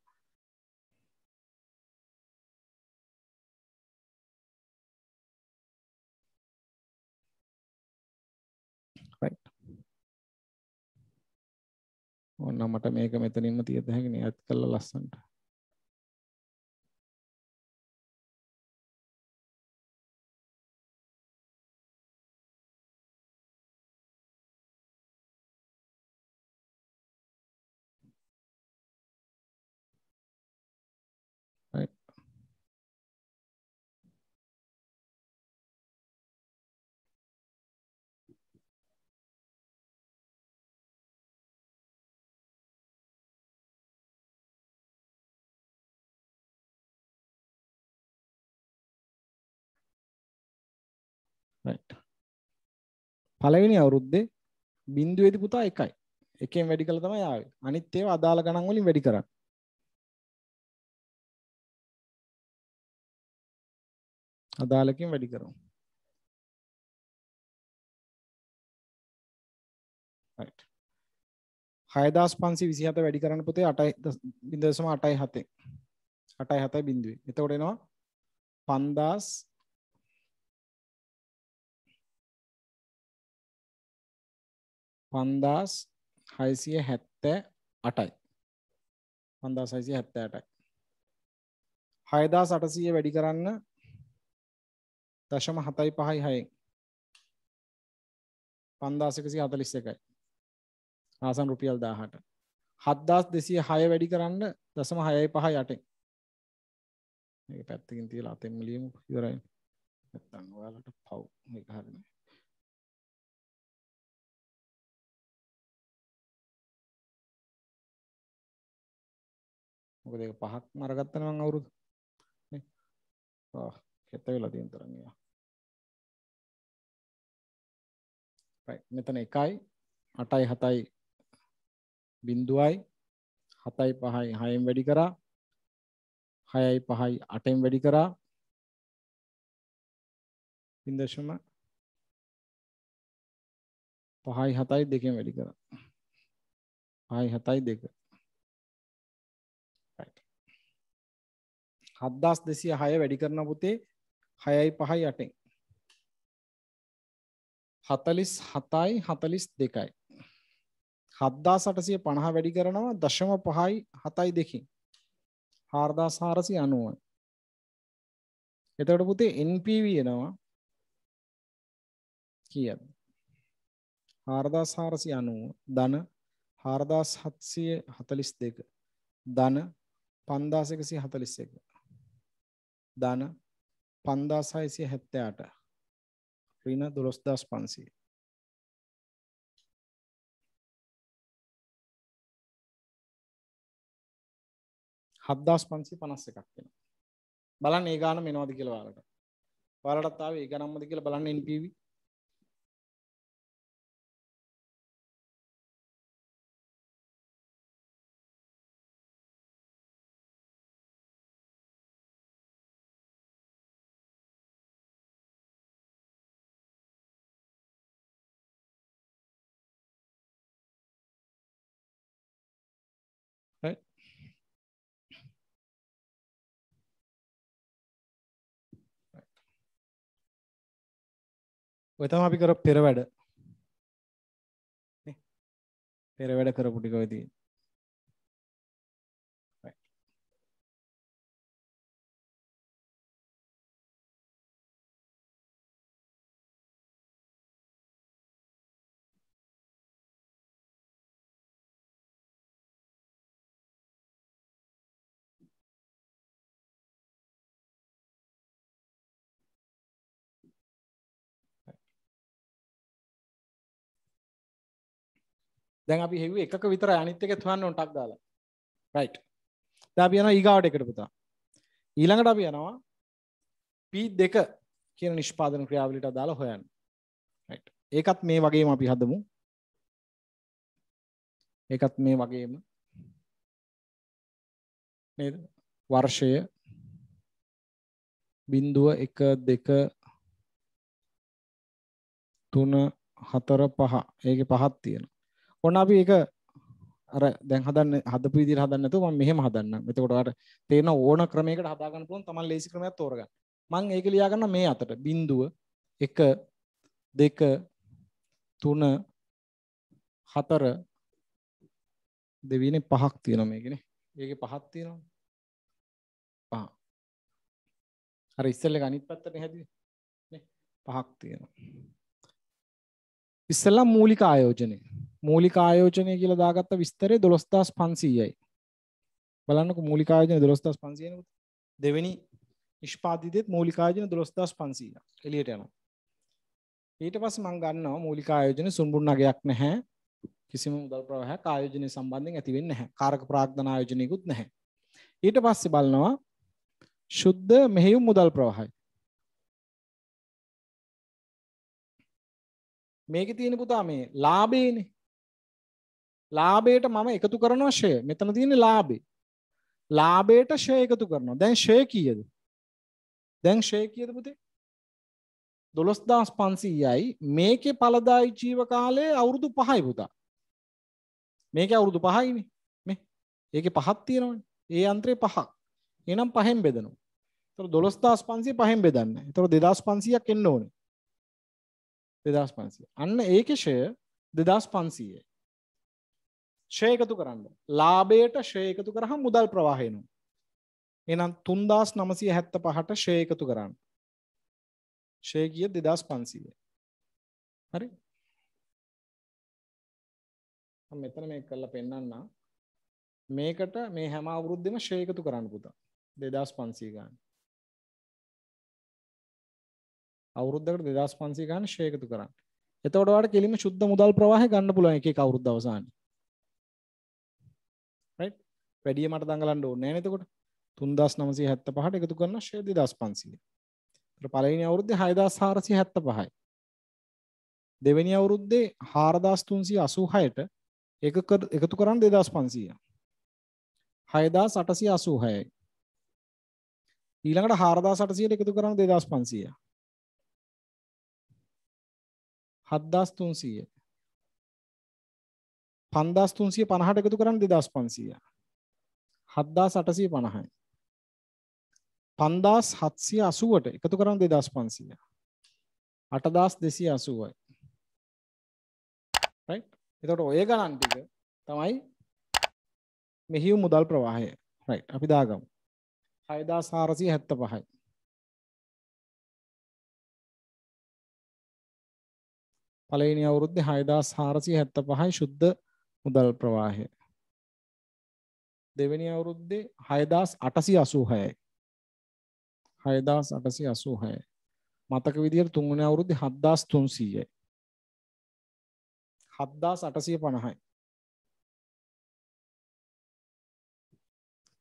ඔන්න මට මේක මෙතනින්ම තියත හැගෙන ඇත් කල්ල ලස්සන්ට පළවෙනි අවුරුද්දේ බින්දුවේදී පුතා එකයි. එකෙන් වැඩි කළා තමයි ආවේ. අනිත් ඒවා අදාළ ගණන් වලින් වැඩි කරන්නේ. අදාළකින් වැඩි කරමු. right 6527 වැඩි කරන්න පුතේ 8.87 8.7 8.7 බිඳුවේ. එතකොට එනවා 5000 පන්දස් හයිසිය හැත්තෑ අටයි පන්දා සයිසිය හැත්තෑටයි හයදා සටසය වැඩි කරන්න දශම හතයි පහයි හයෙන් පන්දාසකසි හතලිස් එකයි ආසන් රුපියල් දාහට හද්දාස් දෙසිය හය වැඩි කරන්න දසම හයයි පහ යටෙන් පැත්තකින් තියලා අතෙන්මලියමු ඉවරයි ඇත්තන් ඔයාලට පව් එක හරන්නේ මොකද ඒක පහක්ම අරගත්තන මං අවුරුදු නේ ආ කෙත වෙලා තියෙන තරම් ඒවා right මෙතන 1යි 8යි 7යි බිඳුවයි 7යි 5යි 6ෙන් වැඩි කරා 6යි 5යි 8ෙන් වැඩි කරා 0.5 5යි 7යි 2කින් වැඩි කරා 5යි 7යි 2 හද්දස් දෙසිය හය වැඩි කරන පුතේ හයයි පහයි අටෙන් හතලිස් හතයි හතලිස් දෙකයි හද්දා සටසිය පණහ වැඩි කරනවා දශම පහයි හතයි දෙකින් හාර්දා සාරසි අනුව එතකට පුතේ එන්පවනවා කියද හාර්දා සාරසි අනුව ධන හාර්දා හත්සිය හතලිස් දෙක ධන පන්දාසකසි හතලිස් එක ධන 5678 ඍණ 12500 7551ක් වෙනවා. බලන්න ඒ ගාන මෙනවද කියලා ඔයාලට. ඔයාලටත් ආවේ ඒ ගානම්මද කියලා බලන්න NPV ඔය තමයි අපි කර පෙර වැඩ. නේ? පෙර වැඩ කරපු ටික ඔය තියෙන්නේ. දැන් අපි හෙව්වේ එකක විතරයි අනිත් එක තුනන්න උන්ටක් දාලා. රයිට්. දැන් අපි යනවා ඊගාවට එකට පුතා. ඊළඟට අපි යනවා P2 කියන නිෂ්පාදන ක්‍රියාවලියට අදාළ හොයන්න. රයිට්. ඒකත් මේ වගේම අපි හදමු. ඒකත් මේ වගේම නේද? වර්ෂය බිින්දුව එක දෙක තුන හතර පහ ඒක පහත් තියෙන ඔන්න අපි ඒක අර දැන් හදන්න හදපු විදිහට හදන්න නැතුව මම මෙහෙම හදන්නම්. එතකොට ඔයාලට තේරෙන ඕන ක්‍රමයකට හදා ගන්න පුළුවන් තමන් ලේසි ක්‍රමයක් තෝරගන්න. මම ඒක ලියා ගන්න මේ අතට බිංදුව 1 2 3 4 දෙවියනේ පහක් තියෙනවා මේකනේ. ඒකේ පහක් තියෙනවා. පහ. අර ඉස්සෙල්ලා අනිත් පැත්තට හැදුවේ. නේ පහක් තියෙනවා. ඉස්සල්ලා මූලික ආයෝජනය මූලික ආයෝජනය කියලා දාගත්ත විස්තරේ දොළොස්දස් පන්සීයයි බලන්නක මූලිකායෝජන දොළොස්දස් පන්සියනකුත් දෙවැනි නිෂ්පාතිතෙත් මූලිකායෝජන දොළොස්දස් පන්සීය එලියට යනවා ඊට පස් මං ගන්නවා මූලිකායෝජන සුන්බුන් නගයක් නැහැ කිසිම මුදල් ප්‍රවාහයක් ආයෝජනය සම්බන්ධයෙන් ඇතිවෙන්නේ නැහැ කාරක ප්‍රාග්ධන ආයෝජනයකුත් නැහැ ඊට පස්සේ බලනවා ශුද්ධ මෙහෙයුම් මුදල් ප්‍රවාහයි මේක තියෙන පුතා මේ ලාභේනේ ලාභයට මම එකතු කරනවා ෂය මෙතන තියෙන ලාභේ ලාභයට ෂය එකතු කරනවා දැන් ෂය කීයද දැන් ෂය කීයද පුතේ දොළොස්දස් පන්සීයයි මේකෙ පලදායි ජීව කාලය අවුරුදු පහයි පුතා මේක අවුරුදු පහයිනේ මේ ඒක පහත් තියෙනවනේ ඒ යන්ත්‍රේ පහක් එනම් පහෙන් බෙදනවා එතකොට 12500 පහෙන් බෙදන්න. එතකොට 2500ක් එන්න ඕනේ. දෙදස් පන්සිය අන්න ඒක ෂය දෙදස් පන්සීයේ ශයකතු කරන්න ලාබේට ශයකතු කරහ මුදල් ප්‍රවාහයනු එනම් තුන්දස් නමසය හැත්ත පහට ශයකතු කරන්න ශය කිය දෙදස් පන්සීය හරි මෙතන මේ කරලා පෙන්න්න මේකට මේ හැම අවුරුද්ධම ශයකතු කරන්න පුතා දෙදස් පන්සී ගන්න අවුරුද්දකට දෙදස් පන්සේ ගන්න ශයකතු කරන්න එතකොටවාට කෙලිම ශුද්ධ මුදල් ප්‍රවාහ ගන්න පුළුවන් එක කවුරුද අවසාන වැඩිය මට දඟලන්න ඕන්න නතකොට තුන්දස් නමසේ හැත්ත පහට එකතු කරන්න ශේදි දස් පන්සිය පලනි අවුරුද්ධ හයදස් හාරසි හැත්ත පහයි දෙවැනි අවුරුද්දේ හාරදස් තුන්සි අසූ හයට එකතු කරන්න දෙදස් පන්සීය හයදා සටසි අසූ හයයි ඊළඟට හාරදා සටසියට එකතු කරන්න දෙදස් පන්සිය 7300 5350ට එකතු කරන්න 2500 7850යි 5780ට එකතු කරන්න 2500 8280යි right එතකොට ඔය ගණන් ටික තමයි මෙහිව මුදල් ප්‍රවාහය right අපි දාගමු 6475යි පළවෙනි අවුරුද්දේ 6475යි සුද්ධ මුදල් ප්‍රවාහය. දෙවෙනි අවුරුද්දේ 6886යි. 6886යි. මතක විදිහට තුන්වෙනි අවුරුද්දේ 7300යි. 7850යි.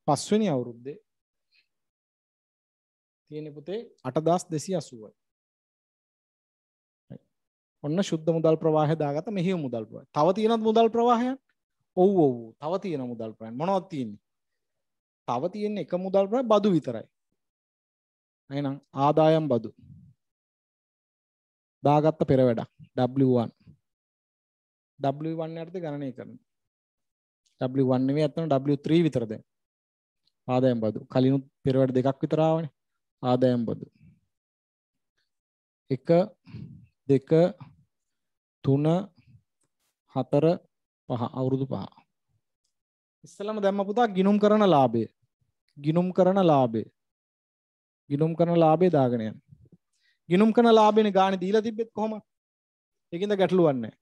පස්වෙනි අවුරුද්දේ තියෙන පුතේ 8280යි. ඔන්න ශුද්ධ මුදල් ප්‍රවාහය දාගත මෙහි මුදල් ප්‍රවාහය. තව තියෙනත් මුදල් ප්‍රවාහයන්? ඔව් ඔව්. තව තියෙන මුදල් ප්‍රවාහයන් මොනවද තියෙන්නේ? තව තියෙන එක මුදල් ප්‍රවාහය බදු විතරයි. එහෙනම් ආදායම් බදු. දාගත්ත පෙර වැඩක් W1. W1 යටතේ ගණනය කරනවා. W1 නෙවෙයි අතන W3 විතර දැන්. ආදායම් බදු. කලිනුත් පෙර වැඩ දෙකක් විතර ආවනේ. ආදායම් බදු. 1 2 තුන හතර පහ අවුරුදු පහ. ඉස්සලම දැම්ම පුතා ගිනුම් කරන ලාභය. ගිනුම් කරන ලාභය. ගිනුම් කරන ලාභය දාගෙන යන්න. ගිනුම් කරන ලාභයනේ ගාණේ දීලා තිබ්බෙත් කොහොමද? ඒකින්ද ගැටලුවක් නැහැ.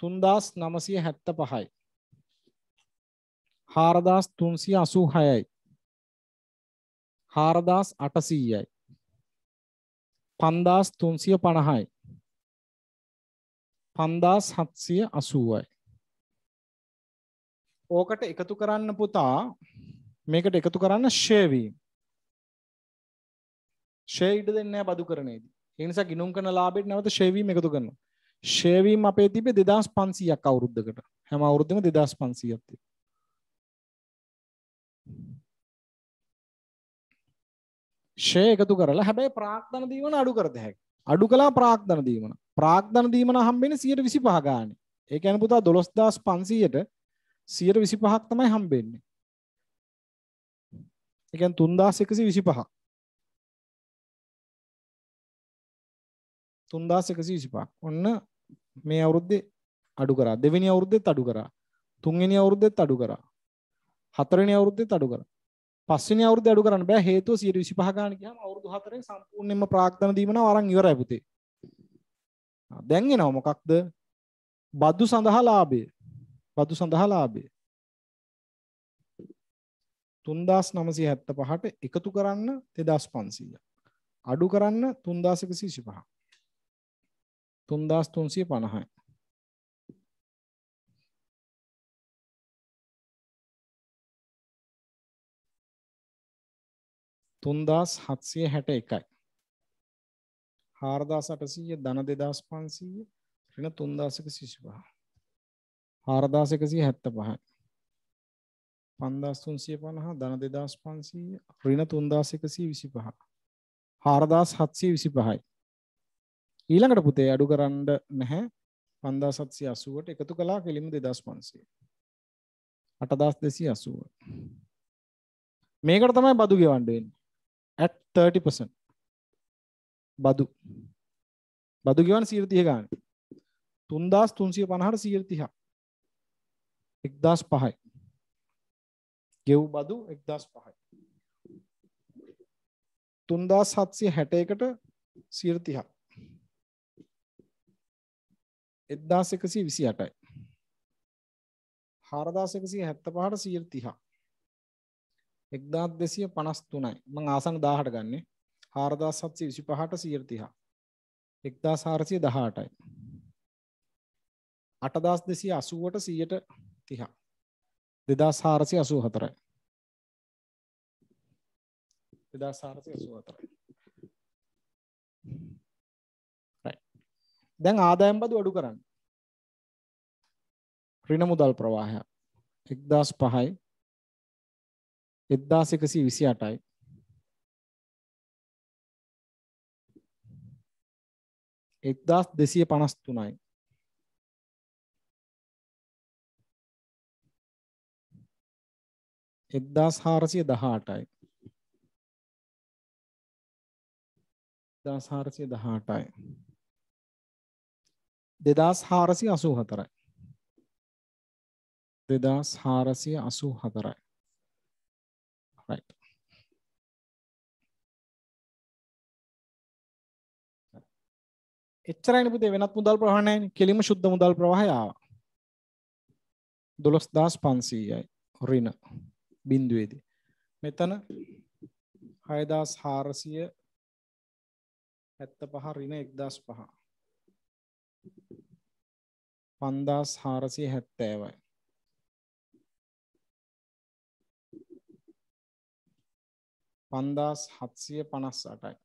3975යි. 4386යි. 4800යි. 5350යි. පන්දාස් හත්සිය අසුවයි. ඕකට එකතු කරන්න පුතා මේකට එකතු කරන්න ශේවීම්. ශේවිට දෙන්න බදු කරනේදී. එනිසා ගිනුම් කන ලාබෙට නැවත ශේවීම් එකතු කරනවා. ශේවීම් අපේ තිබේ දෙදස් පන්සීයක් අවුරුද්ධකට හැම අවුරුද්ධම දෙදස් පන්සීයක්ති. ශේ එකතු කරලා හැබැයි ප්‍රාක්ධන දීවන අඩු කරද හැක්. අඩු කලා ප්‍රාක්ධන දීවන ප්‍රාග්ධන දීමන හම්බෙන සියට විසි පහගාන ඒ ඇන පුතා දොළොස්දස් පන්සීයට සියට විසි පහක් තමයි හම්බෙන්නේ එකන් තුන්දස් එකසි විසි පහක් තුන්දස් එකසි විසි පහක් ඔන්න මේ අවුරුද්දේ අඩු කරා දෙවැනි අවුරුද්දෙත් අඩු කරා තුන්වෙනි අවුරුද්දෙත් අඩු කරා හතරවෙනි අවුරුද්දෙත් අඩු කරා පස්වෙනි අවුරුද්ද අඩු කරන්න බෑ හේතුව 125 ගාන ගියාම අවුරුදු හතරෙන් සම්පූර්ණයෙන්ම ප්‍රාග්ධන දීමන වරන් ඉවරයි පුතේ දැන් එනවා මොකක්ද? බදු සඳහා ලාභය. බදු සඳහා ලාභය. 3975ට එකතු කරන්න 2500ක්. අඩු කරන්න 3125ක්. 3350යි. තුන්දස් හත්සිය හැට එකයි හාරදාසටසීය දන දෙදස් පන්සීය රෙන තුන්දාසක සිසිපහ හාරදාසකසිය හැත්ත පහයි පන්දස් තුන්සිය පණහා දන දෙදස් පන්සීය රින තුන්දාසකසී විසි පහ හාරදාස් හත්සී විසි පහයි ඊළඟට පුතේ අඩු කරන්න නැහැ පන්දා සත්සි අසුවට එකතු කලා කෙලිම දෙදස් පන්සේ අටදස් දෙසී අසුව මේකට තමයි බදු ගෙවන්ඩුවෙන් ඇත් 30 පසන් බදු බදු ගෙවන 130 ගාන 3350ට 130ක් 1005යි ගෙව් බදු 1005යි 3761ට 130ක් 1128යි 4175ට 130ක් 1253යි මම ආසන 1000ට ගන්නේ 4725ට 130. 1418යි. 8280ට 100ට 30. 2484යි. 2484යි. right. දැන් ආදායම් බදු අඩු කරන්න. ඍණ මුදල් ප්‍රවාහය 1005යි 1128යි එක්දස් දෙසිය පනස් තුනයි එක්දස් හාරසිය දහටයි දස් හාරසිය දහටයි දෙදස් හාරසි අසූ හතරයි දෙදස් හාරසිය අසූ හතරයි එච්චරයින පුතේ වෙනත් මුදල් ප්‍රවාහණයන් කෙලිම ශුද්ධ මුදල් ප්‍රවාහය ආවා. දොළොස් දහස් පන්සීයයි රින බින්දුවේදී. මෙතන හයදස් හාරසිය ඇත්ත පහ රින එක්දස් පහ. පන්දස් හාරසිය හැත්තෑවයි. පන්දස් හත්සිය පනස් අටයි.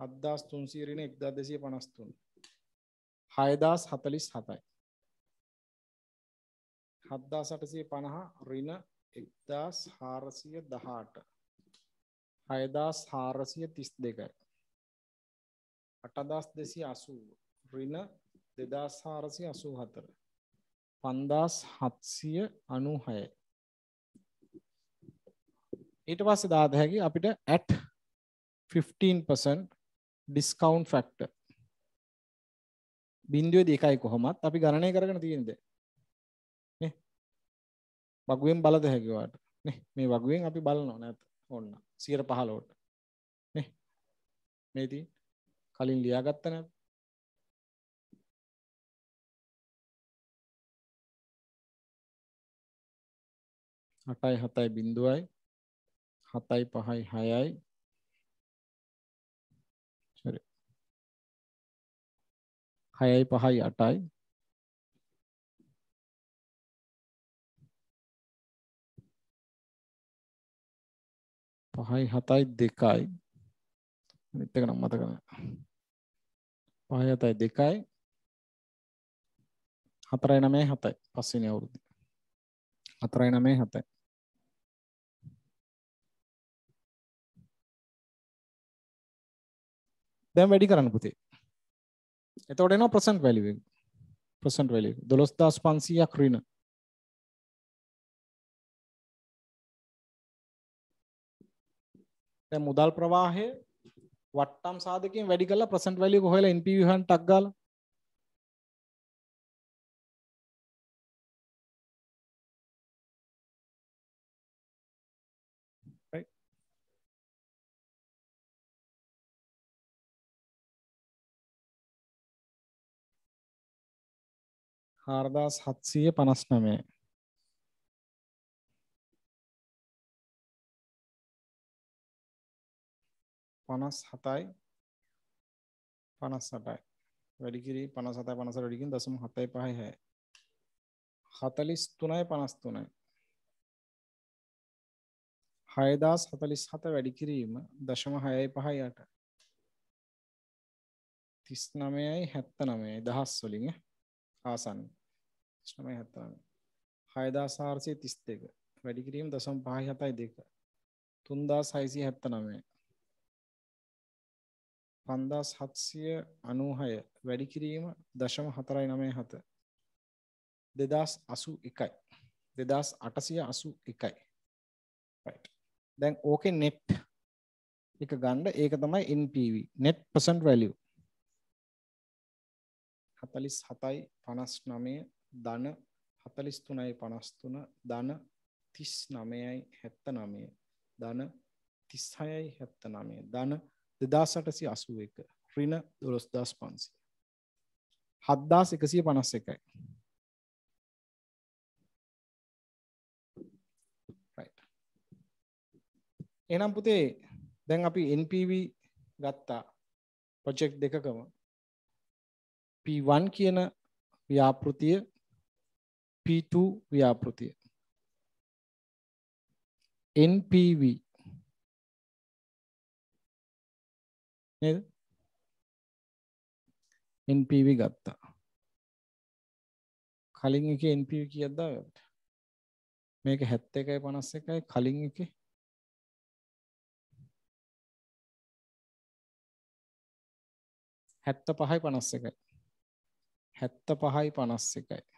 හද්දාස් තුන්සීරෙන එක්දා දෙසිය පනස්තුන් හයදස් හතලිස් හතයි හද්දා සටසය පණහා රින එක්දස් හාරසිය දහාට හයදස් හාරසිය තිස් දෙකයි අටදස් දෙසි අසූ රින දෙදස් හාරසි අසූ හතර පන්දස් හත්සිය අනු හය ඊට පස්ස දාදහැකි අපිට ඇට් 15% ඩිස්කවුන්් ෆක්ට බින්දුව දෙකයි කොහොමත් අපි ගණනය කරන තියෙනද වගුවෙන් බලද හැකිවාට මේ වගුවෙන් අපි බලනවා නැත ඔන්න සියර පහලෝට මේති කලින් ලියාගත්ත නැත් අටයි හතයි බින්දුවයි හතයි පහයි හයයි 6යි 5යි 8යි පහයි හතයි දෙකයි මෙත්තක නම් මතක පහයි හතයි දෙකයි හතරයි නමේ හතයි පස්වෙනි අවුරුද්ද හතරයි නමේ හතයි දැන් වැඩි කරන්න පුතේ එතවට එනවා ප්‍රසන්ට් වැලිය ප්‍රසන්ට් වැලිය දොළොස් දස් පන්සීයක් රින මුදල් ප්‍රවාහය වට්ටම් සාධකින් වැඩි කලා ප්‍රසන්ට් වැලිය කොහොලා එන්පිවිහන් ටක්ගාලා හාරදාස් හත්සීය පනස් නමේ පනස් හතයි පනස් සටයි වැඩිකිරි පනස් සතයි පනස වැඩිකින් දසුම් හතයි පහයි හැ හතලිස් තුනයි පනස් තුනයි හයදස් හතලිස් හත වැඩිකිරීම දශම හයයි පහයි යට තිස් නමයයි හැත්ත නමයයි දහස් වලින් ආසන්න ශ්‍රමය හත්තාව හයදා සාර්සය තිස් දෙක වැඩිකිරීම දසම් පහහි හතයි දෙක තුන්දා සයිසි හැත්ත නමේ පන්දා සත්සිය අනූහය වැඩිකිරීම දශම හතරයි නමේ හත දෙදස් අසු එකයි දෙදස් අටසිය අසු එකයි දැන් ඕක නෙට් එක ගණ්ඩ ඒක තමයි NPV net present value හතලිස් හතයි පනස් නමේ ධන 43.53 ධන 39.79 ධන 36.79 ධන 2881 ඍණ 12500 7151යි right එහෙනම් පුතේ දැන් අපි NPV ගත්තා ප්‍රොජෙක්ට් දෙකකම P1 කියන ව්‍යාපෘතිය P2 ව්‍යාපෘතිය NPV නේද NPV ගත්තා කලින් එකේ NPV කීයක් දාවේ අපිට මේක 71යි 51යි කලින් එකේ හැත්ත පහයි පනස් එකයි හැත්ත පහයි පනස් එකයි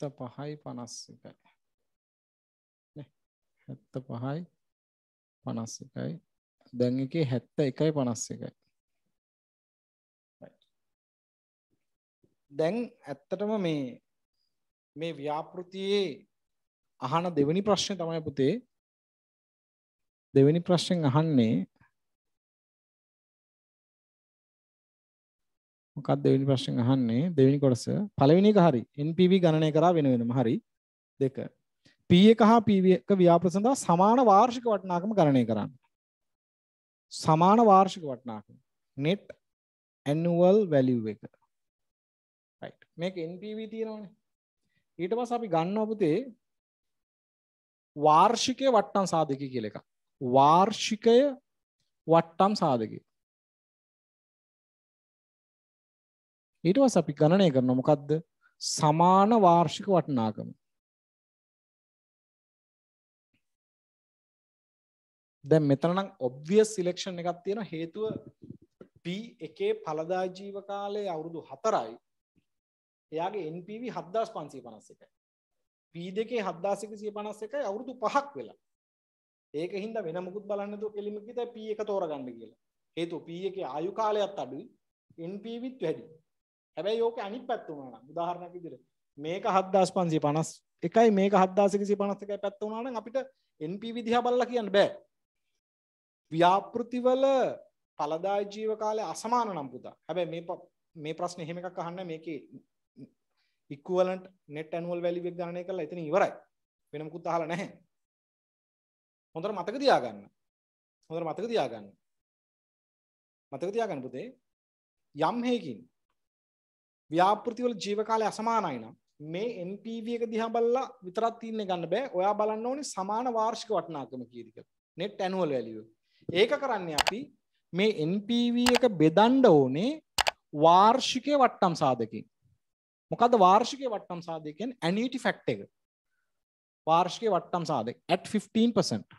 හැත්ත පහයි පනස් එකයි හැත්ත පහයි පනස් එකයි දැන් එකේ හැත්ත එකයි පනස් එකයි දැන් ඇත්තටම මේ මේ ව්‍යාපෘතියේ අහන දෙවැනි ප්‍රශ්නය තමයි පුතේ දෙවැනි ප්‍රශ්නෙන් අහන්නේ මොකක් දෙවෙනි ප්‍රශ්න අහන්නේ දෙවෙනි කොටස පළවෙනි එක හරි NPV ගණනය කරා වෙන වෙනම හරි දෙක P එක හා PV එක ව්‍යාපෘත සඳහා සමාන වාර්ෂික වටිනාකම ගණනය කරන්න සමාන වාර්ෂික වටිනාකම net annual value එක right මේක NPV තියෙනවනේ ඊට පස්සේ අපි ගන්නවා පුතේ වාර්ෂිකයේ වට්ටම් සාධකය කියලා එකක් වාර්ෂිකය වට්ටම් සාධකය ඊට පස්සේ අපි ගණනය කරනවා මොකද්ද? සමාන වාර්ෂික වටිනාකම. දැන් මෙතන නම් ඔබ්වියස් සිලෙක්ෂන් එකක් තියෙනවා හේතුව P එකේ පළදා ජීව කාලයේ අවුරුදු 4යි. එයාගේ NPV 7551යි. P දෙකේ 7151යි අවුරුදු 5ක් වෙලා. ඒක හින්දා වෙන මොකුත් බලන්න නැතුව කෙලිම කිව්වා P එක තෝරගන්න කියලා. හේතුව P එකේ ආයු කාලයත් අඩුයි NPVත් වැඩියි. හැබැයි ඕක අනිත් පැත්ත වුණා නම් උදාහරණයක් විදිහට මේක 7551 එකයි මේක 7151 එකයි පැත්ත වුණා නම් අපිට NPV දිහා බලලා කියන්න බෑ. ව්‍යාපෘතිවල පළදායි ජීව කාලයේ අසමාන නම් පුතා. හැබැයි මේ මේ ප්‍රශ්නේ එහෙම එකක් අහන්න මේකේ equivalent net annual value එක ගණනය කරලා එතන ඉවරයි. වෙන මොකුත් අහලා නැහැ. හොඳට මතක තියාගන්න. හොඳට මතක තියාගන්න. මතක තියාගන්න පුතේ. යම් හේකින් ව්‍යාපෘතිවල ජීවකාලය අසමානයි නම් මේ MPV එක දිහා බලලා විතරක් තීරණය ගන්න බෑ. ඔයා බලන්න ඕනේ සමාන වාර්ෂික වටිනාකම කීයද කියලා. net annual value. ඒක කරන්නේ අපි මේ NPV එක බෙදන්න ඕනේ වාර්ෂිකයේ වට්ටම් සාධකෙන්. මොකද වාර්ෂිකයේ වට්ටම් සාධකය කියන්නේ annuity fact එක. වාර්ෂිකයේ වට්ටම් සාධක at 15%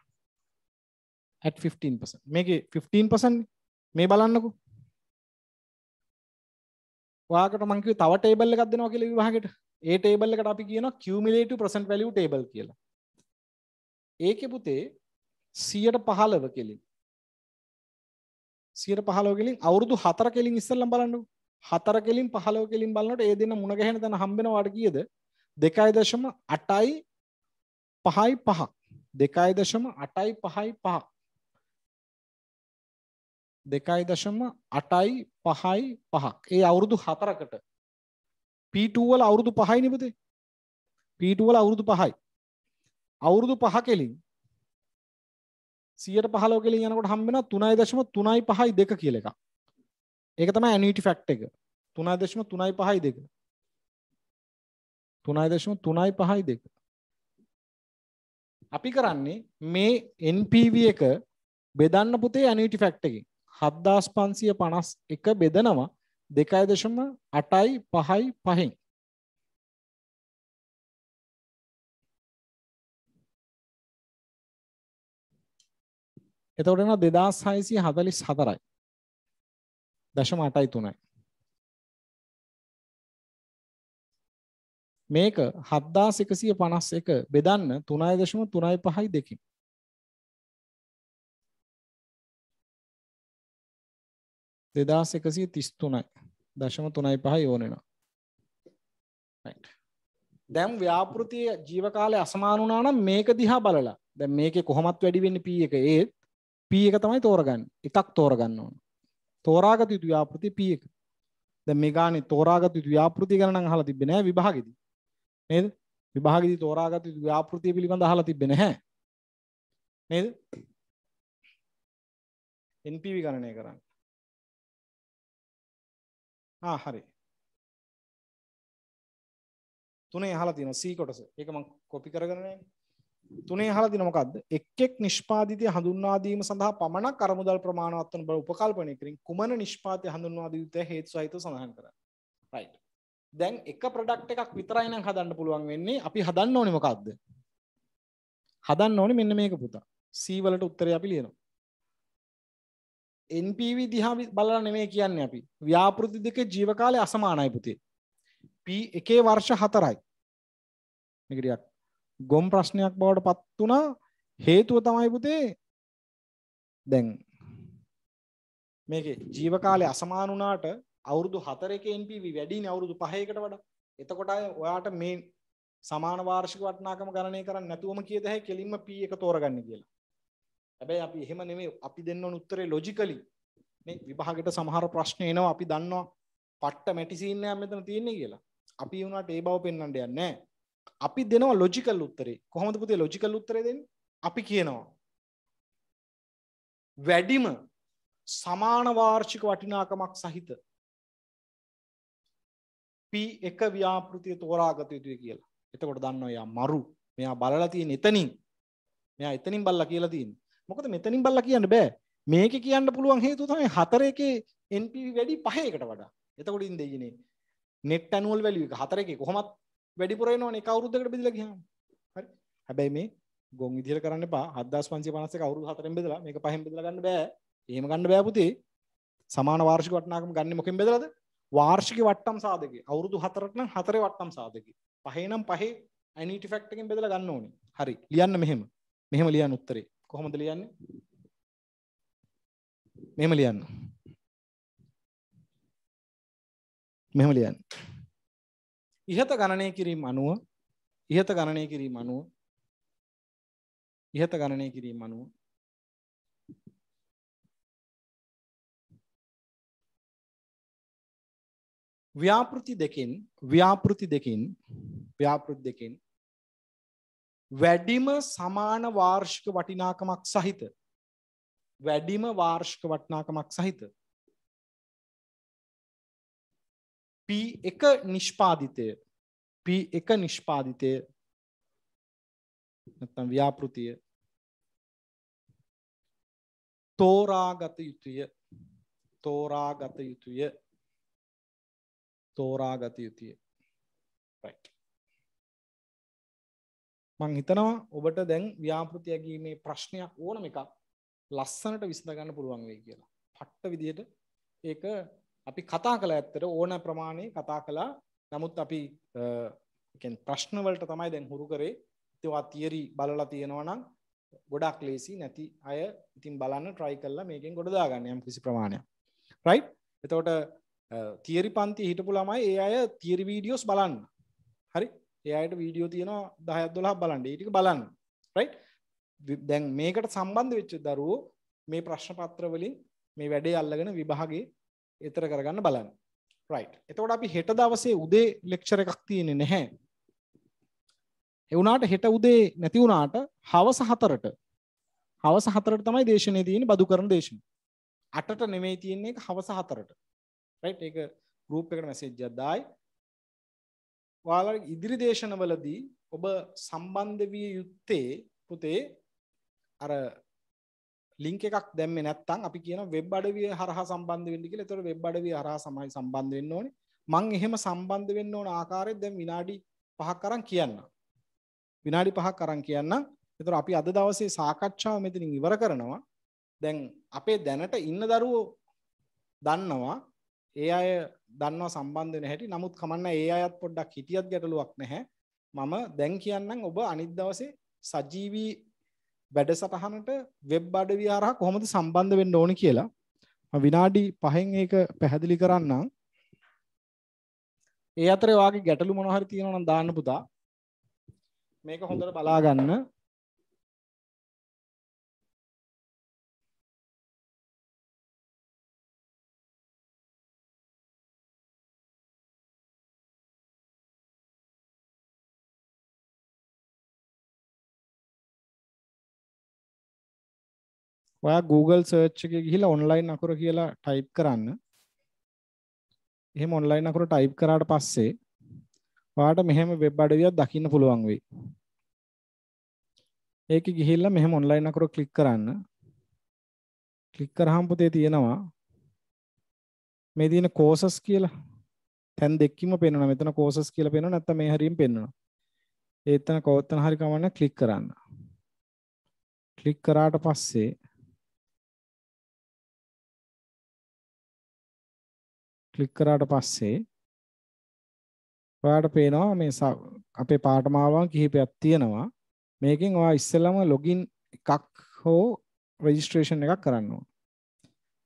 at 15% මේකේ 15% මේ බලන්නකෝ වාකට මංකව තව ටේබල් එකක් දෙනවා කියල විවාහකට ඒ ටේබල් එකට අපි කියන කිවමිලේට ප්‍රසන්ට වැලිය ටේබල් කියලා ඒක පුතේ සියට පහලව කෙලින් සියට පහලව කෙලින් අවුරුදු හතර කෙලින් ඉස්සල්ලම් බලන්නු හතර කෙලින් පහලව කෙලින් බලන්නට ඒ දෙන්න මුණගැහෙන තැන හම්බෙන වාට කියද දෙකයි දශම අටයි පහයි පහක් දෙකයි දශම අටයි පහයි පහක් දෙකයි දශම අටයි පහයි පහක් ඒ අවුරුදු හතරකට පීටුවල අවුරුදු පහයි නිපතේ පීටුවල අවුරුදු පහයි අවුරුදු පහ කෙලින් සියට පහලෝ කෙලින් යනකොට හම්බෙන තුනයි දශම තුනයි පහයි දෙක කියල එක ඒක තමයි ඇනිටි ෆැක්් එක තුනයි දශම තුනයි පහයි දෙක තුනයි දශම තුනයි පහයි දෙක අපි කරන්නේ මේ NPV එක බෙදන්න පුතේ ඇනිටි ෆැක්ටකින් හද්දාස් පන්සිය පනස් එක බෙදනවා දෙකයි දශම අටයි පහයි පහෙන්. එතවටන දෙදස් හයිසිය හදලිස් හතරයි දශම අටයි තුනයි. මේක හද්දාස් එකසිය පනස් එක බෙදන්න තුනයි දශම තුනයි පහයි දෙකින්. දෙදස් එකසිය තිස්තුනයි දශම තුනයි පහ යෝනෙනවා දැම් ව්‍යාපෘතිය ජීවකාලය අසමානුනානම් මේක දිහා බලලා දැ මේක කොහොමත් වැඩිවෙන්න පී එක ඒත් පී එක තමයි තෝරගන්න එකක් තෝරගන්න ඕන තෝරාගත යුතු ව්‍යාපෘති පී එක ද මේගාන තෝරාගත යුතු ව්‍යාපෘති ගණන හලා තිබෙන විභාගෙද නේද විභාගෙද තෝරාගත යුතු ව්‍යාපෘතිය පිළිබඳ හලා තිබෙන හැ නේද එන්පීවි ගණනය කරන්න ආ හරි. තුනේ අහලා තියෙනවා C කොටස. ඒක මම කොපි කරගෙන නෑනේ. තුනේ අහලා තියෙන මොකද්ද? එක් එක් නිෂ්පාදිතය හඳුන්වා දීම සඳහා පමණක් අරමුදල් ප්‍රමාණවත් වන බව උපකල්පනය කරමින් කුමන නිෂ්පාදය හඳුන්වා දිය යුත්තේ හේතු සහිතව සඳහන් කරන්න. right. දැන් එක product එකක් විතරයි නම් හදන්න පුළුවන් වෙන්නේ. අපි හදන්න ඕනේ මොකද්ද? හදන්න ඕනේ මෙන්න මේක පුතා. C වලට උත්තරය අපි ලියනවා. NPV දිහා බලලා නෙමෙයි කියන්නේ අපි. ව්‍යාපෘති දෙකේ ජීව කාලය අසමානයි පුතේ. P එකේ වර්ෂ 4යි. මේක ටිකක් ගොම් ප්‍රශ්නයක් බවට පත් වුණා. හේතුව තමයි පුතේ දැන් මේකේ ජීව කාලය අසමාන වුණාට අවුරුදු 4 එකේ NPV වැඩිනේ අවුරුදු 5 එකට වඩා. එතකොට ඔයාට මේ සමාන වාර්ෂික වටිනාකම ගණනය කරන්නේ නැතුවම කියද හැකි කෙලින්ම P එක තෝරගන්න කියලා. හැබැයි අපි එහෙම නෙමෙයි අපි දෙන්න ඕන උත්තරේ ලොජිකලි මේ විභාගෙට සමහර ප්‍රශ්න එනවා අපි දන්නවා පට්ට මැටි සීන් එකක් මෙතන තියෙන්නේ කියලා. අපි වුණාට ඒ බව පෙන්වන්න යන්නේ නැහැ. අපි දෙනවා ලොජිකල් උත්තරේ. කොහොමද පුතේ ලොජිකල් උත්තරේ දෙන්නේ? අපි කියනවා වැඩිම සමාන වාර්ෂික වටිනාකමක් සහිත P1 ව්‍යාපෘතිය තෝරාගත යුතුයි කියලා. එතකොට දන්නවා යා මරු. මෙයා බලලා තියෙන එතනින්. මෙයා එතනින් බලලා කියලා තියෙන්නේ. මොකද මෙතනින් බල්ලා කියන්න බෑ. මේකේ කියන්න පුළුවන් හේතුව තමයි හතරේකේ NPV වැඩි පහේකට වඩා. එතකොට ඉන්නේ ඉන්නේ net annual value එක හතරේකේ කොහොමත් වැඩිපුර එනවනේ එක අවුරුද්දකට බෙදලා ගියාම. හරි. හැබැයි මේ ගොන් විදිහට කරන්න එපා. 7551 අවුරුදු හතරෙන් බෙදලා මේක පහෙන් බෙදලා ගන්න බෑ. එහෙම ගන්න බෑ පුතේ. සමාන වාර්ෂික වටිනාකම ගන්න මොකෙන් බෙදලාද? වාර්ෂික වට්ටම් සාධකේ. අවුරුදු හතරට නම් හතරේ වට්ටම් සාධකේ. පහේ නම් පහේ ඇනිටි ෆැක්ට් එකෙන් බෙදලා ගන්න ඕනේ. හරි. ලියන්න මෙහෙම. මෙහෙම ලියන්න උත්තරේ. කොහොමද ලියන්නේ? මෙහෙම ලියන්න. මෙහෙම ලියන්න. ඉහත ගණනය කිරීම අනුව ඉහත ගණනය කිරීම අනුව ඉහත ගණනය කිරීම අනුව ව්‍යාපෘති දෙකෙන් ව්‍යාපෘති දෙකෙන් ව්‍යාපෘති දෙකෙන් වැඩිම සමාන වාර්ෂික වටිනාකමක් සහිත වැඩිම වාර්ෂික වටනාකමක් සහිත P එක නිෂ්පාදිතය P එක නිෂ්පාදිතය නැත්නම් ව්‍යාපෘතිය තෝරාගත යුතුය තෝරාගත යුතුය තෝරාගත යුතුය right මං හිතනවා ඔබට දැන් ව්‍යාපෘතියගීමේ ප්‍රශ්නයක් ඕනම එකක් ලස්සනට විසඳගන්න පුළුවන් වෙයි කියලා. පට්ට විදිහට ඒක අපි කතා කළ ඇත්තට ඕන ප්‍රමාණය කතා කළා. නමුත් අපි ප්‍රශ්න වලට තමයි දැන් හුරු කරේ. ඒවා තියරි බලලා තියෙනවා නම් ගොඩක් ලේසි නැති අය ඉතින් බලන්න try කරලා මේකෙන් ගොඩ දාගන්න යම් කිසි ප්‍රමාණයක්. right? එතකොට තියරි පන්ති හිටපු ළමයි ඒ අය තියරි වීඩියෝස් බලන්න. හරි? එයායට වීඩියෝ තියෙනවා දහයක් දොලා බලන්ඩ ඒටික බලන්න රයි් දැන් මේකට සම්බන්ධ වෙච්ච දරුවෝ මේ ප්‍රශ්න පත්‍රවලින් මේ වැඩේ අල්ලගෙන විභාගේ එතර කරගන්න බලන්න රයි් එතකොට අපි හෙට දවසේ උදේ ලෙක්ෂර එකක් තියෙනෙ නැහැ එවුනාට හෙට උදේ නැති වුණාට හවස හතරට හවස හතරට තමයි දේශනය තියෙන බදු කරන දේශන අටට නෙමෙයි තියන්නේ එක හවස හතරට රයි් ඒ ගරුප් එකට මැසේජ්ජදදායි ඔයාලා ඉදිරි දේශනවලදී ඔබ සම්බන්ධ විය යුත්තේ පුතේ අර ලිංක එකක් දැම්මේ නැත්තම් අපි කියන වෙබ් අඩවිය හරහා සම්බන්ධ වෙන්න කියලා. ඒතකොට වෙබ් අඩවිය හරහා සමහරවිට සම්බන්ධ වෙන්න ඕනේ. මං එහෙම සම්බන්ධ වෙන්න ඕන ආකාරයෙන් දැන් විනාඩි 5ක් අරන් කියන්නම්. විනාඩි 5ක් අරන් කියන්නම්. ඒතකොට අපි අද දවසේ සාකච්ඡාව මෙතනින් ඉවර කරනවා. දැන් අපේ දැනට ඉන්න දරුවෝ දන්නවා ඒ අය දන්නවා සම්බන්ධ වෙන හැටි නමුත් කමන්න ඒ අයත් පොඩ්ඩක් හිටියත් ගැටලුවක් නැහැ මම දැන් කියන්නම් ඔබ අනිත් දවසේ සජීවී වැඩසටහනට වෙබ් අඩවිය හරහා කොහොමද සම්බන්ධ වෙන්න ඕන කියලා මම විනාඩි 5න් ඒක පැහැදිලි කරන්නම් ඒ අතරේ ඔයාගේ ගැටලු මොනවා හරි තියෙනවා නම් දාන්න පුතා මේක හොඳට බලා ගන්න ඔයා Google සර්ච් එකේ ගිහිලා ඔන්ලයින් අකුර කියලා ටයිප් කරන්න. එහෙම ඔන්ලයින් අකුර ටයිප් කරාට පස්සේ ඔයාට මෙහෙම වෙබ් අඩවියක් දකින්න පුළුවන් වෙයි. ඒකේ ගිහිල්ලා මෙහෙම ඔන්ලයින් අකුර ක්ලික් කරන්න. ක්ලික් කරාම පුතේ තියෙනවා මේ තියෙන courses කියලා. තැන් දෙකකින්ම පෙන්වනවා. මෙතන courses කියලා පෙන්වනවා නැත්නම් මේ හරියෙන් පෙන්වනවා. ඒතන කොතන හරි කමන්න ක්ලික් කරන්න. ක්ලික් කරාට පස්සේ ක්ලික් කරාට පස්සේ ඔයාට පේනවා මේ අපේ පාඨමාවන් කිහිපයක් තියෙනවා. මේකෙන් ඔයා ඉස්සෙල්ලාම login එකක් හෝ registration එකක් කරන්න ඕන.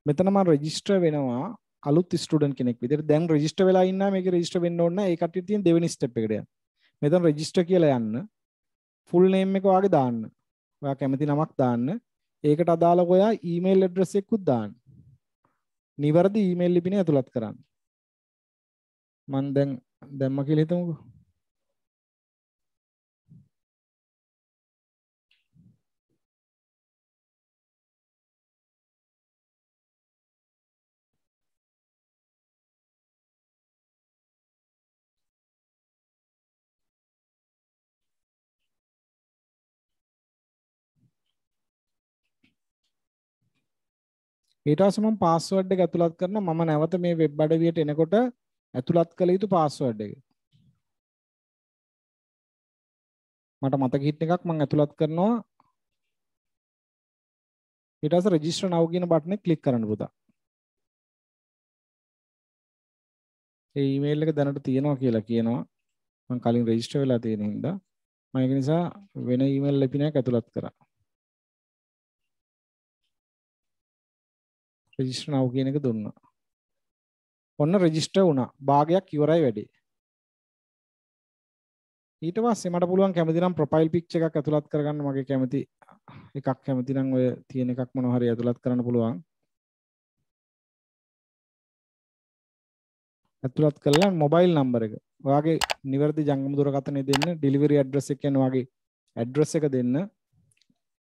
මෙතන මම register වෙනවා අලුත් ස්ටුඩන්ට් කෙනෙක් විදිහට. දැන් register වෙලා ඉන්නා මේක register වෙන්න ඕන නැහැ. ඒ කට්ටිය තියෙන දෙවෙනි step එකට යන්න. මෙතන register කියලා යන්න. full name එක ඔයාගේ දාන්න. ඔයා කැමති නමක් දාන්න. ඒකට අදාළව ඔයා email address එකකුත් දාන්න. නිවැරදි ඊමේල් ලිපිනේ ඇතුළත් කරන්න. මම දැන් දැම්ම කියලා හිතමුකෝ. ඊට පස්සේ මම පාස්වර්ඩ් එක ඇතුළත් කරනවා මම නැවත මේ වෙබ් අඩවියට එනකොට ඇතුළත් කළ යුතු පාස්වර්ඩ් එක මට මතක හිටින එකක් මම ඇතුළත් කරනවා ඊට පස්සේ රෙජිස්ටර් නව් කියන බටන් එක ක්ලික් කරන්න පුතා ඒ ඊමේල් එක දැනට තියෙනවා කියලා කියනවා මම කලින් රෙජිස්ටර් වෙලා තියෙන හින්දා මම ඒක නිසා වෙන ඊමේල් ලිපිනයක් ඇතුළත් කරා රෙජිස්ටර් now කියන එක දුන්නා. ඔන්න රෙජිස්ටර් වුණා. භාගයක් ඉවරයි වැඩේ. ඊට පස්සේ මට පුළුවන් කැමති නම් ප්‍රොෆයිල් පික්චර් එකක් ඇතුළත් කරගන්න මගේ කැමති එකක් කැමති නම් ඔය තියෙන එකක් මොනවා හරි ඇතුළත් කරන්න පුළුවන්. ඇතුළත් කරලා මොබයිල් නම්බර එක. ඔයාගේ නිවැරදි ජංගම දුරකථනය දෙන්න, ඩෙලිවරි ඇඩ්‍රස් එක කියන ඔයාගේ ඇඩ්‍රස් එක දෙන්න.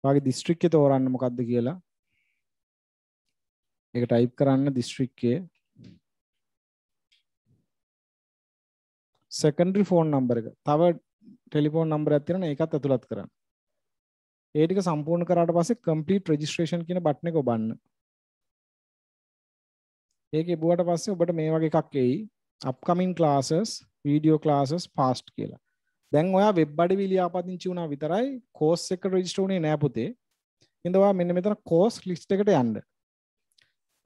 ඔයාගේ දිස්ත්‍රික්කය තෝරන්න මොකද්ද කියලා. ඒක ටයිප් කරන්න දිස්ත්‍රික්කයේ සෙකන්ඩරි ෆෝන් නම්බර එක තව ටෙලිෆෝන් නම්බර ඇතිරන එකත් ඇතුළත් කරන්න ඒටික සම්පූර්ණ කරට පස්සේ කම්පලීට් රජිස්ට්‍රේෂන් කියන බට්න එක ඔබන්න ඒක එබුවට පස්සේ ඔබට මේ වගේ එකක් එයි upcoming classes video classes past කියලා දැන් ඔයා වෙබ් අඩි විලියාපදිංචි වුණා විතරයි කෝස් එක රජිස්ට වුණේ නෑපුතේ ඉඳවා මෙන්න මෙතන කෝස් ලිස්ට එකට යන්න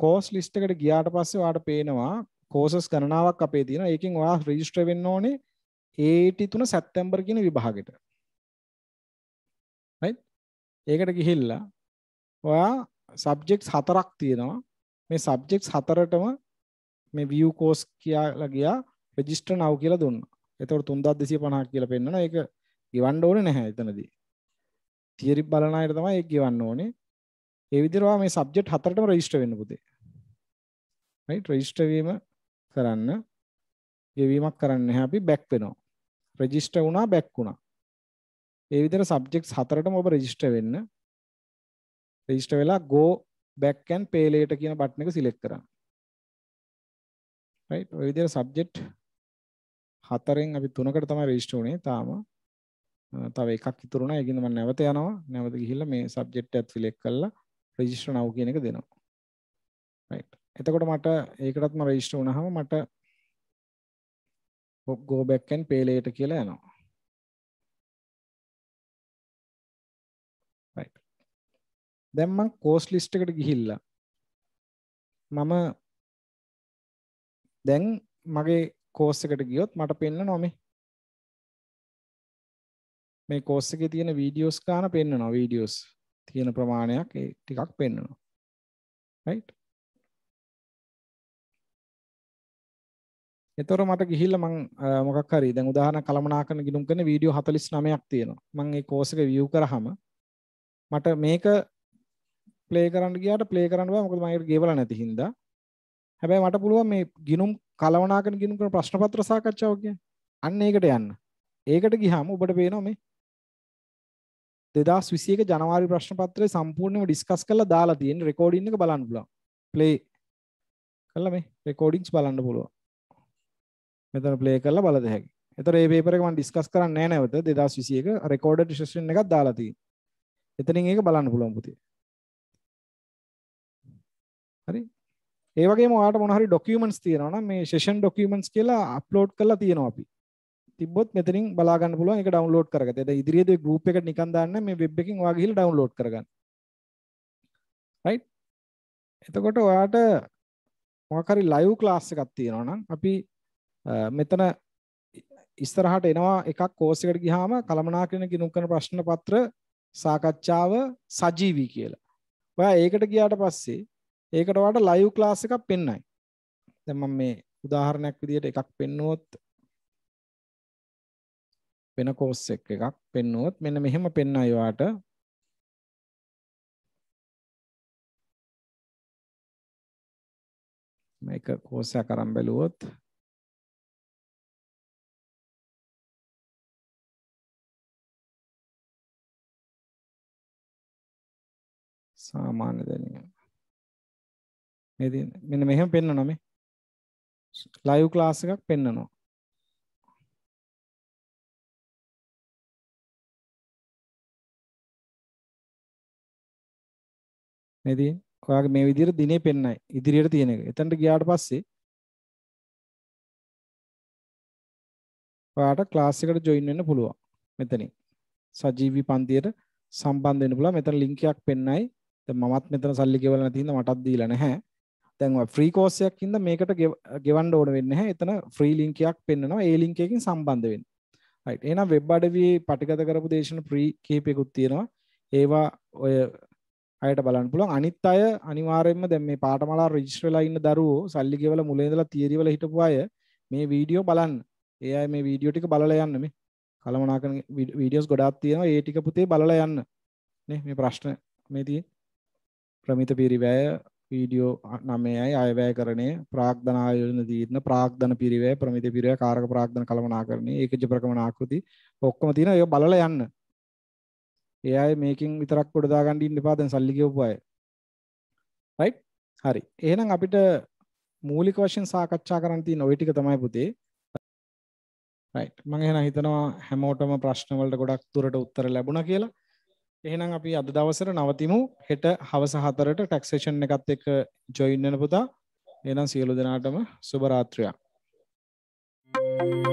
කෝස් ලිස්ට් එකට ගියාට පස්සේ ඔයාලට පේනවා කෝසස් ගණනාවක් අපේ තියෙනවා. ඒකෙන් ඔයා රෙජිස්ටර් වෙන්න ඕනේ 83 සැප්තැම්බර් කියන විභාගෙට. right? ඒකට ගිහිල්ලා ඔයා සබ්ජෙක්ට්ස් හතරක් තියෙනවා. මේ සබ්ජෙක්ට්ස් හතරටම මේ view course කියලා ගියා register now කියලා දුන්නා. එතකොට 3250 කියලා පෙන්නනවා. ඒක ගෙවන්න ඕනේ නැහැ එතනදී. තියරි බලන අයට තමයි ඒක ගෙවන්න ඕනේ. ඒ විදිහට ඔයා මේ සබ්ජෙක්ට් හතරටම රෙජිස්ටර් වෙන්න පුතේ. right register වීම කරන්න ගෙවීමක් කරන්න නැහැ අපි back වෙනවා register වුණා back වුණා ඒ විදිහට subjects හතරටම ඔබ register වෙන්න register වෙලා go back and pay later කියන බටන් එක select කරන්න right ඔය විදිහට subject හතරෙන් අපි තුනකට තමයි register වුනේ තාම තව එකක් ඉතුරු වුණා ඒකින්ද මම නැවත යනවා නැවත ගිහිල්ලා මේ subject එකත් select කරලා register now කියන එක දෙනවා right එතකොට මට ඒකටත්ම රෙජිස්ටර් වුණාම මට go back and pay later කියලා යනවා. right. දැන් මම course list එකට ගිහිල්ලා මම දැන් මගේ course එකට ගියොත් මට පෙන්නනවා මේ මේ course එකේ තියෙන videos ගන්න පෙන්නනවා videos තියෙන ප්‍රමාණයක් ඒ ටිකක් පෙන්නනවා. right. එතකොට මට ගිහිල්ලා මං මොකක් හරි දැන් උදාහරණ කළමනාකරන ගිණුම් කරන වීඩියෝ 49ක් තියෙනවා. මං ඒ කෝස් එක view කරාම මට මේක ප්ලේ කරන්න ගියාට ප්ලේ කරන්න බෑ මොකද මම ඒකට ගේවලා නැති හින්දා. හැබැයි මට පුළුවන් මේ ගිණුම් කළමනාකරන ගිණුම් කරන ප්‍රශ්න පත්‍ර සාකච්ඡාව කියන්නේ. අන්න ඒකට යන්න. ඒකට ගියාම ඔබට පේනවා මේ 2021 ජනවාරි ප්‍රශ්න පත්‍රය සම්පූර්ණයෙන්ම ඩිස්කස් කරලා දාලා තියෙන රෙකෝඩින් එක බලන්න පුළුවන්. ප්ලේ කළා මේ රෙකෝඩින්ග්ස් බලන්න පුළුවන්. මෙතන ප්ලේ කරලා බලද හැකි. එතකොට මේ පේපර් එක මම ඩිස්කස් කරන්නේ නැහැ නැවත 2021 රෙකෝඩඩ් සෙෂන් එකක් දාලා තියෙනවා. එතනින් ඒක බලන්න පුළුවන් පුතේ. හරි. ඒ වගේම ඔයාලට මොන හරි ડોකියුමන්ට්ස් තියෙනවා නම් මේ සෙෂන් ડોකියුමන්ට්ස් කියලා අප්ලෝඩ් කරලා තියෙනවා අපි. තිබ්බොත් මෙතනින් බලා ගන්න පුළුවන් ඒක ඩවුන්ලෝඩ් කරගත. ඒ ඉදිරියේදී ගෲප් එකට නිකන් දාන්න මේ වෙබ් එකකින් ඔයා ගිහිල්ලා ඩවුන්ලෝඩ් කරගන්න. රයිට්? එතකොට ඔයාට මොකක් හරි ලයිව් ක්ලාස් එකක් තියෙනවා නම් අපි මෙතන ඉස්සරහට එනවා එකක් කෝස් එකට ගියාම කලමනාකරණ ගිණුම් කරන ප්‍රශ්න පත්‍ර සාකච්ඡාව සජීවී කියලා. ඔයා ඒකට ගියාට පස්සේ ඒකට ඔයාලට ලයිව් ක්ලාස් එකක් පෙන්නයි. දැන් මම මේ උදාහරණයක් විදිහට එකක් පෙන්නුවොත් වෙන කෝස් එක එකක් පෙන්නුවොත් මෙන්න මෙහෙම පෙන්නයි ඔයාට මේක කෝස් එක අරන් බැලුවොත් සාමාන්‍ය දැනීම. මේ දින මෙන්න මෙහෙම පෙන්වනවා මේ. ලයිව් ක්ලාස් එකක් පෙන්වනවා. නේදී ඔයාගේ මේ විදිහට දිනේ පෙන්නයි ඉදිරියට තියෙන එක. එතනට ගියාට පස්සේ ඔයාට ක්ලාස් එකට ජොයින් වෙන්න පුළුවන්. මෙතනින් සජීවී පන්තියට සම්බන්ධ වෙන්න පුළුවන්. මෙතන ලින්ක් එකක් පෙන්නයි. දැන් මමත් මෙතන සල්ලි ගෙවලා නැති හින්දා මටත් දීලා නැහැ. දැන් ඔය ෆ්‍රී කෝස් එකක් හින්දා මේකට ගෙවන්න ඕන වෙන්නේ නැහැ. එතන ෆ්‍රී ලින්ක් එකක් පෙන්නනවා. ඒ ලින්ක් එකකින් සම්බන්ධ වෙන්න. රයිට්. එහෙනම් වෙබ් අඩවියේ පටිගත කරපු දේශන ෆ්‍රී කීපයකුත් තියෙනවා. ඒවා ඔය අයට බලන්න පුළුවන්. අනිත් අය අනිවාර්යයෙන්ම දැන් මේ පාඨමාලා රෙජිස්ටර් වෙලා ඉන්න දරුවෝ සල්ලි ගෙවලා මුලින් ඉඳලා තියරි වල හිටපු අය මේ වීඩියෝ බලන්න. ඒ අය මේ වීඩියෝ ටික බලලා යන්න මේ. කලමනාකරන වීඩියෝස් ගොඩාක් තියෙනවා. ඒ ටික පුතේ බලලා යන්න. නේ මේ ප්‍රශ්න මේ තියෙන්නේ. ක්‍රමිත පිරිවැය වීඩියෝ නමයයි අයවැය කරණය ප්‍රාක්ධන ආයෝජන දීර්ණ ප්‍රාක්ධන පිරිවය ප්‍රමිත පිරිය කාරක ප්‍රාක්ධන කළමනා කරණය ඒකජ ප්‍රකමනාකෘති ඔක්කොම තියෙන ඒ බලල යන්න ඒ අය මේකින් විතරක් පොඩදා ගණ්ඩින් එපා දැන් සල්ලි කියපුවාය රයි් හරි එහෙනම් අපිට මූලික වශයෙන් සාකච්ඡා කරන්ති නොවිටික තමයි පුතේ මං එහෙනම් හිතනවා හැමෝටම ප්‍රශ්නවලට ගොඩක් තුරට උත්තර ලැබුණ කියලා එහෙනම් අපි අද දවසට නවතිමු හෙට හවස හතරට ටැක්සේෂන් එකත් එක්ක ජොයින් වෙන පුතා. එහෙනම් සියලු දෙනාටම සුබ රාත්‍රියක්. Thank you.